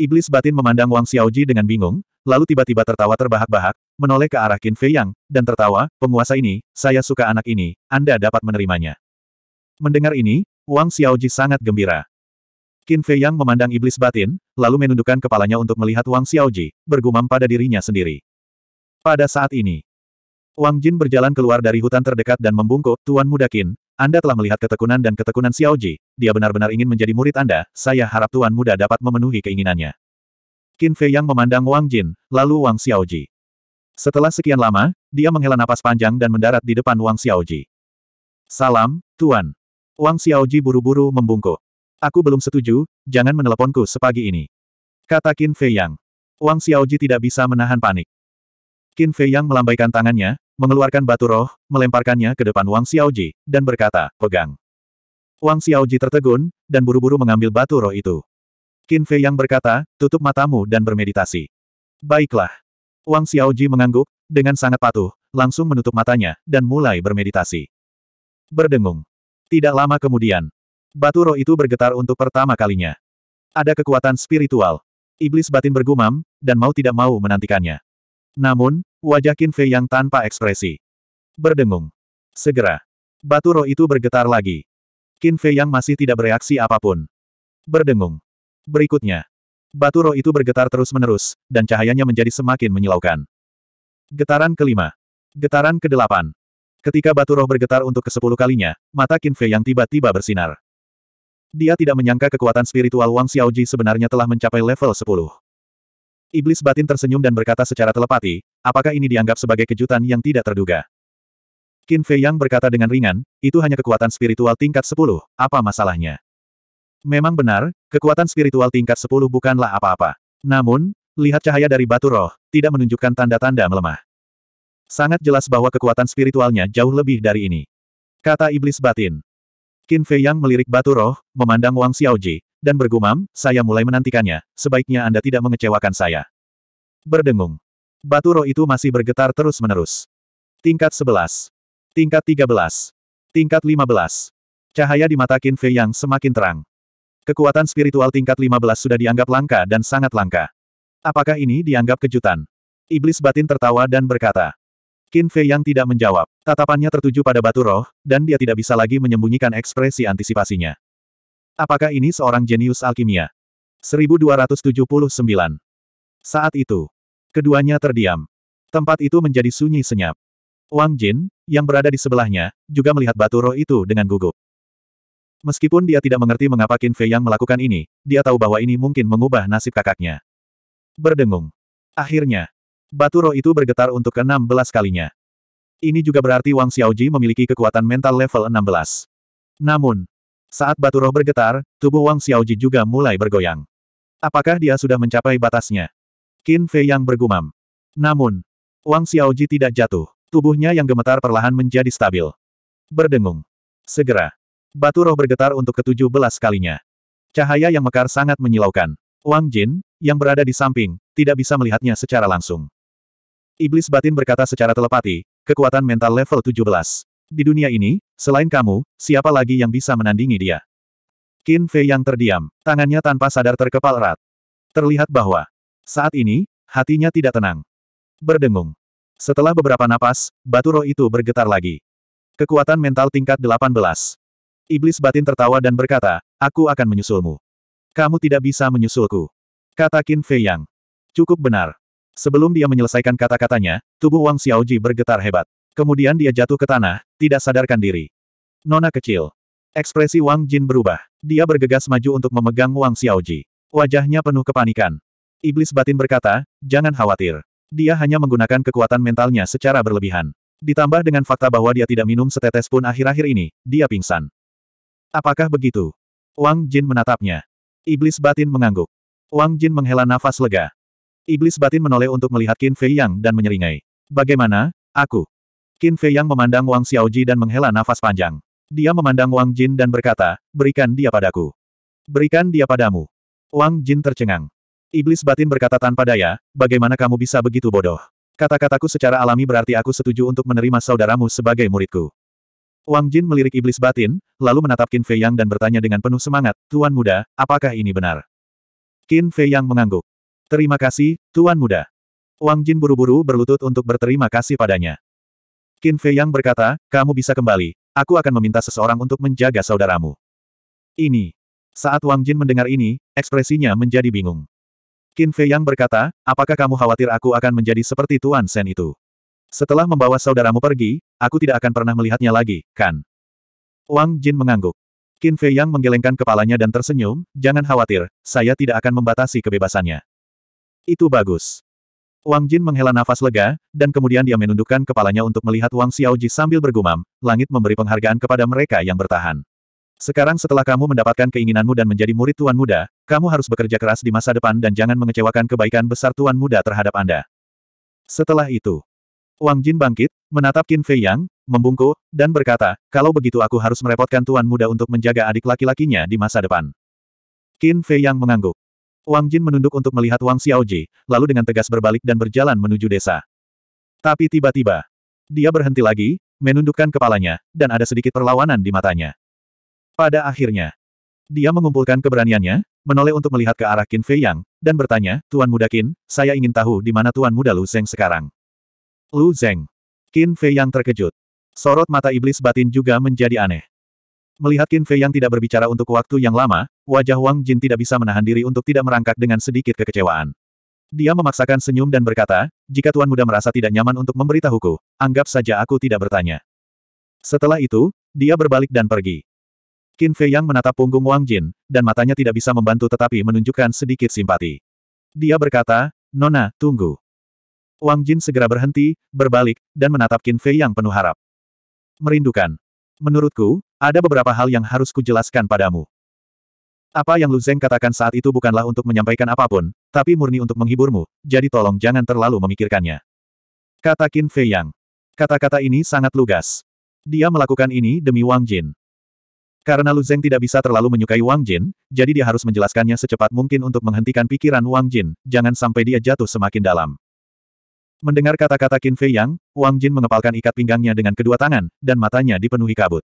Iblis batin memandang Wang Xiaoji dengan bingung, lalu tiba-tiba tertawa terbahak-bahak, menoleh ke arah Qin Fei Yang, dan tertawa, penguasa ini, saya suka anak ini, Anda dapat menerimanya. Mendengar ini, Wang Xiaoji sangat gembira. Qin Fei Yang memandang iblis batin, lalu menundukkan kepalanya untuk melihat Wang Xiaoji, bergumam pada dirinya sendiri. Pada saat ini, Wang Jin berjalan keluar dari hutan terdekat dan membungkuk, Tuan Muda Qin, Anda telah melihat ketekunan dan ketekunan Xiaoji, dia benar-benar ingin menjadi murid Anda, saya harap Tuan Muda dapat memenuhi keinginannya. Qin Fei Yang memandang Wang Jin, lalu Wang Xiaoji. Setelah sekian lama, dia menghela napas panjang dan mendarat di depan Wang Xiaoji. Salam, Tuan. Wang Xiaoji buru-buru membungkuk. Aku belum setuju, jangan meneleponku sepagi ini. Kata Qin Fei Yang. Wang Xiaoji tidak bisa menahan panik. Qin Fei Yang melambaikan tangannya, mengeluarkan batu roh, melemparkannya ke depan Wang Xiaoji, dan berkata, pegang. Wang Xiaoji tertegun, dan buru-buru mengambil batu roh itu. Qin Fei Yang berkata, tutup matamu dan bermeditasi. Baiklah. Wang Xiaoji mengangguk, dengan sangat patuh, langsung menutup matanya, dan mulai bermeditasi. Berdengung. Tidak lama kemudian, Batu roh itu bergetar untuk pertama kalinya. Ada kekuatan spiritual. Iblis batin bergumam, dan mau tidak mau menantikannya. Namun, wajah Qin Fei yang tanpa ekspresi. Berdengung. Segera. Batu roh itu bergetar lagi. Qin Fei yang masih tidak bereaksi apapun. Berdengung. Berikutnya. Batu roh itu bergetar terus-menerus, dan cahayanya menjadi semakin menyilaukan. Getaran kelima. Getaran kedelapan. Ketika batu roh bergetar untuk kesepuluh kalinya, mata Qin Fei yang tiba-tiba bersinar. Dia tidak menyangka kekuatan spiritual Wang Xiaoji sebenarnya telah mencapai level 10. Iblis batin tersenyum dan berkata secara telepati, apakah ini dianggap sebagai kejutan yang tidak terduga? Qin Fei Yang berkata dengan ringan, itu hanya kekuatan spiritual tingkat 10, apa masalahnya? Memang benar, kekuatan spiritual tingkat 10 bukanlah apa-apa. Namun, lihat cahaya dari batu roh, tidak menunjukkan tanda-tanda melemah. Sangat jelas bahwa kekuatan spiritualnya jauh lebih dari ini. Kata iblis batin. Qin Fei Yang melirik batu roh, memandang Wang Xiaoji, dan bergumam, saya mulai menantikannya, sebaiknya Anda tidak mengecewakan saya. Berdengung. Batu roh itu masih bergetar terus-menerus. Tingkat 11. Tingkat 13. Tingkat 15. Cahaya di mata Qin Fei Yang semakin terang. Kekuatan spiritual tingkat 15 sudah dianggap langka dan sangat langka. Apakah ini dianggap kejutan? Iblis batin tertawa dan berkata, Qin Fei yang tidak menjawab. Tatapannya tertuju pada batu roh, dan dia tidak bisa lagi menyembunyikan ekspresi antisipasinya. Apakah ini seorang jenius alkimia? 1279. Saat itu, keduanya terdiam. Tempat itu menjadi sunyi senyap. Wang Jin, yang berada di sebelahnya, juga melihat batu roh itu dengan gugup. Meskipun dia tidak mengerti mengapa Qin Fei yang melakukan ini, dia tahu bahwa ini mungkin mengubah nasib kakaknya. Berdengung. Akhirnya, Batu roh itu bergetar untuk ke-16 kalinya. Ini juga berarti Wang Xiaoji memiliki kekuatan mental level 16. Namun, saat batu roh bergetar, tubuh Wang Xiaoji juga mulai bergoyang. Apakah dia sudah mencapai batasnya? Qin Fei yang bergumam. Namun, Wang Xiaoji tidak jatuh. Tubuhnya yang gemetar perlahan menjadi stabil. Berdengung. Segera. Batu roh bergetar untuk ke-17 kalinya. Cahaya yang mekar sangat menyilaukan. Wang Jin, yang berada di samping, tidak bisa melihatnya secara langsung. Iblis batin berkata secara telepati, kekuatan mental level 17. Di dunia ini, selain kamu, siapa lagi yang bisa menandingi dia? Qin Fei yang terdiam, tangannya tanpa sadar terkepal erat. Terlihat bahwa, saat ini, hatinya tidak tenang. Berdengung. Setelah beberapa napas, batu roh itu bergetar lagi. Kekuatan mental tingkat 18. Iblis batin tertawa dan berkata, aku akan menyusulmu. Kamu tidak bisa menyusulku. Kata Qin Fei Yang. Cukup benar. Sebelum dia menyelesaikan kata-katanya, tubuh Wang Xiaoji bergetar hebat. Kemudian dia jatuh ke tanah, tidak sadarkan diri. Nona kecil. Ekspresi Wang Jin berubah. Dia bergegas maju untuk memegang Wang Xiaoji. Wajahnya penuh kepanikan. Iblis batin berkata, jangan khawatir. Dia hanya menggunakan kekuatan mentalnya secara berlebihan. Ditambah dengan fakta bahwa dia tidak minum setetes pun akhir-akhir ini, dia pingsan. Apakah begitu? Wang Jin menatapnya. Iblis batin mengangguk. Wang Jin menghela nafas lega. Iblis batin menoleh untuk melihat Qin Fei Yang dan menyeringai. Bagaimana, aku? Qin Fei Yang memandang Wang Xiaoji dan menghela nafas panjang. Dia memandang Wang Jin dan berkata, berikan dia padaku. Berikan dia padamu. Wang Jin tercengang. Iblis batin berkata tanpa daya, bagaimana kamu bisa begitu bodoh? Kata-kataku secara alami berarti aku setuju untuk menerima saudaramu sebagai muridku. Wang Jin melirik iblis batin, lalu menatap Qin Fei Yang dan bertanya dengan penuh semangat, Tuan muda, apakah ini benar? Qin Fei Yang mengangguk. Terima kasih, Tuan Muda. Wang Jin buru-buru berlutut untuk berterima kasih padanya. Qin Fei Yang berkata, kamu bisa kembali. Aku akan meminta seseorang untuk menjaga saudaramu. Ini. Saat Wang Jin mendengar ini, ekspresinya menjadi bingung. Qin Fei Yang berkata, apakah kamu khawatir aku akan menjadi seperti Tuan Sen itu? Setelah membawa saudaramu pergi, aku tidak akan pernah melihatnya lagi, kan? Wang Jin mengangguk. Qin Fei Yang menggelengkan kepalanya dan tersenyum, jangan khawatir, saya tidak akan membatasi kebebasannya. Itu bagus. Wang Jin menghela nafas lega, dan kemudian dia menundukkan kepalanya untuk melihat Wang Xiaoji sambil bergumam, langit memberi penghargaan kepada mereka yang bertahan. Sekarang setelah kamu mendapatkan keinginanmu dan menjadi murid Tuan Muda, kamu harus bekerja keras di masa depan dan jangan mengecewakan kebaikan besar Tuan Muda terhadap Anda. Setelah itu, Wang Jin bangkit, menatap Qin Fei Yang, membungkuk, dan berkata, kalau begitu aku harus merepotkan Tuan Muda untuk menjaga adik laki-lakinya di masa depan. Qin Fei Yang mengangguk. Wang Jin menunduk untuk melihat Wang Xiaoji, lalu dengan tegas berbalik dan berjalan menuju desa. Tapi tiba-tiba, dia berhenti lagi, menundukkan kepalanya, dan ada sedikit perlawanan di matanya. Pada akhirnya, dia mengumpulkan keberaniannya, menoleh untuk melihat ke arah Qin Fei Yang, dan bertanya, Tuan Muda Qin, saya ingin tahu di mana Tuan Muda Lu Zeng sekarang. Lu Zeng. Qin Fei Yang terkejut. Sorot mata iblis batin juga menjadi aneh. Melihat Qin Fei Yang tidak berbicara untuk waktu yang lama, wajah Wang Jin tidak bisa menahan diri untuk tidak merangkak dengan sedikit kekecewaan. Dia memaksakan senyum dan berkata, jika Tuan Muda merasa tidak nyaman untuk memberitahuku, anggap saja aku tidak bertanya. Setelah itu, dia berbalik dan pergi. Qin Fei Yang menatap punggung Wang Jin, dan matanya tidak bisa membantu tetapi menunjukkan sedikit simpati. Dia berkata, Nona, tunggu. Wang Jin segera berhenti, berbalik, dan menatap Qin Fei Yang penuh harap. Merindukan. Menurutku, ada beberapa hal yang harus kujelaskan padamu. Apa yang Lu Zeng katakan saat itu bukanlah untuk menyampaikan apapun, tapi murni untuk menghiburmu, jadi tolong jangan terlalu memikirkannya. Kata Qin Fei Yang. Kata-kata ini sangat lugas. Dia melakukan ini demi Wang Jin. Karena Lu Zeng tidak bisa terlalu menyukai Wang Jin, jadi dia harus menjelaskannya secepat mungkin untuk menghentikan pikiran Wang Jin, jangan sampai dia jatuh semakin dalam. Mendengar kata-kata Qin Fei Yang, Wang Jin mengepalkan ikat pinggangnya dengan kedua tangan, dan matanya dipenuhi kabut.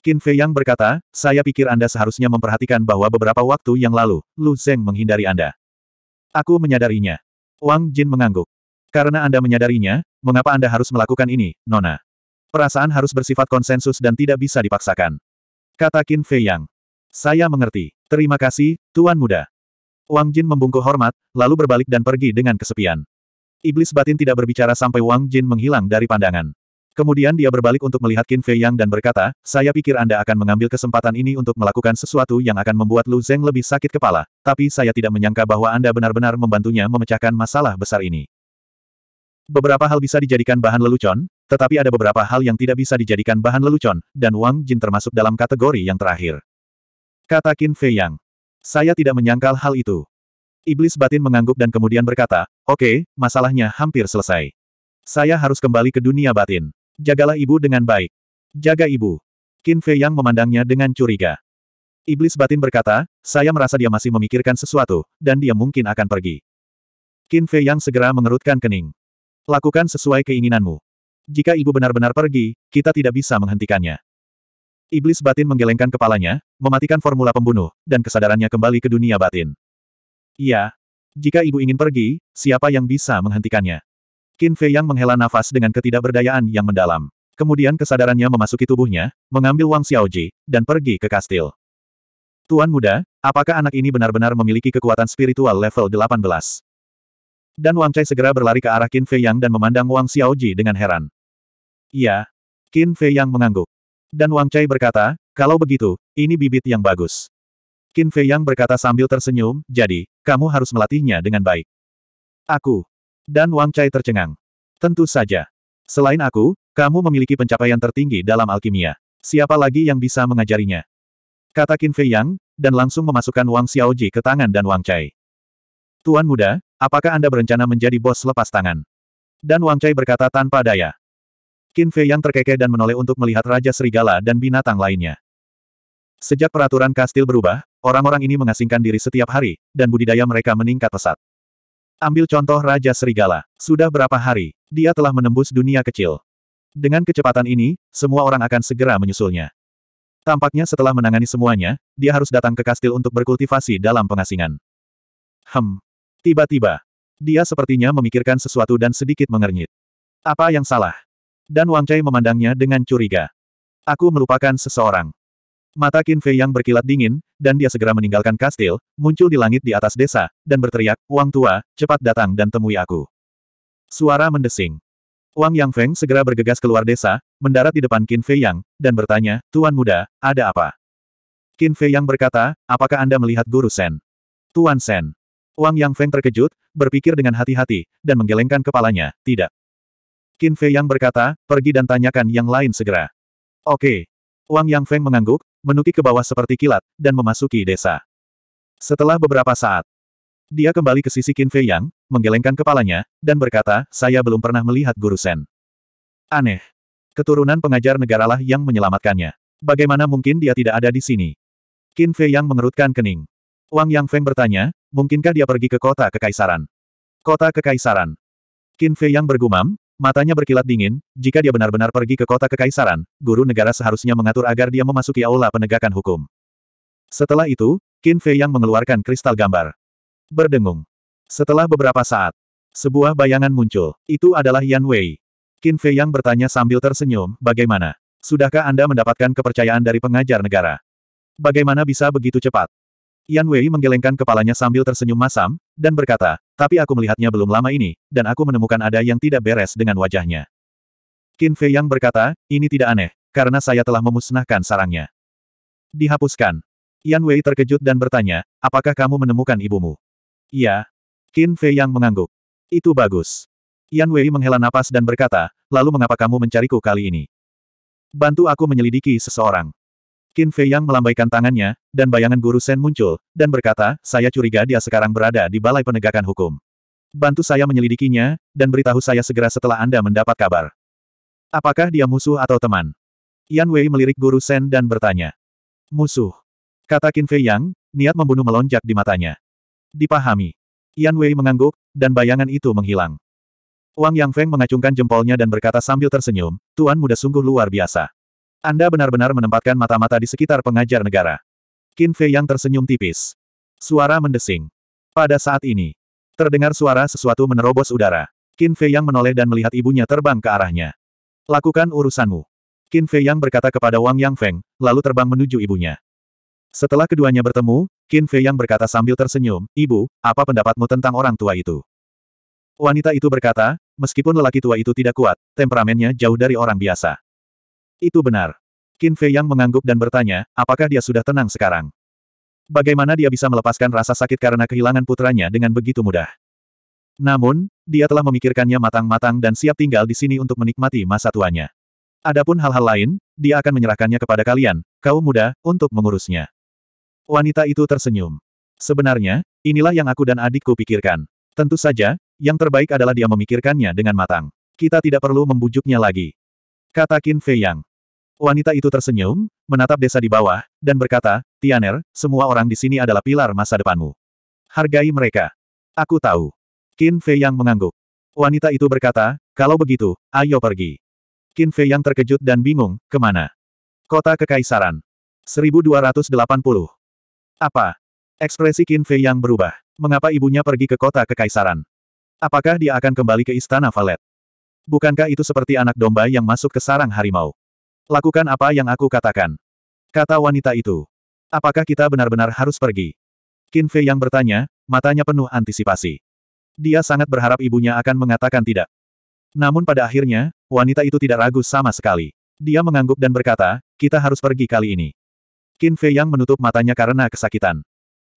Qin Fei Yang berkata, saya pikir Anda seharusnya memperhatikan bahwa beberapa waktu yang lalu, Lu Zeng menghindari Anda. Aku menyadarinya. Wang Jin mengangguk. Karena Anda menyadarinya, mengapa Anda harus melakukan ini, Nona? Perasaan harus bersifat konsensus dan tidak bisa dipaksakan. Kata Qin Fei Yang. Saya mengerti. Terima kasih, Tuan Muda. Wang Jin membungkuk hormat, lalu berbalik dan pergi dengan kesepian. Iblis batin tidak berbicara sampai Wang Jin menghilang dari pandangan. Kemudian dia berbalik untuk melihat Qin Fei Yang dan berkata, saya pikir Anda akan mengambil kesempatan ini untuk melakukan sesuatu yang akan membuat Lu Zeng lebih sakit kepala, tapi saya tidak menyangka bahwa Anda benar-benar membantunya memecahkan masalah besar ini. Beberapa hal bisa dijadikan bahan lelucon, tetapi ada beberapa hal yang tidak bisa dijadikan bahan lelucon, dan Wang Jin termasuk dalam kategori yang terakhir. Kata Qin Fei Yang. Saya tidak menyangkal hal itu. Iblis batin mengangguk dan kemudian berkata, oke, okay, masalahnya hampir selesai. Saya harus kembali ke dunia batin. Jagalah ibu dengan baik. Jaga ibu. Qin Fei Yang memandangnya dengan curiga. Iblis batin berkata, saya merasa dia masih memikirkan sesuatu, dan dia mungkin akan pergi. Qin Fei Yang segera mengerutkan kening. Lakukan sesuai keinginanmu. Jika ibu benar-benar pergi, kita tidak bisa menghentikannya. Iblis batin menggelengkan kepalanya, mematikan formula pembunuh, dan kesadarannya kembali ke dunia batin. Iya. Jika ibu ingin pergi, siapa yang bisa menghentikannya? Qin Fei yang menghela nafas dengan ketidakberdayaan yang mendalam. Kemudian kesadarannya memasuki tubuhnya, mengambil Wang Xiaoji, dan pergi ke kastil. Tuan muda, apakah anak ini benar-benar memiliki kekuatan spiritual level 18? Dan Wang Chai segera berlari ke arah Qin Fei Yang dan memandang Wang Xiaoji dengan heran. Iya. Qin Fei Yang mengangguk. Dan Wang Chai berkata, kalau begitu, ini bibit yang bagus. Qin Fei Yang berkata sambil tersenyum, jadi, kamu harus melatihnya dengan baik. Aku. Dan Wang Chai tercengang. Tentu saja. Selain aku, kamu memiliki pencapaian tertinggi dalam alkimia. Siapa lagi yang bisa mengajarinya? Kata Qin Fei Yang, dan langsung memasukkan Wang Xiaoji ke tangan dan Wang Chai. Tuan muda, apakah Anda berencana menjadi bos lepas tangan? Dan Wang Chai berkata tanpa daya. Qin Fei Yang terkekeh dan menoleh untuk melihat Raja Serigala dan binatang lainnya. Sejak peraturan kastil berubah, orang-orang ini mengasingkan diri setiap hari, dan budidaya mereka meningkat pesat. Ambil contoh Raja Serigala. Sudah berapa hari, dia telah menembus dunia kecil. Dengan kecepatan ini, semua orang akan segera menyusulnya. Tampaknya setelah menangani semuanya, dia harus datang ke kastil untuk berkultivasi dalam pengasingan. Hem. Tiba-tiba, dia sepertinya memikirkan sesuatu dan sedikit mengernyit. Apa yang salah? Dan Wang Chai memandangnya dengan curiga. Aku melupakan seseorang. Mata Qin Fei yang berkilat dingin, dan dia segera meninggalkan kastil, muncul di langit di atas desa, dan berteriak, Wang Tua, cepat datang dan temui aku. Suara mendesing. Wang Yang Feng segera bergegas keluar desa, mendarat di depan Qin Fei Yang, dan bertanya, Tuan Muda, ada apa? Qin Fei Yang berkata, apakah Anda melihat Guru Shen? Tuan Shen. Wang Yang Feng terkejut, berpikir dengan hati-hati, dan menggelengkan kepalanya, tidak. Qin Fei Yang berkata, pergi dan tanyakan yang lain segera. Oke. Wang Yang Feng mengangguk, menukik ke bawah seperti kilat, dan memasuki desa. Setelah beberapa saat, dia kembali ke sisi Qin Fei Yang, menggelengkan kepalanya, dan berkata, saya belum pernah melihat Guru Sen. Aneh. Keturunan pengajar negaralah yang menyelamatkannya. Bagaimana mungkin dia tidak ada di sini? Qin Fei Yang mengerutkan kening. Wang Yang Feng bertanya, mungkinkah dia pergi ke kota kekaisaran? Kota kekaisaran. Qin Fei Yang bergumam, Matanya berkilat dingin, jika dia benar-benar pergi ke kota kekaisaran, guru negara seharusnya mengatur agar dia memasuki aula penegakan hukum. Setelah itu, Qin Fei yang mengeluarkan kristal gambar. Berdengung. Setelah beberapa saat, sebuah bayangan muncul. Itu adalah Yan Wei. Qin Fei yang bertanya sambil tersenyum, bagaimana? Sudahkah Anda mendapatkan kepercayaan dari pengajar negara? Bagaimana bisa begitu cepat? Yan Wei menggelengkan kepalanya sambil tersenyum masam, dan berkata, tapi aku melihatnya belum lama ini, dan aku menemukan ada yang tidak beres dengan wajahnya. Qin Fei yang berkata, ini tidak aneh, karena saya telah memusnahkan sarangnya. Dihapuskan. Yan Wei terkejut dan bertanya, apakah kamu menemukan ibumu? Iya. Qin Fei yang mengangguk. Itu bagus. Yan Wei menghela napas dan berkata, lalu mengapa kamu mencariku kali ini? Bantu aku menyelidiki seseorang. Qin Fei Yang melambaikan tangannya, dan bayangan Guru Sen muncul, dan berkata, saya curiga dia sekarang berada di Balai Penegakan Hukum. Bantu saya menyelidikinya, dan beritahu saya segera setelah Anda mendapat kabar. Apakah dia musuh atau teman? Yan Wei melirik Guru Sen dan bertanya. Musuh. Kata Qin Fei Yang, niat membunuh melonjak di matanya. Dipahami. Yan Wei mengangguk, dan bayangan itu menghilang. Wang Yang Feng mengacungkan jempolnya dan berkata sambil tersenyum, Tuan muda sungguh luar biasa. Anda benar-benar menempatkan mata-mata di sekitar pengajar negara. Qin Fei yang tersenyum tipis. Suara mendesing. Pada saat ini, terdengar suara sesuatu menerobos udara. Qin Fei yang menoleh dan melihat ibunya terbang ke arahnya. Lakukan urusanmu. Qin Fei yang berkata kepada Wang Yang Feng, lalu terbang menuju ibunya. Setelah keduanya bertemu, Qin Fei yang berkata sambil tersenyum, Ibu, apa pendapatmu tentang orang tua itu? Wanita itu berkata, meskipun lelaki tua itu tidak kuat, temperamennya jauh dari orang biasa. Itu benar. Qin Fei yang mengangguk dan bertanya, apakah dia sudah tenang sekarang? Bagaimana dia bisa melepaskan rasa sakit karena kehilangan putranya dengan begitu mudah? Namun, dia telah memikirkannya matang-matang dan siap tinggal di sini untuk menikmati masa tuanya. Adapun hal-hal lain, dia akan menyerahkannya kepada kalian, kaum muda, untuk mengurusnya. Wanita itu tersenyum. Sebenarnya, inilah yang aku dan adikku pikirkan. Tentu saja, yang terbaik adalah dia memikirkannya dengan matang. Kita tidak perlu membujuknya lagi. Kata Qin Fei Yang. Wanita itu tersenyum, menatap desa di bawah, dan berkata, Tianer, semua orang di sini adalah pilar masa depanmu. Hargai mereka. Aku tahu. Qin Fei yang mengangguk. Wanita itu berkata, kalau begitu, ayo pergi. Qin Fei yang terkejut dan bingung, kemana? Kota Kekaisaran. 1280. Apa? Ekspresi Qin Fei yang berubah. Mengapa ibunya pergi ke kota Kekaisaran? Apakah dia akan kembali ke Istana Valet? Bukankah itu seperti anak domba yang masuk ke sarang harimau? Lakukan apa yang aku katakan. Kata wanita itu. Apakah kita benar-benar harus pergi? Qin Fei yang bertanya, matanya penuh antisipasi. Dia sangat berharap ibunya akan mengatakan tidak. Namun pada akhirnya, wanita itu tidak ragu sama sekali. Dia mengangguk dan berkata, kita harus pergi kali ini. Qin Fei yang menutup matanya karena kesakitan.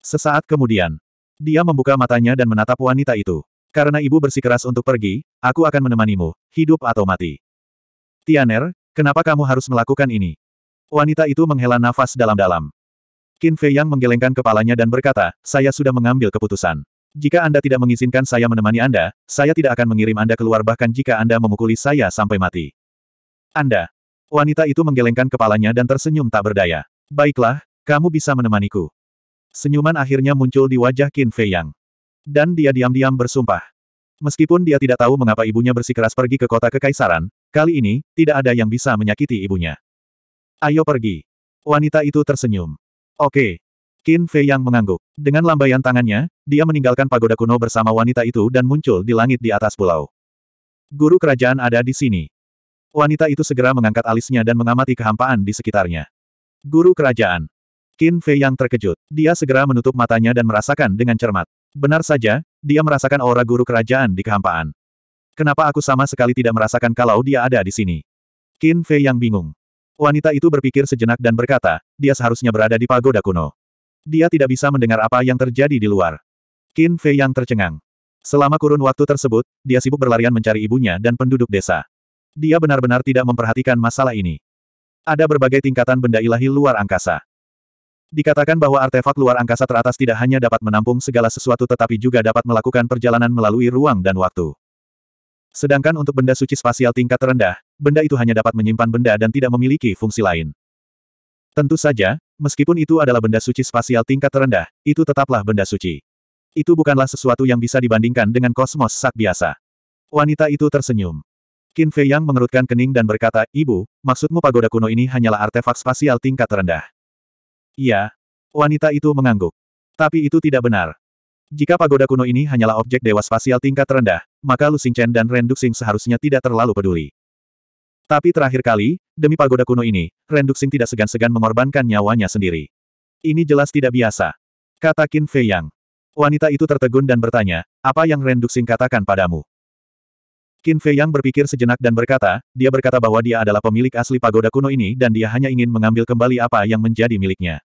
Sesaat kemudian, dia membuka matanya dan menatap wanita itu. Karena ibu bersikeras untuk pergi, aku akan menemanimu, hidup atau mati. Tianer, Kenapa kamu harus melakukan ini? Wanita itu menghela nafas dalam-dalam. Qin Fei Yang menggelengkan kepalanya dan berkata, saya sudah mengambil keputusan. Jika Anda tidak mengizinkan saya menemani Anda, saya tidak akan mengirim Anda keluar bahkan jika Anda memukuli saya sampai mati. Anda. Wanita itu menggelengkan kepalanya dan tersenyum tak berdaya. Baiklah, kamu bisa menemaniku. Senyuman akhirnya muncul di wajah Qin Fei Yang. Dan dia diam-diam bersumpah. Meskipun dia tidak tahu mengapa ibunya bersikeras pergi ke kota kekaisaran, Kali ini, tidak ada yang bisa menyakiti ibunya. Ayo pergi. Wanita itu tersenyum. Oke. Qin Fei yang mengangguk. Dengan lambaian tangannya, dia meninggalkan pagoda kuno bersama wanita itu dan muncul di langit di atas pulau. Guru kerajaan ada di sini. Wanita itu segera mengangkat alisnya dan mengamati kehampaan di sekitarnya. Guru kerajaan. Qin Fei yang terkejut. Dia segera menutup matanya dan merasakan dengan cermat. Benar saja, dia merasakan aura guru kerajaan di kehampaan. Kenapa aku sama sekali tidak merasakan kalau dia ada di sini? Qin Fei yang bingung. Wanita itu berpikir sejenak dan berkata, dia seharusnya berada di pagoda kuno. Dia tidak bisa mendengar apa yang terjadi di luar. Qin Fei yang tercengang. Selama kurun waktu tersebut, dia sibuk berlarian mencari ibunya dan penduduk desa. Dia benar-benar tidak memperhatikan masalah ini. Ada berbagai tingkatan benda ilahi luar angkasa. Dikatakan bahwa artefak luar angkasa teratas tidak hanya dapat menampung segala sesuatu tetapi juga dapat melakukan perjalanan melalui ruang dan waktu. Sedangkan untuk benda suci spasial tingkat terendah, benda itu hanya dapat menyimpan benda dan tidak memiliki fungsi lain. Tentu saja, meskipun itu adalah benda suci spasial tingkat terendah, itu tetaplah benda suci. Itu bukanlah sesuatu yang bisa dibandingkan dengan kosmos sak biasa. Wanita itu tersenyum. Qin Fei Yang mengerutkan kening dan berkata, Ibu, maksudmu pagoda kuno ini hanyalah artefak spasial tingkat terendah. Iya. Wanita itu mengangguk. Tapi itu tidak benar. Jika pagoda kuno ini hanyalah objek dewa spasial tingkat rendah, maka Lu Xingchen dan Ren Duxing seharusnya tidak terlalu peduli. Tapi terakhir kali, demi pagoda kuno ini, Ren Duxing tidak segan-segan mengorbankan nyawanya sendiri. Ini jelas tidak biasa. Kata Qin Fei Yang. Wanita itu tertegun dan bertanya, apa yang Ren Duxing katakan padamu? Qin Fei Yang berpikir sejenak dan berkata, dia berkata bahwa dia adalah pemilik asli pagoda kuno ini dan dia hanya ingin mengambil kembali apa yang menjadi miliknya.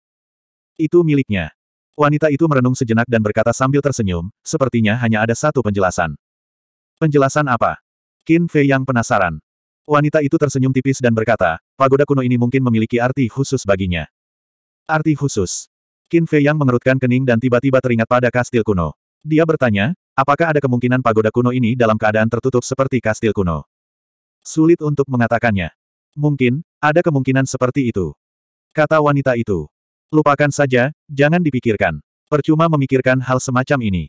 Itu miliknya. Wanita itu merenung sejenak dan berkata sambil tersenyum, sepertinya hanya ada satu penjelasan. Penjelasan apa? Qin Fei yang penasaran. Wanita itu tersenyum tipis dan berkata, pagoda kuno ini mungkin memiliki arti khusus baginya. Arti khusus. Qin Fei yang mengerutkan kening dan tiba-tiba teringat pada kastil kuno. Dia bertanya, apakah ada kemungkinan pagoda kuno ini dalam keadaan tertutup seperti kastil kuno? Sulit untuk mengatakannya. Mungkin, ada kemungkinan seperti itu. Kata wanita itu. Lupakan saja, jangan dipikirkan. Percuma memikirkan hal semacam ini.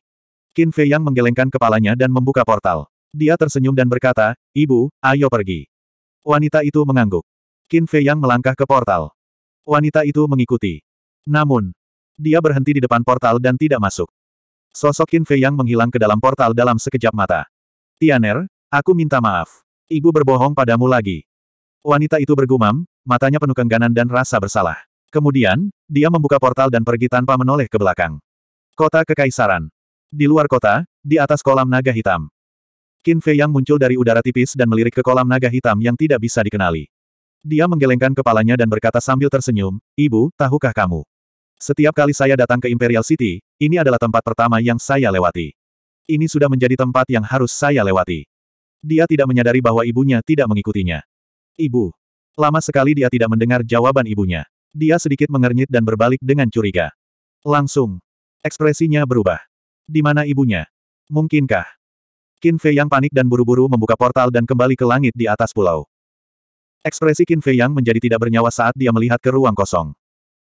Qin Fei Yang menggelengkan kepalanya dan membuka portal. Dia tersenyum dan berkata, Ibu, ayo pergi. Wanita itu mengangguk. Qin Fei Yang melangkah ke portal. Wanita itu mengikuti. Namun, dia berhenti di depan portal dan tidak masuk. Sosok Qin Fei Yang menghilang ke dalam portal dalam sekejap mata. Tianer, aku minta maaf. Ibu berbohong padamu lagi. Wanita itu bergumam, matanya penuh kengganan dan rasa bersalah. Kemudian, dia membuka portal dan pergi tanpa menoleh ke belakang. Kota Kekaisaran. Di luar kota, di atas kolam naga hitam. Qin Fei yang muncul dari udara tipis dan melirik ke kolam naga hitam yang tidak bisa dikenali. Dia menggelengkan kepalanya dan berkata sambil tersenyum, Ibu, tahukah kamu? Setiap kali saya datang ke Imperial City, ini adalah tempat pertama yang saya lewati. Ini sudah menjadi tempat yang harus saya lewati. Dia tidak menyadari bahwa ibunya tidak mengikutinya. Ibu. Lama sekali dia tidak mendengar jawaban ibunya. Dia sedikit mengernyit dan berbalik dengan curiga. Langsung. Ekspresinya berubah. Di mana ibunya? Mungkinkah? Qin Fei yang panik dan buru-buru membuka portal dan kembali ke langit di atas pulau. Ekspresi Qin Fei yang menjadi tidak bernyawa saat dia melihat ke ruang kosong.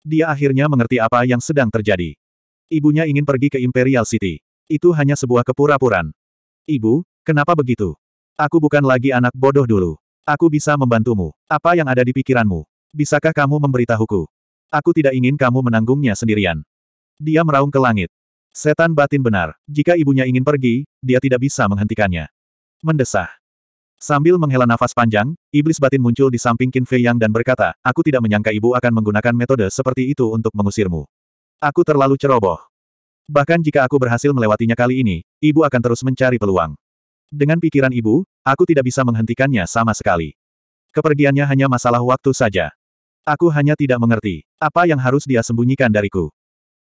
Dia akhirnya mengerti apa yang sedang terjadi. Ibunya ingin pergi ke Imperial City. Itu hanya sebuah kepura puraan Ibu, kenapa begitu? Aku bukan lagi anak bodoh dulu. Aku bisa membantumu. Apa yang ada di pikiranmu? Bisakah kamu memberitahuku? Aku tidak ingin kamu menanggungnya sendirian. Dia meraung ke langit. Setan batin benar. Jika ibunya ingin pergi, dia tidak bisa menghentikannya. Mendesah. Sambil menghela nafas panjang, iblis batin muncul di samping Qin Fei Yang dan berkata, aku tidak menyangka ibu akan menggunakan metode seperti itu untuk mengusirmu. Aku terlalu ceroboh. Bahkan jika aku berhasil melewatinya kali ini, ibu akan terus mencari peluang. Dengan pikiran ibu, aku tidak bisa menghentikannya sama sekali. Kepergiannya hanya masalah waktu saja. Aku hanya tidak mengerti. Apa yang harus dia sembunyikan dariku?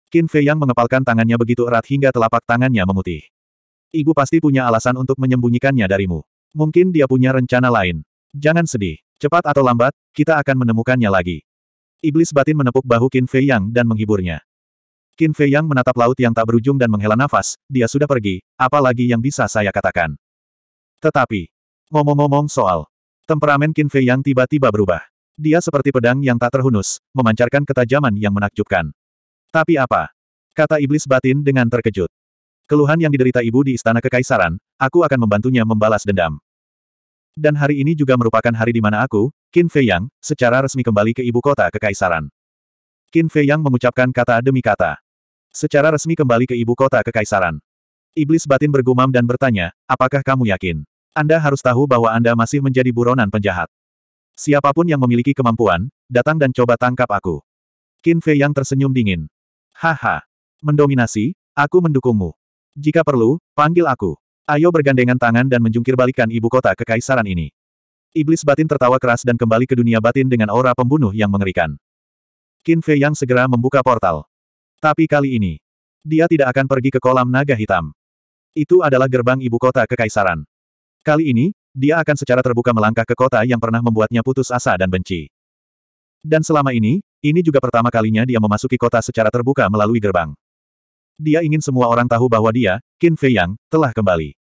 Qin Fei yang mengepalkan tangannya begitu erat hingga telapak tangannya memutih. Ibu pasti punya alasan untuk menyembunyikannya darimu. Mungkin dia punya rencana lain. Jangan sedih. Cepat atau lambat, kita akan menemukannya lagi. Iblis batin menepuk bahu Qin Fei Yang dan menghiburnya. Qin Fei Yang menatap laut yang tak berujung dan menghela nafas, dia sudah pergi, apalagi yang bisa saya katakan. Tetapi, ngomong-ngomong soal, temperamen Qin Fei Yang tiba-tiba berubah. Dia seperti pedang yang tak terhunus, memancarkan ketajaman yang menakjubkan. Tapi apa? Kata iblis batin dengan terkejut. Keluhan yang diderita ibu di istana kekaisaran, aku akan membantunya membalas dendam. Dan hari ini juga merupakan hari di mana aku, Qin Fei Yang, secara resmi kembali ke ibu kota kekaisaran. Qin Fei Yang mengucapkan kata demi kata. Secara resmi kembali ke ibu kota kekaisaran. Iblis batin bergumam dan bertanya, apakah kamu yakin? Anda harus tahu bahwa Anda masih menjadi buronan penjahat. Siapapun yang memiliki kemampuan, datang dan coba tangkap aku. Qin Fei yang tersenyum dingin. Haha. Mendominasi, aku mendukungmu. Jika perlu, panggil aku. Ayo bergandengan tangan dan menjungkirbalikan ibu kota kekaisaran ini. Iblis batin tertawa keras dan kembali ke dunia batin dengan aura pembunuh yang mengerikan. Qin Fei yang segera membuka portal. Tapi kali ini, dia tidak akan pergi ke kolam naga hitam. Itu adalah gerbang ibu kota kekaisaran. Kali ini, dia akan secara terbuka melangkah ke kota yang pernah membuatnya putus asa dan benci. Dan selama ini, ini juga pertama kalinya dia memasuki kota secara terbuka melalui gerbang. Dia ingin semua orang tahu bahwa dia, Qin Fei Yang, telah kembali.